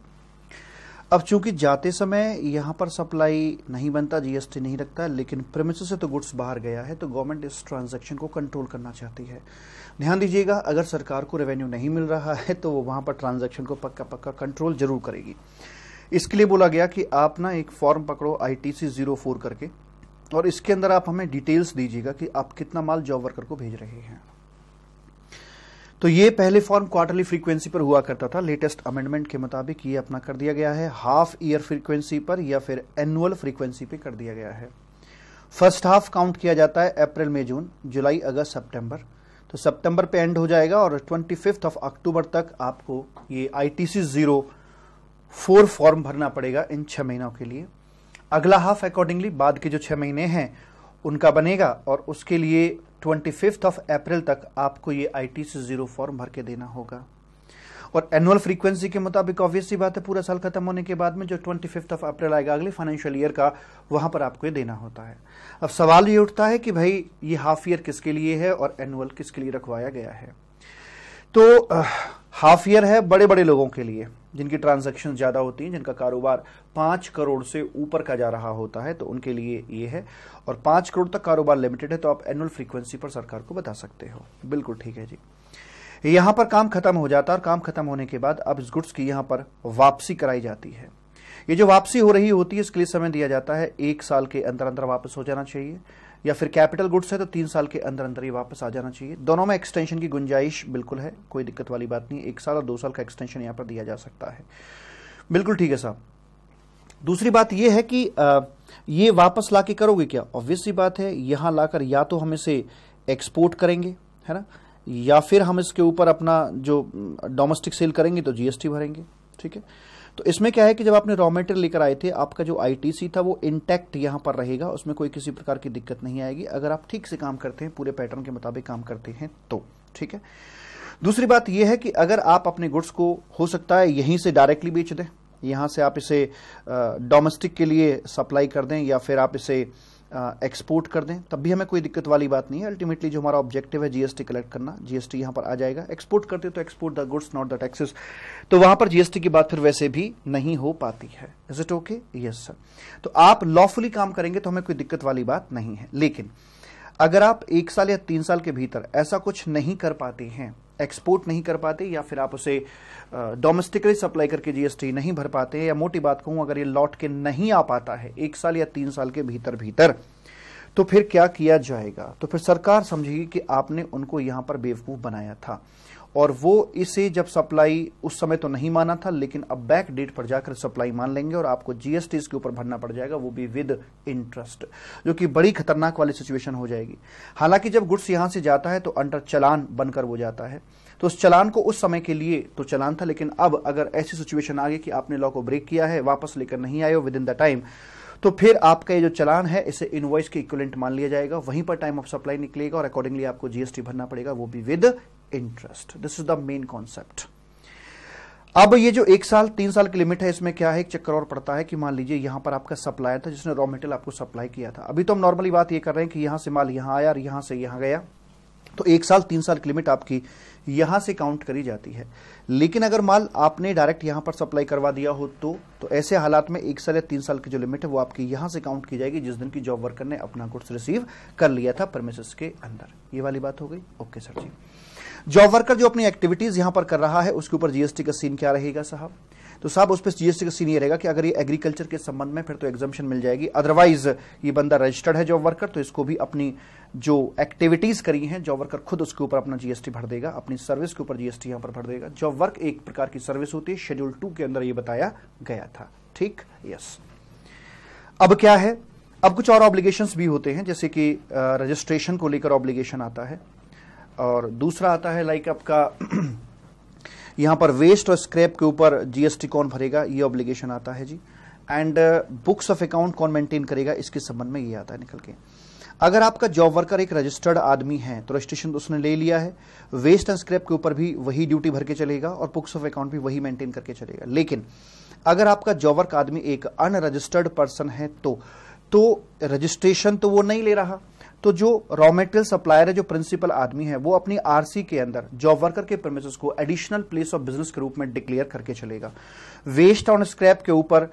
अब चूंकि जाते समय यहाँ पर सप्लाई नहीं बनता जीएसटी नहीं रखता लेकिन प्रेमिस से तो गुड्स बाहर गया है तो गवर्नमेंट इस ट्रांजैक्शन को कंट्रोल करना चाहती है ध्यान दीजिएगा अगर सरकार को रेवेन्यू नहीं मिल रहा है तो वो वहाँ पर ट्रांजैक्शन को पक्का पक्का कंट्रोल जरूर करेगी इसके लिए बोला गया कि आप ना एक फॉर्म पकड़ो आई टी जीरो फोर करके और इसके अंदर आप हमें डिटेल्स दीजिएगा कि आप कितना माल जॉब वर्कर को भेज रहे हैं तो ये पहले फॉर्म क्वार्टरली फ्रीक्वेंसी पर हुआ करता था लेटेस्ट अमेंडमेंट के मुताबिक ये अपना कर दिया गया है हाफ ईयर फ्रीक्वेंसी पर या फिर एनुअल फ्रीक्वेंसी पे कर दिया गया है फर्स्ट हाफ काउंट किया जाता है अप्रैल मई जून जुलाई अगस्त सितंबर तो सितंबर पे एंड हो जाएगा और ट्वेंटी फिफ्थ ऑफ अक्टूबर तक आपको ये I T zero four form भरना पड़ेगा इन छह महीनों के लिए अगला हाफ अकॉर्डिंगली बाद के जो छः महीने हैं उनका बनेगा और उसके लिए ट्वेंटी फिफ्थ ऑफ अप्रैल तक आपको ये आई टी से ज़ीरो फॉर्म भर के देना होगा और एनुअल फ्रीक्वेंसी के मुताबिक ऑब्वियसली बात है पूरा साल खत्म होने के बाद में जो ट्वेंटी फिफ्थ ऑफ अप्रैल आएगा अगले फाइनेंशियल ईयर का वहां पर आपको ये देना होता है अब सवाल ये उठता है कि भाई ये हाफ ईयर किसके लिए है और एनुअल किसके लिए रखवाया गया है तो हाफ ईयर है बड़े बड़े लोगों के लिए जिनकी ट्रांजेक्शन ज़्यादा होती हैं जिनका कारोबार पांच करोड़ से ऊपर का जा रहा होता है तो उनके लिए ये है और पांच करोड़ तक कारोबार लिमिटेड है तो आप एनुअल फ्रीक्वेंसी पर सरकार को बता सकते हो बिल्कुल ठीक है जी यहां पर काम खत्म हो जाता है और काम खत्म होने के बाद अब इस गुड्स की यहां पर वापसी कराई जाती है ये जो वापसी हो रही होती है इसके लिए समय दिया जाता है एक साल के अंदर अंदर वापस हो जाना चाहिए या फिर कैपिटल गुड्स है तो तीन साल के अंदर अंदर ये वापस आ जाना चाहिए दोनों में एक्सटेंशन की गुंजाइश बिल्कुल है कोई दिक्कत वाली बात नहीं एक साल और दो साल का एक्सटेंशन यहां पर दिया जा सकता है बिल्कुल ठीक है साहब दूसरी बात यह है कि आ, ये वापस ला के करोगे क्या ऑब्वियस सी बात है यहां लाकर या तो हम इसे एक्सपोर्ट करेंगे है ना या फिर हम इसके ऊपर अपना जो डोमेस्टिक सेल करेंगे तो जीएसटी भरेंगे ठीक है तो इसमें क्या है कि जब आपने रॉ मेटेरियल लेकर आए थे आपका जो आईटीसी था वो इंटैक्ट यहाँ पर रहेगा उसमें कोई किसी प्रकार की दिक्कत नहीं आएगी अगर आप ठीक से काम करते हैं पूरे पैटर्न के मुताबिक काम करते हैं तो ठीक है दूसरी बात यह है कि अगर आप अपने गुड्स को हो सकता है यहीं से डायरेक्टली बेच दें यहाँ से आप इसे डोमेस्टिक के लिए सप्लाई कर दें या फिर आप इसे एक्सपोर्ट कर दें तब भी हमें कोई दिक्कत वाली बात नहीं है अल्टीमेटली जो हमारा ऑब्जेक्टिव है जीएसटी कलेक्ट करना जीएसटी यहां पर आ जाएगा एक्सपोर्ट करते तो export the goods not the taxes तो वहां पर जीएसटी की बात फिर वैसे भी नहीं हो पाती है is it okay yes sir तो आप लॉफुली काम करेंगे तो हमें कोई दिक्कत वाली बात नहीं है लेकिन अगर आप एक साल या तीन साल के भीतर ऐसा कुछ नहीं कर पाते हैं एक्सपोर्ट नहीं कर पाते या फिर आप उसे डोमेस्टिकली सप्लाई करके जीएसटी नहीं भर पाते या मोटी बात कहूं अगर ये लौट के नहीं आ पाता है एक साल या तीन साल के भीतर भीतर तो फिर क्या किया जाएगा तो फिर सरकार समझेगी कि आपने उनको यहां पर बेवकूफ बनाया था और वो इसे जब सप्लाई उस समय तो नहीं माना था लेकिन अब बैक डेट पर जाकर सप्लाई मान लेंगे और आपको जीएसटी इसके ऊपर भरना पड़ जाएगा वो भी विद इंटरेस्ट जो कि बड़ी खतरनाक वाली सिचुएशन हो जाएगी हालांकि जब गुड्स यहां से जाता है तो अंडर चलान बनकर वो जाता है तो उस चलान को उस समय के लिए तो चलान था लेकिन अब अगर ऐसी सिचुएशन आ गई कि आपने लॉ को ब्रेक किया है वापस लेकर नहीं आए हो विद इन द टाइम तो फिर आपका ये जो चलान है इसे इनवॉइस के इक्वलेंट मान लिया जाएगा वहीं पर टाइम ऑफ सप्लाई निकलेगा और अकॉर्डिंगली आपको जीएसटी भरना पड़ेगा वो भी with interest this is the main concept अब ये जो एक साल तीन साल की लिमिट है इसमें क्या है एक चक्कर और पड़ता है कि मान लीजिए यहां पर आपका सप्लायर था जिसने रॉ मेटेरियल आपको सप्लाई किया था अभी तो हम नॉर्मली बात ये कर रहे हैं कि यहां से माल यहां आया और यहां से यहां गया तो एक साल तीन साल की लिमिट आपकी यहां से काउंट करी जाती है लेकिन अगर माल आपने डायरेक्ट यहां पर सप्लाई करवा दिया हो तो तो ऐसे हालात में एक साल या तीन साल की जो लिमिट है वो आपकी यहां से काउंट की जाएगी जिस दिन की जॉब वर्कर ने अपना गुड्स रिसीव कर लिया था परमिशन के अंदर ये वाली बात हो गई ओके सर जी जॉब वर्कर जो अपनी एक्टिविटीज यहां पर कर रहा है उसके ऊपर जीएसटी का सीन क्या रहेगा साहब तो साहब उस पर जीएसटी का सीन ये रहेगा कि अगर ये एग्रीकल्चर के संबंध में फिर तो एग्जामेशन मिल जाएगी अदरवाइज ये बंदा रजिस्टर्ड है जॉब वर्कर तो इसको भी अपनी जो एक्टिविटीज करी हैं जॉब वर्कर खुद उसके ऊपर अपना जीएसटी भर देगा अपनी सर्विस के ऊपर जीएसटी यहां पर भर देगा जॉब वर्क एक प्रकार की सर्विस होती है शेड्यूल टू के अंदर ये बताया गया था ठीक यस अब क्या है अब कुछ और ऑब्लिगेशंस भी होते हैं जैसे कि रजिस्ट्रेशन को लेकर ऑब्लिगेशन आता है और दूसरा आता है लाइक आपका [CLEARS THROAT] यहां पर वेस्ट और स्क्रैप के ऊपर जीएसटी कौन भरेगा ये ऑब्लिगेशन आता है जी एंड बुक्स ऑफ अकाउंट कौन मेंटेन करेगा इसके संबंध में ये आता है निकल के अगर आपका जॉब वर्कर एक रजिस्टर्ड आदमी है तो रजिस्ट्रेशन तो उसने ले लिया है वेस्ट एंड स्क्रैप के ऊपर भी वही ड्यूटी भर के चलेगा और बुक्स ऑफ अकाउंट भी वही मेंटेन करके चलेगा लेकिन अगर आपका जॉब वर्क आदमी एक अनरजिस्टर्ड पर्सन है तो तो रजिस्ट्रेशन तो वो नहीं ले रहा तो जो रॉ मेटेरियल सप्लायर है जो प्रिंसिपल आदमी है वो अपनी आरसी के अंदर जॉब वर्कर के प्रमिस को एडिशनल प्लेस ऑफ बिजनेस के रूप में डिक्लेयर करके चलेगा वेस्ट ऑन स्क्रैप के ऊपर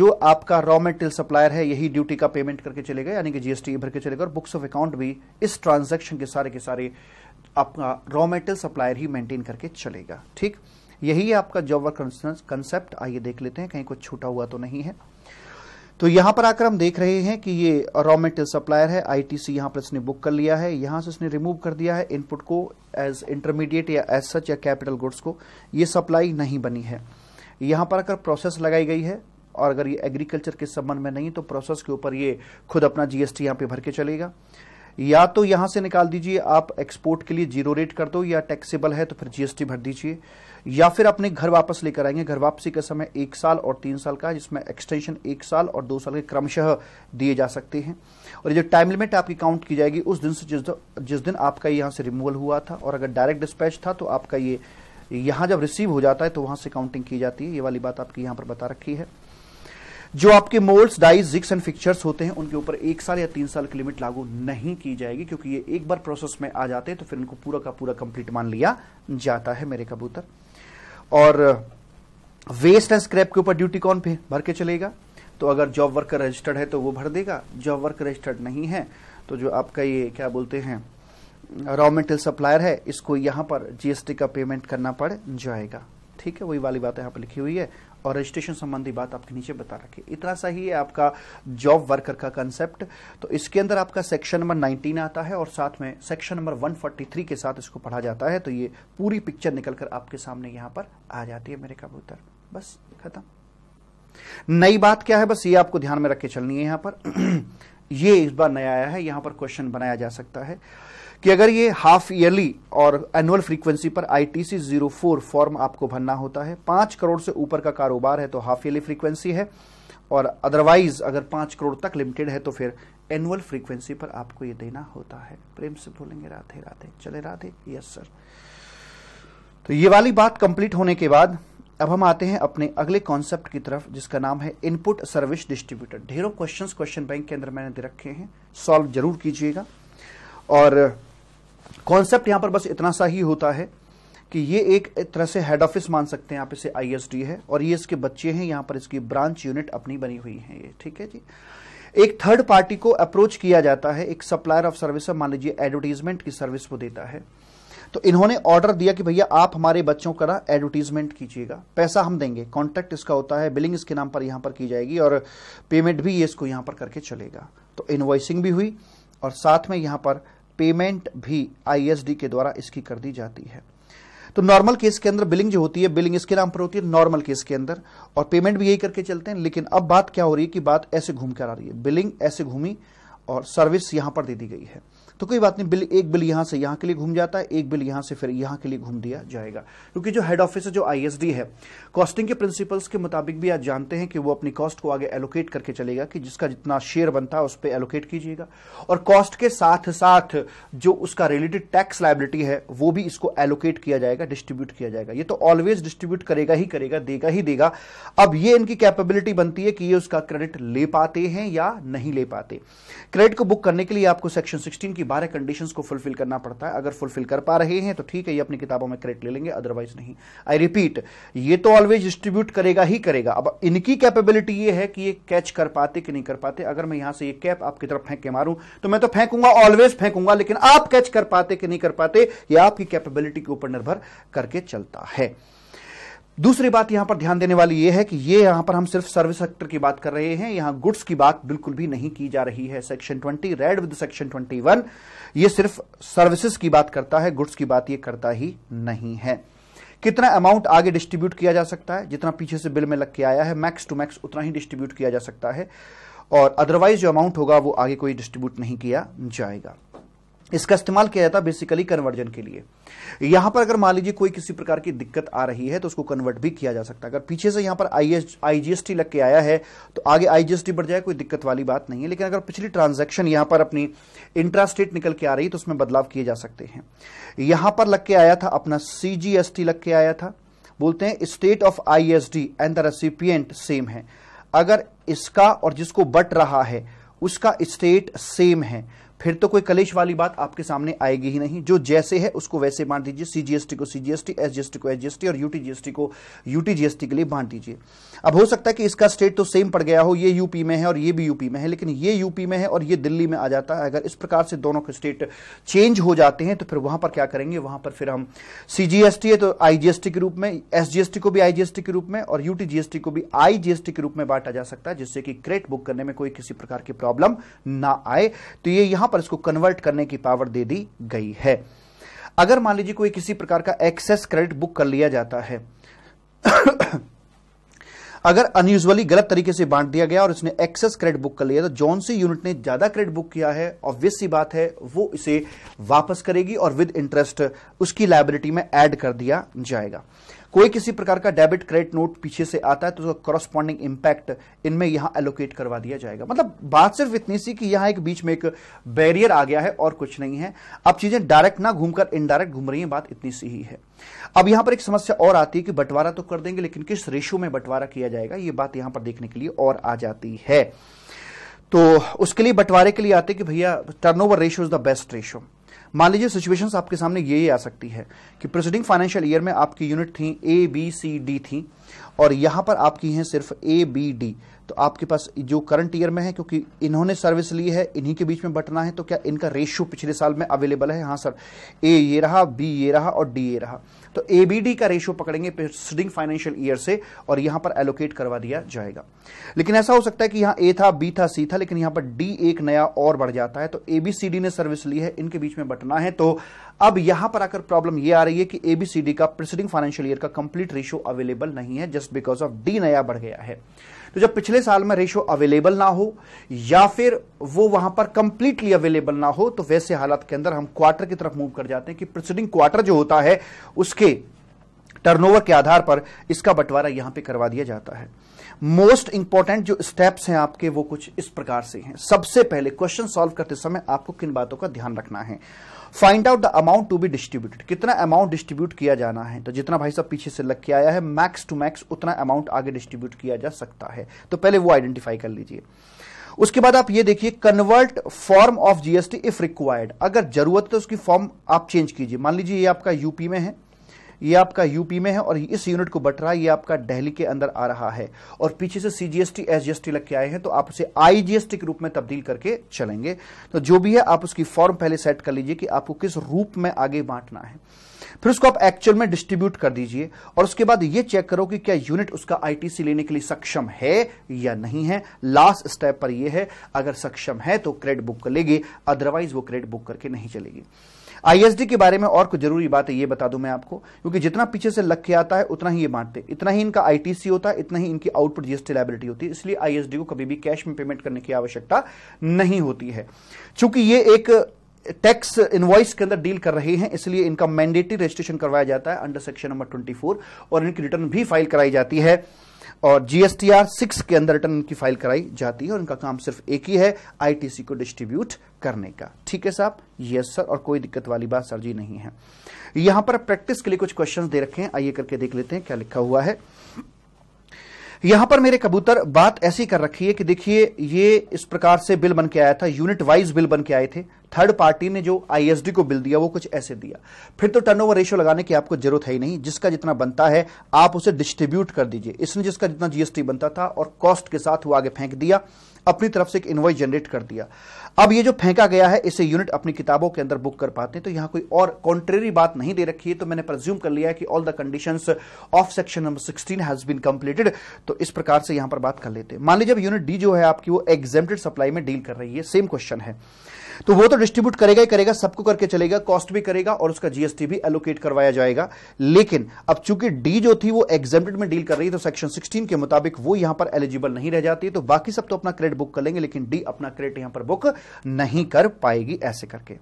जो आपका रॉ मेटेरियल सप्लायर है यही ड्यूटी का पेमेंट करके चलेगा यानी कि जीएसटी भर के चलेगा और बुक्स ऑफ अकाउंट भी इस ट्रांजेक्शन के सारे के सारे आपका रॉ मेटेरियल सप्लायर ही मेंटेन करके चलेगा ठीक यही है आपका जॉब वर्क कंसेप्ट आइए देख लेते हैं कहीं कुछ छूटा हुआ तो नहीं है तो यहां पर आकर हम देख रहे हैं कि ये रॉ मेटेरियल सप्लायर है आईटीसी यहां पर इसने बुक कर लिया है यहां से इसने रिमूव कर दिया है इनपुट को एज इंटरमीडिएट या एज सच या कैपिटल गुड्स को ये सप्लाई नहीं बनी है यहां पर आकर प्रोसेस लगाई गई है और अगर ये एग्रीकल्चर के संबंध में नहीं तो प्रोसेस के ऊपर ये खुद अपना जीएसटी यहां पे भर के चलेगा या तो यहां से निकाल दीजिए आप एक्सपोर्ट के लिए जीरो रेट कर दो या टैक्सेबल है तो फिर जीएसटी भर दीजिए या फिर अपने घर वापस लेकर आएंगे घर वापसी का समय एक साल और तीन साल का जिसमें एक्सटेंशन एक साल और दो साल के क्रमशः दिए जा सकते हैं और जो टाइम लिमिट आपकी काउंट की जाएगी उस दिन से जिस जिस दिन आपका यहां से रिमूवल हुआ था और अगर डायरेक्ट डिस्पैच था तो आपका ये यहां जब रिसीव हो जाता है तो वहां से काउंटिंग की जाती है ये वाली बात आपकी यहां पर बता रखी है जो आपके moulds dies jigs and fixtures होते हैं उनके ऊपर एक साल या तीन साल की लिमिट लागू नहीं की जाएगी क्योंकि ये एक बार प्रोसेस में आ जाते हैं तो फिर इनको पूरा का पूरा कंप्लीट मान लिया जाता है मेरे कबूतर और वेस्ट एंड स्क्रैप के ऊपर ड्यूटी कौन पे भर के चलेगा तो अगर जॉब वर्कर रजिस्टर्ड है तो वो भर देगा जॉब वर्कर रजिस्टर्ड नहीं है तो जो आपका ये क्या बोलते हैं रॉ मेटेरियल सप्लायर है इसको यहाँ पर जीएसटी का पेमेंट करना पड़ जाएगा ठीक है वही वाली बात यहाँ पर लिखी हुई है और रजिस्ट्रेशन संबंधी बात आपके नीचे बता रखी इतना सा ही है आपका जॉब वर्कर का कंसेप्ट तो इसके अंदर आपका सेक्शन नंबर 19 आता है और साथ में सेक्शन नंबर 143 के साथ इसको पढ़ा जाता है तो ये पूरी पिक्चर निकलकर आपके सामने यहाँ पर आ जाती है मेरे कबूतर बस खत्म नई बात क्या है बस ये आपको ध्यान में रख के चलनी है यहाँ पर [CLEARS THROAT] ये इस बार नया आया है यहां पर क्वेश्चन बनाया जा सकता है कि अगर ये हाफ ईयरली और एनुअल फ्रीक्वेंसी पर I T C zero four form आपको भरना होता है पांच करोड़ से ऊपर का कारोबार है तो हाफ ईयरली फ्रीक्वेंसी है और अदरवाइज अगर पांच करोड़ तक लिमिटेड है तो फिर एनुअल फ्रीक्वेंसी पर आपको ये देना होता है प्रेम से बोलेंगे राधे राधे चले राधे यस सर तो ये वाली बात कंप्लीट होने के बाद अब हम आते हैं अपने अगले कॉन्सेप्ट की तरफ जिसका नाम है इनपुट सर्विस डिस्ट्रीब्यूटर ढेरों क्वेश्चंस क्वेश्चन बैंक के अंदर मैंने दे रखे हैं सॉल्व जरूर कीजिएगा और कॉन्सेप्ट यहां पर बस इतना सा ही होता है कि ये एक तरह से हेड ऑफिस मान सकते हैं आप इसे आईएसडी है और ये इसके बच्चे हैं यहां पर इसकी ब्रांच यूनिट अपनी बनी हुई है ये ठीक है जी एक थर्ड पार्टी को अप्रोच किया जाता है एक सप्लायर ऑफ सर्विस मान लीजिए एडवर्टीजमेंट की सर्विस को देता है तो इन्होंने ऑर्डर दिया कि भैया आप हमारे बच्चों का एडवर्टीजमेंट कीजिएगा पैसा हम देंगे कॉन्ट्रैक्ट इसका होता है बिलिंग इसके नाम पर यहां पर की जाएगी और पेमेंट भी ये इसको यहां पर करके चलेगा तो इन्वॉइसिंग भी हुई और साथ में यहां पर पेमेंट भी आईएसडी के द्वारा इसकी कर दी जाती है तो नॉर्मल केस के अंदर बिलिंग जो होती है बिलिंग इसके नाम पर होती है नॉर्मल केस के अंदर और पेमेंट भी यही करके चलते हैं लेकिन अब बात क्या हो रही है कि बात ऐसे घूम कर आ रही है बिलिंग ऐसे घूमी और सर्विस यहां पर दे दी गई है तो कोई बात नहीं बिल एक बिल यहाँ से यहाँ के लिए घूम जाता है एक बिल यहाँ से फिर यहाँ के लिए घूम दिया जाएगा क्योंकि जो हेड ऑफिस है जो आईएसडी है कॉस्टिंग के प्रिंसिपल्स के मुताबिक भी आप जानते हैं कि वो अपनी कॉस्ट को आगे एलोकेट करके चलेगा कि जिसका जितना शेयर बनता है उस पर एलोकेट कीजिएगा और कॉस्ट के साथ साथ जो उसका रिलेटेड टैक्स लाइबिलिटी है वो भी इसको एलोकेट किया जाएगा डिस्ट्रीब्यूट किया जाएगा ये तो ऑलवेज डिस्ट्रीब्यूट करेगा ही करेगा देगा ही देगा अब ये इनकी कैपेबिलिटी बनती है कि ये उसका क्रेडिट ले पाते हैं या नहीं ले पाते क्रेडिट को बुक करने के लिए आपको सेक्शन सिक्सटीन की बारह कंडीशंस को फुलफिल करना पड़ता है अगर फुलफिल कर पा रहे हैं तो ठीक है ये अपनी किताबों में क्रेडिट ले लेंगे अदरवाइज नहीं आई रिपीट ये तो ऑलवेज डिस्ट्रीब्यूट करेगा ही करेगा अब इनकी कैपेबिलिटी ये है कि ये कैच कर पाते कि नहीं कर पाते अगर मैं यहां से ये कैप आपकी तरफ फेंक के मारूं तो मैं तो फेंकूंगा ऑलवेज फेंकूंगा लेकिन आप कैच कर पाते कि नहीं कर पाते ये आपकी कैपेबिलिटी के ऊपर निर्भर करके चलता है दूसरी बात यहां पर ध्यान देने वाली यह है कि ये यहां पर हम सिर्फ सर्विस सेक्टर की बात कर रहे हैं यहां गुड्स की बात बिल्कुल भी नहीं की जा रही है सेक्शन 20 रेड विद सेक्शन 21 ये सिर्फ सर्विसेज की बात करता है गुड्स की बात ये करता ही नहीं है कितना अमाउंट आगे डिस्ट्रीब्यूट किया जा सकता है जितना पीछे से बिल में लग के आया है मैक्स टू मैक्स उतना ही डिस्ट्रीब्यूट किया जा सकता है और अदरवाइज जो अमाउंट होगा वो आगे कोई डिस्ट्रीब्यूट नहीं किया जाएगा इसका इस्तेमाल किया जाता है बेसिकली कन्वर्जन के लिए यहां पर अगर मान लीजिए कोई किसी प्रकार की दिक्कत आ रही है तो उसको कन्वर्ट भी किया जा सकता है अगर पीछे से यहां पर आईजीएसटी लग के आया है तो आगे आईजीएसटी बढ़ जाए कोई दिक्कत वाली बात नहीं है लेकिन अगर पिछली ट्रांजैक्शन यहां पर अपनी इंट्रास्टेट निकल के आ रही है तो उसमें बदलाव किए जा सकते हैं यहां पर लग के आया था अपना सीजीएसटी लग के आया था बोलते हैं state of ISD and the recipient same है अगर इसका और जिसको बट रहा है उसका स्टेट सेम है फिर तो कोई कलेश वाली बात आपके सामने आएगी ही नहीं जो जैसे है उसको वैसे बांट दीजिए सीजीएसटी को सीजीएसटी एसजीएसटी को एसजीएसटी और यूटीजीएसटी को यूटीजीएसटी के लिए बांट दीजिए अब हो सकता है कि इसका स्टेट तो सेम पड़ गया हो ये यूपी में है और ये भी यूपी में है लेकिन ये यूपी में है और ये दिल्ली में आ जाता है अगर इस प्रकार से दोनों के स्टेट चेंज हो जाते हैं तो फिर वहां पर क्या करेंगे वहां पर फिर हम सीजीएसटी है तो आईजीएसटी के रूप में एसजीएसटी को भी आईजीएसटी के रूप में और यूटीजीएसटी को भी आईजीएसटी के रूप में बांटा जा सकता है जिससे कि क्रेट बुक करने में कोई किसी प्रकार की प्रॉब्लम ना आए तो ये यहां वहां पर इसको कन्वर्ट करने की पावर दे दी गई है अगर मान लीजिए कोई किसी प्रकार का एक्सेस क्रेडिट बुक कर लिया जाता है [COUGHS] अगर अनयूजली गलत तरीके से बांट दिया गया और इसने एक्सेस क्रेडिट बुक कर लिया तो जॉन सी यूनिट ने ज्यादा क्रेडिट बुक किया है ऑब्वियस सी बात है वो इसे वापस करेगी और विद इंटरेस्ट उसकी लाइबिलिटी में एड कर दिया जाएगा कोई किसी प्रकार का डेबिट क्रेडिट नोट पीछे से आता है तो उसका कॉरस्पॉन्डिंग इंपैक्ट इनमें यहां एलोकेट करवा दिया जाएगा मतलब बात सिर्फ इतनी सी कि यहां एक बीच में एक बैरियर आ गया है और कुछ नहीं है अब चीजें डायरेक्ट ना घूमकर इनडायरेक्ट घूम रही है बात इतनी सी ही है अब यहां पर एक समस्या और आती है कि बंटवारा तो कर देंगे लेकिन किस रेशो में बंटवारा किया जाएगा ये बात यहां पर देखने के लिए और आ जाती है तो उसके लिए बंटवारे के लिए आते कि भैया turnover ratio is the best ratio मान लीजिए सिचुएशंस आपके सामने ये आ सकती है कि प्रोसीडिंग फाइनेंशियल ईयर में आपकी यूनिट थी ए बी सी डी थी और यहां पर आपकी हैं सिर्फ ए बी डी तो आपके पास जो करंट ईयर में है क्योंकि इन्होंने सर्विस ली है इन्हीं के बीच में बटना है तो क्या इनका रेशियो पिछले साल में अवेलेबल है हाँ सर ए ये रहा बी ये रहा और डी ये रहा तो एबीडी का रेशियो पकड़ेंगे प्रिसीडिंग फाइनेंशियल ईयर से और यहां पर एलोकेट करवा दिया जाएगा लेकिन ऐसा हो सकता है कि यहां ए था बी था सी था लेकिन यहां पर डी एक नया और बढ़ जाता है तो एबीसीडी ने सर्विस ली है इनके बीच में बटना है तो अब यहां पर आकर प्रॉब्लम यह आ रही है कि एबीसीडी का प्रिसीडिंग फाइनेंशियल ईयर का कंप्लीट रेशियो अवेलेबल नहीं है जस्ट बिकॉज ऑफ डी नया बढ़ गया है तो जब पिछले साल में रेशो अवेलेबल ना हो या फिर वो वहां पर कंप्लीटली अवेलेबल ना हो तो वैसे हालात के अंदर हम क्वार्टर की तरफ मूव कर जाते हैं कि प्रिसीडिंग क्वार्टर जो होता है उसके टर्नओवर के आधार पर इसका बंटवारा यहां पे करवा दिया जाता है मोस्ट इंपॉर्टेंट जो स्टेप्स हैं आपके वो कुछ इस प्रकार से हैं सबसे पहले क्वेश्चन सॉल्व करते समय आपको किन बातों का ध्यान रखना है find out the amount to be distributed कितना अमाउंट डिस्ट्रीब्यूट किया जाना है तो जितना भाई साहब पीछे से लग के आया है मैक्स टू मैक्स उतना अमाउंट आगे डिस्ट्रीब्यूट किया जा सकता है तो पहले वो आइडेंटिफाई कर लीजिए उसके बाद आप ये देखिए convert form of GST if required अगर जरूरत है तो उसकी फॉर्म आप चेंज कीजिए मान लीजिए ये आपका यूपी में है ये आपका यूपी में है और इस यूनिट को बट रहा है ये आपका दिल्ली के अंदर आ रहा है और पीछे से सीजीएसटी एसजीएसटी लग के आए हैं तो आप उसे आईजीएसटी के रूप में तब्दील करके चलेंगे तो जो भी है आप उसकी फॉर्म पहले सेट कर लीजिए कि आपको किस रूप में आगे बांटना है फिर उसको आप एक्चुअल में डिस्ट्रीब्यूट कर दीजिए और उसके बाद यह चेक करो कि क्या यूनिट उसका आईटीसी लेने के लिए सक्षम है या नहीं है लास्ट स्टेप पर यह है अगर सक्षम है तो क्रेडिट बुक कर लेगी अदरवाइज वो क्रेडिट बुक करके नहीं चलेगी आईएसडी के बारे में और कुछ जरूरी बात है ये बता दूं मैं आपको क्योंकि जितना पीछे से लग के आता है उतना ही ये बांटते इतना ही इनका आईटीसी होता है इतना ही इनकी आउटपुट जीएसटी लाइबिलिटी होती है इसलिए आईएसडी को कभी भी कैश में पेमेंट करने की आवश्यकता नहीं होती है चूंकि ये एक टैक्स इनवॉइस के अंदर डील कर रहे हैं इसलिए इनका मैंडेटरी रजिस्ट्रेशन करवाया जाता है अंडर सेक्शन नंबर ट्वेंटी और इनकी रिटर्न भी फाइल कराई जाती है और जीएसटीआर सिक्स के अंदर रिटर्न की फाइल कराई जाती है और उनका काम सिर्फ एक ही है आईटीसी को डिस्ट्रीब्यूट करने का ठीक है साहब यस सर और कोई दिक्कत वाली बात सर जी नहीं है यहां पर प्रैक्टिस के लिए कुछ क्वेश्चन दे रखे हैं आइए करके देख लेते हैं क्या लिखा हुआ है यहां पर मेरे कबूतर बात ऐसी कर रखी है कि देखिए ये इस प्रकार से बिल बन के आया था यूनिट वाइज बिल बन के आए थे थर्ड पार्टी ने जो आईएसडी को बिल दिया वो कुछ ऐसे दिया फिर तो टर्नओवर रेशियो लगाने की आपको जरूरत है ही नहीं जिसका जितना बनता है आप उसे डिस्ट्रीब्यूट कर दीजिए इसने जिसका जितना जीएसटी बनता था और कॉस्ट के साथ वो आगे फेंक दिया अपनी तरफ से एक इन्वॉइस जनरेट कर दिया अब ये जो फेंका गया है इसे यूनिट अपनी किताबों के अंदर बुक कर पाते हैं तो यहां कोई और कॉन्ट्रेरी बात नहीं दे रखी है तो मैंने प्रज्यूम कर लिया है कि all the condition of section number sixteen has been completed तो इस प्रकार से यहां पर बात कर लेते हैं मान लीजिए यूनिट डी जो है आपकी वो एग्जेम्प्टेड सप्लाई में डील कर रही है सेम क्वेश्चन है तो वो तो डिस्ट्रीब्यूट करेगा ही करेगा सबको करके चलेगा कॉस्ट भी करेगा और उसका जीएसटी भी एलोकेट करवाया जाएगा लेकिन अब चूंकि डी जो थी वो एग्जेम्प्टेड में डील कर रही है तो सेक्शन सिक्सटीन के मुताबिक वो यहां पर एलिजिबल नहीं रह जाती तो बाकी सब तो अपना क्रेडिट बुक कर लेंगे लेकिन डी अपना क्रेडिट यहां पर बुक नहीं कर पाएगी ऐसे करके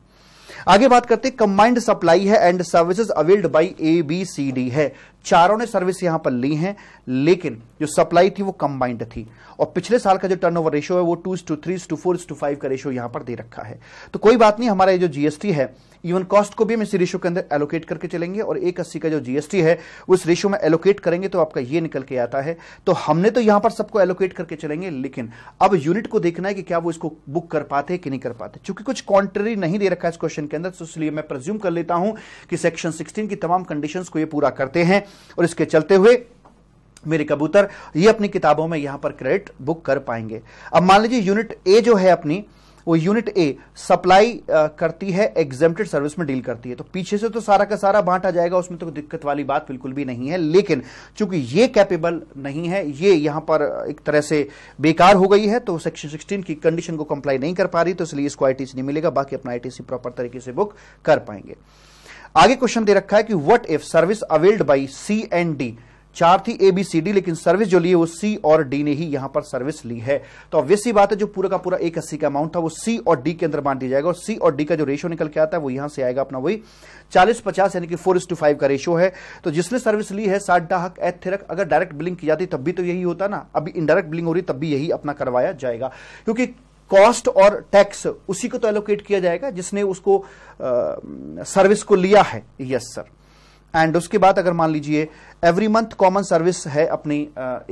आगे बात करते हैं कंबाइंड सप्लाई है and services availed by A B C D है चारों ने सर्विस यहां पर ली है लेकिन जो सप्लाई थी वो कंबाइंड थी और पिछले साल का जो टर्नओवर रेशियो है वो two to three to four to five का रेशियो यहां पर दे रखा है तो कोई बात नहीं हमारा ये जो जीएसटी है इवन कॉस्ट को भी हम इसी रेशियो के अंदर एलोकेट करके चलेंगे और एक अस्सी का जो जीएसटी है उस रेशियो में एलोकेट करेंगे तो आपका ये निकल के आता है तो हमने तो यहां पर सबको एलोकेट करके चलेंगे लेकिन अब यूनिट को देखना है कि क्या वो इसको बुक कर पाते कि नहीं कर पाते चूंकि कुछ कॉन्ट्ररी नहीं दे रखा है इस क्वेश्चन के अंदर तो इसलिए मैं प्रज्यूम कर लेता हूं कि सेक्शन सिक्सटीन की तमाम कंडीशन को ये पूरा करते हैं और इसके चलते हुए मेरे कबूतर ये अपनी किताबों में यहां पर क्रेडिट बुक कर पाएंगे अब मान लीजिए यूनिट ए जो है अपनी वो यूनिट ए सप्लाई करती है एग्जेप्टेड सर्विस में डील करती है तो पीछे से तो सारा का सारा बांटा जाएगा उसमें तो दिक्कत वाली बात बिल्कुल भी नहीं है लेकिन चूंकि ये कैपेबल नहीं है ये यहां पर एक तरह से बेकार हो गई है तो सेक्शन 16 की कंडीशन को कंप्लाई नहीं कर पा रही तो इसलिए इसको आईटीसी नहीं मिलेगा बाकी अपना आईटीसी प्रॉपर तरीके से बुक कर पाएंगे आगे क्वेश्चन दे रखा है कि what if service availed by C and D चार थी ए बी सी डी लेकिन सर्विस जो ली है वो सी और डी ने ही यहां पर सर्विस ली है तो ऑब्वियस ही बात है जो पूरा का पूरा एक अस्सी का अमाउंट था वो सी और डी के अंदर बांट दिया जाएगा और सी और डी का जो रेशियो निकल के आता है वो यहां से आएगा अपना वही चालीस पचास यानी कि फोर टू फाइव का रेशियो है तो जिसने सर्विस ली है साठ डाहक एथ थिरक अगर डायरेक्ट बिलिंग की जाती तब भी तो यही होता ना अभी इनडायरेक्ट बिलिंग हो रही तब भी यही अपना करवाया जाएगा क्योंकि कॉस्ट और टैक्स उसी को तो एलोकेट किया जाएगा जिसने उसको सर्विस को लिया है यस सर एंड उसके बाद अगर मान लीजिए एवरी मंथ कॉमन सर्विस है अपनी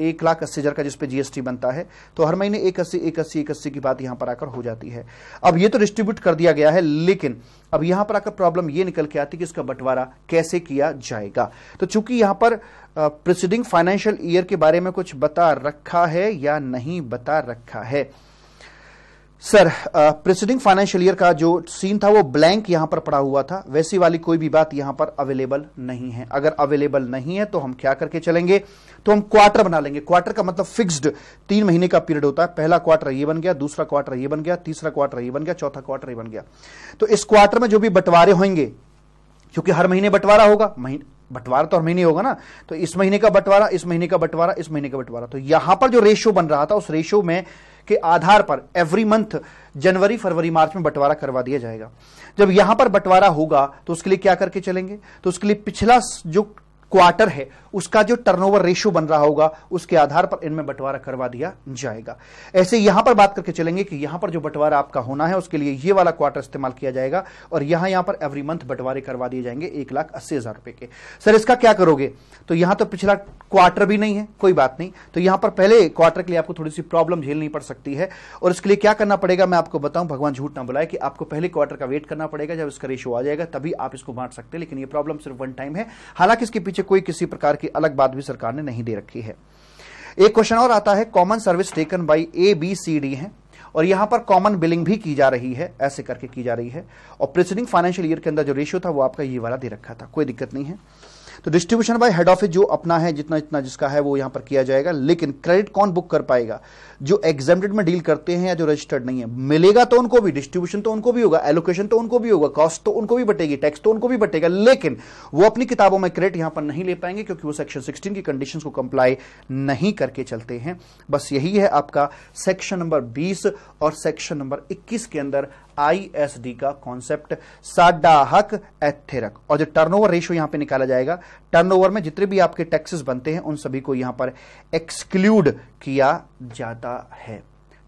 एक लाख अस्सी हज़ार का जिसपे जीएसटी बनता है तो हर महीने एक अस्सी एक अस्सी एक अस्सी की बात यहां पर आकर हो जाती है अब ये तो डिस्ट्रीब्यूट कर दिया गया है लेकिन अब यहां पर आकर प्रॉब्लम ये निकल के आती है कि इसका बंटवारा कैसे किया जाएगा तो चूंकि यहां पर प्रिसीडिंग फाइनेंशियल ईयर के बारे में कुछ बता रखा है या नहीं बता रखा है सर प्रेसिडिंग फाइनेंशियल ईयर का जो सीन था वो ब्लैंक यहां पर पड़ा हुआ था वैसी वाली कोई भी बात यहां पर अवेलेबल नहीं है अगर अवेलेबल नहीं है तो हम क्या करके चलेंगे तो हम क्वार्टर बना लेंगे क्वार्टर का मतलब फिक्स्ड तीन महीने का पीरियड होता है पहला क्वार्टर ये बन गया दूसरा क्वार्टर ये बन गया तीसरा क्वार्टर ये बन गया चौथा क्वार्टर ये बन गया तो इस क्वार्टर में जो भी बंटवारे होंगे क्योंकि हर महीने बंटवारा होगा महीने बंटवारा तो हर महीने होगा ना तो इस महीने का बंटवारा इस महीने का बंटवारा इस महीने का बंटवारा तो यहां पर जो रेशियो बन रहा था उस रेशियो में के आधार पर एवरी मंथ जनवरी फरवरी मार्च में बंटवारा करवा दिया जाएगा जब यहां पर बंटवारा होगा तो उसके लिए क्या करके चलेंगे तो उसके लिए पिछला जो क्वार्टर है उसका जो टर्नओवर रेशियो बन रहा होगा उसके आधार पर इनमें बंटवारा करवा दिया जाएगा ऐसे यहां पर बात करके चलेंगे कि यहां पर जो बंटवारा आपका होना है उसके लिए ये वाला क्वार्टर इस्तेमाल किया जाएगा और यहां यहां पर एवरी मंथ बंटवारे करवा दिए जाएंगे एक लाख अस्सी हजार रुपए के सर इसका क्या करोगे तो यहां तो पिछला क्वार्टर भी नहीं है कोई बात नहीं तो यहां पर पहले क्वार्टर के लिए आपको थोड़ी सी प्रॉब्लम झेलनी पड़ सकती है और इसके लिए क्या करना पड़ेगा मैं आपको बताऊं भगवान झूठ ना बुलाए कि आपको पहले क्वार्टर का वेट करना पड़ेगा जब इसका रेशियो आ जाएगा तभी आप इसको बांट सकते हैं लेकिन यह प्रॉब्लम सिर्फ वन टाइम है हालांकि इसके पीछे से कोई किसी प्रकार की अलग बात भी सरकार ने नहीं दे रखी है एक क्वेश्चन और आता है common service taken by A B C D है और यहां पर कॉमन बिलिंग भी की जा रही है ऐसे करके की जा रही है और प्रेसिडिंग फाइनेंशियल ईयर के अंदर जो रेशियो था वो आपका ये वाला दे रखा था कोई दिक्कत नहीं है तो डिस्ट्रीब्यूशन बाय हेड ऑफिस जो अपना है जितना जितना जिसका है वो यहां पर किया जाएगा लेकिन क्रेडिट कौन बुक कर पाएगा जो एग्जामेड में डील करते हैं या जो रजिस्टर्ड नहीं है मिलेगा तो उनको भी डिस्ट्रीब्यूशन तो उनको भी होगा एलोकेशन तो उनको भी होगा कॉस्ट तो उनको भी बटेगी टैक्स तो उनको भी बटेगा लेकिन वो अपनी किताबों में क्रेडिट यहां पर नहीं ले पाएंगे क्योंकि वो सेक्शन सिक्सटीन की कंडीशन को कंप्लाई नहीं करके चलते हैं बस यही है आपका सेक्शन नंबर बीस और सेक्शन नंबर इक्कीस के अंदर आईएसडी का कॉन्सेप्ट साडा साडाहक एथेरक और जो टर्नओवर रेशियो यहां पे निकाला जाएगा टर्नओवर में जितने भी आपके टैक्सेस बनते हैं उन सभी को यहां पर एक्सक्लूड किया जाता है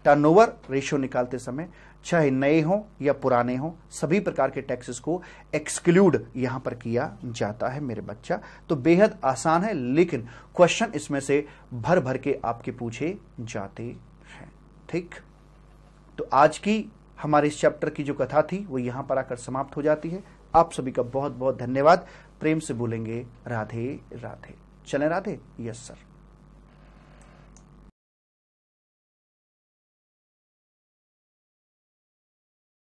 टर्नओवर रेशियो निकालते समय चाहे नए हो या पुराने हो सभी प्रकार के टैक्सेस को एक्सक्लूड यहां पर किया जाता है मेरे बच्चा तो बेहद आसान है लेकिन क्वेश्चन इसमें से भर भर के आपके पूछे जाते हैं ठीक तो आज की हमारे इस चैप्टर की जो कथा थी वो यहाँ पर आकर समाप्त हो जाती है आप सभी का बहुत बहुत धन्यवाद प्रेम से बोलेंगे राधे राधे चले राधे यस सर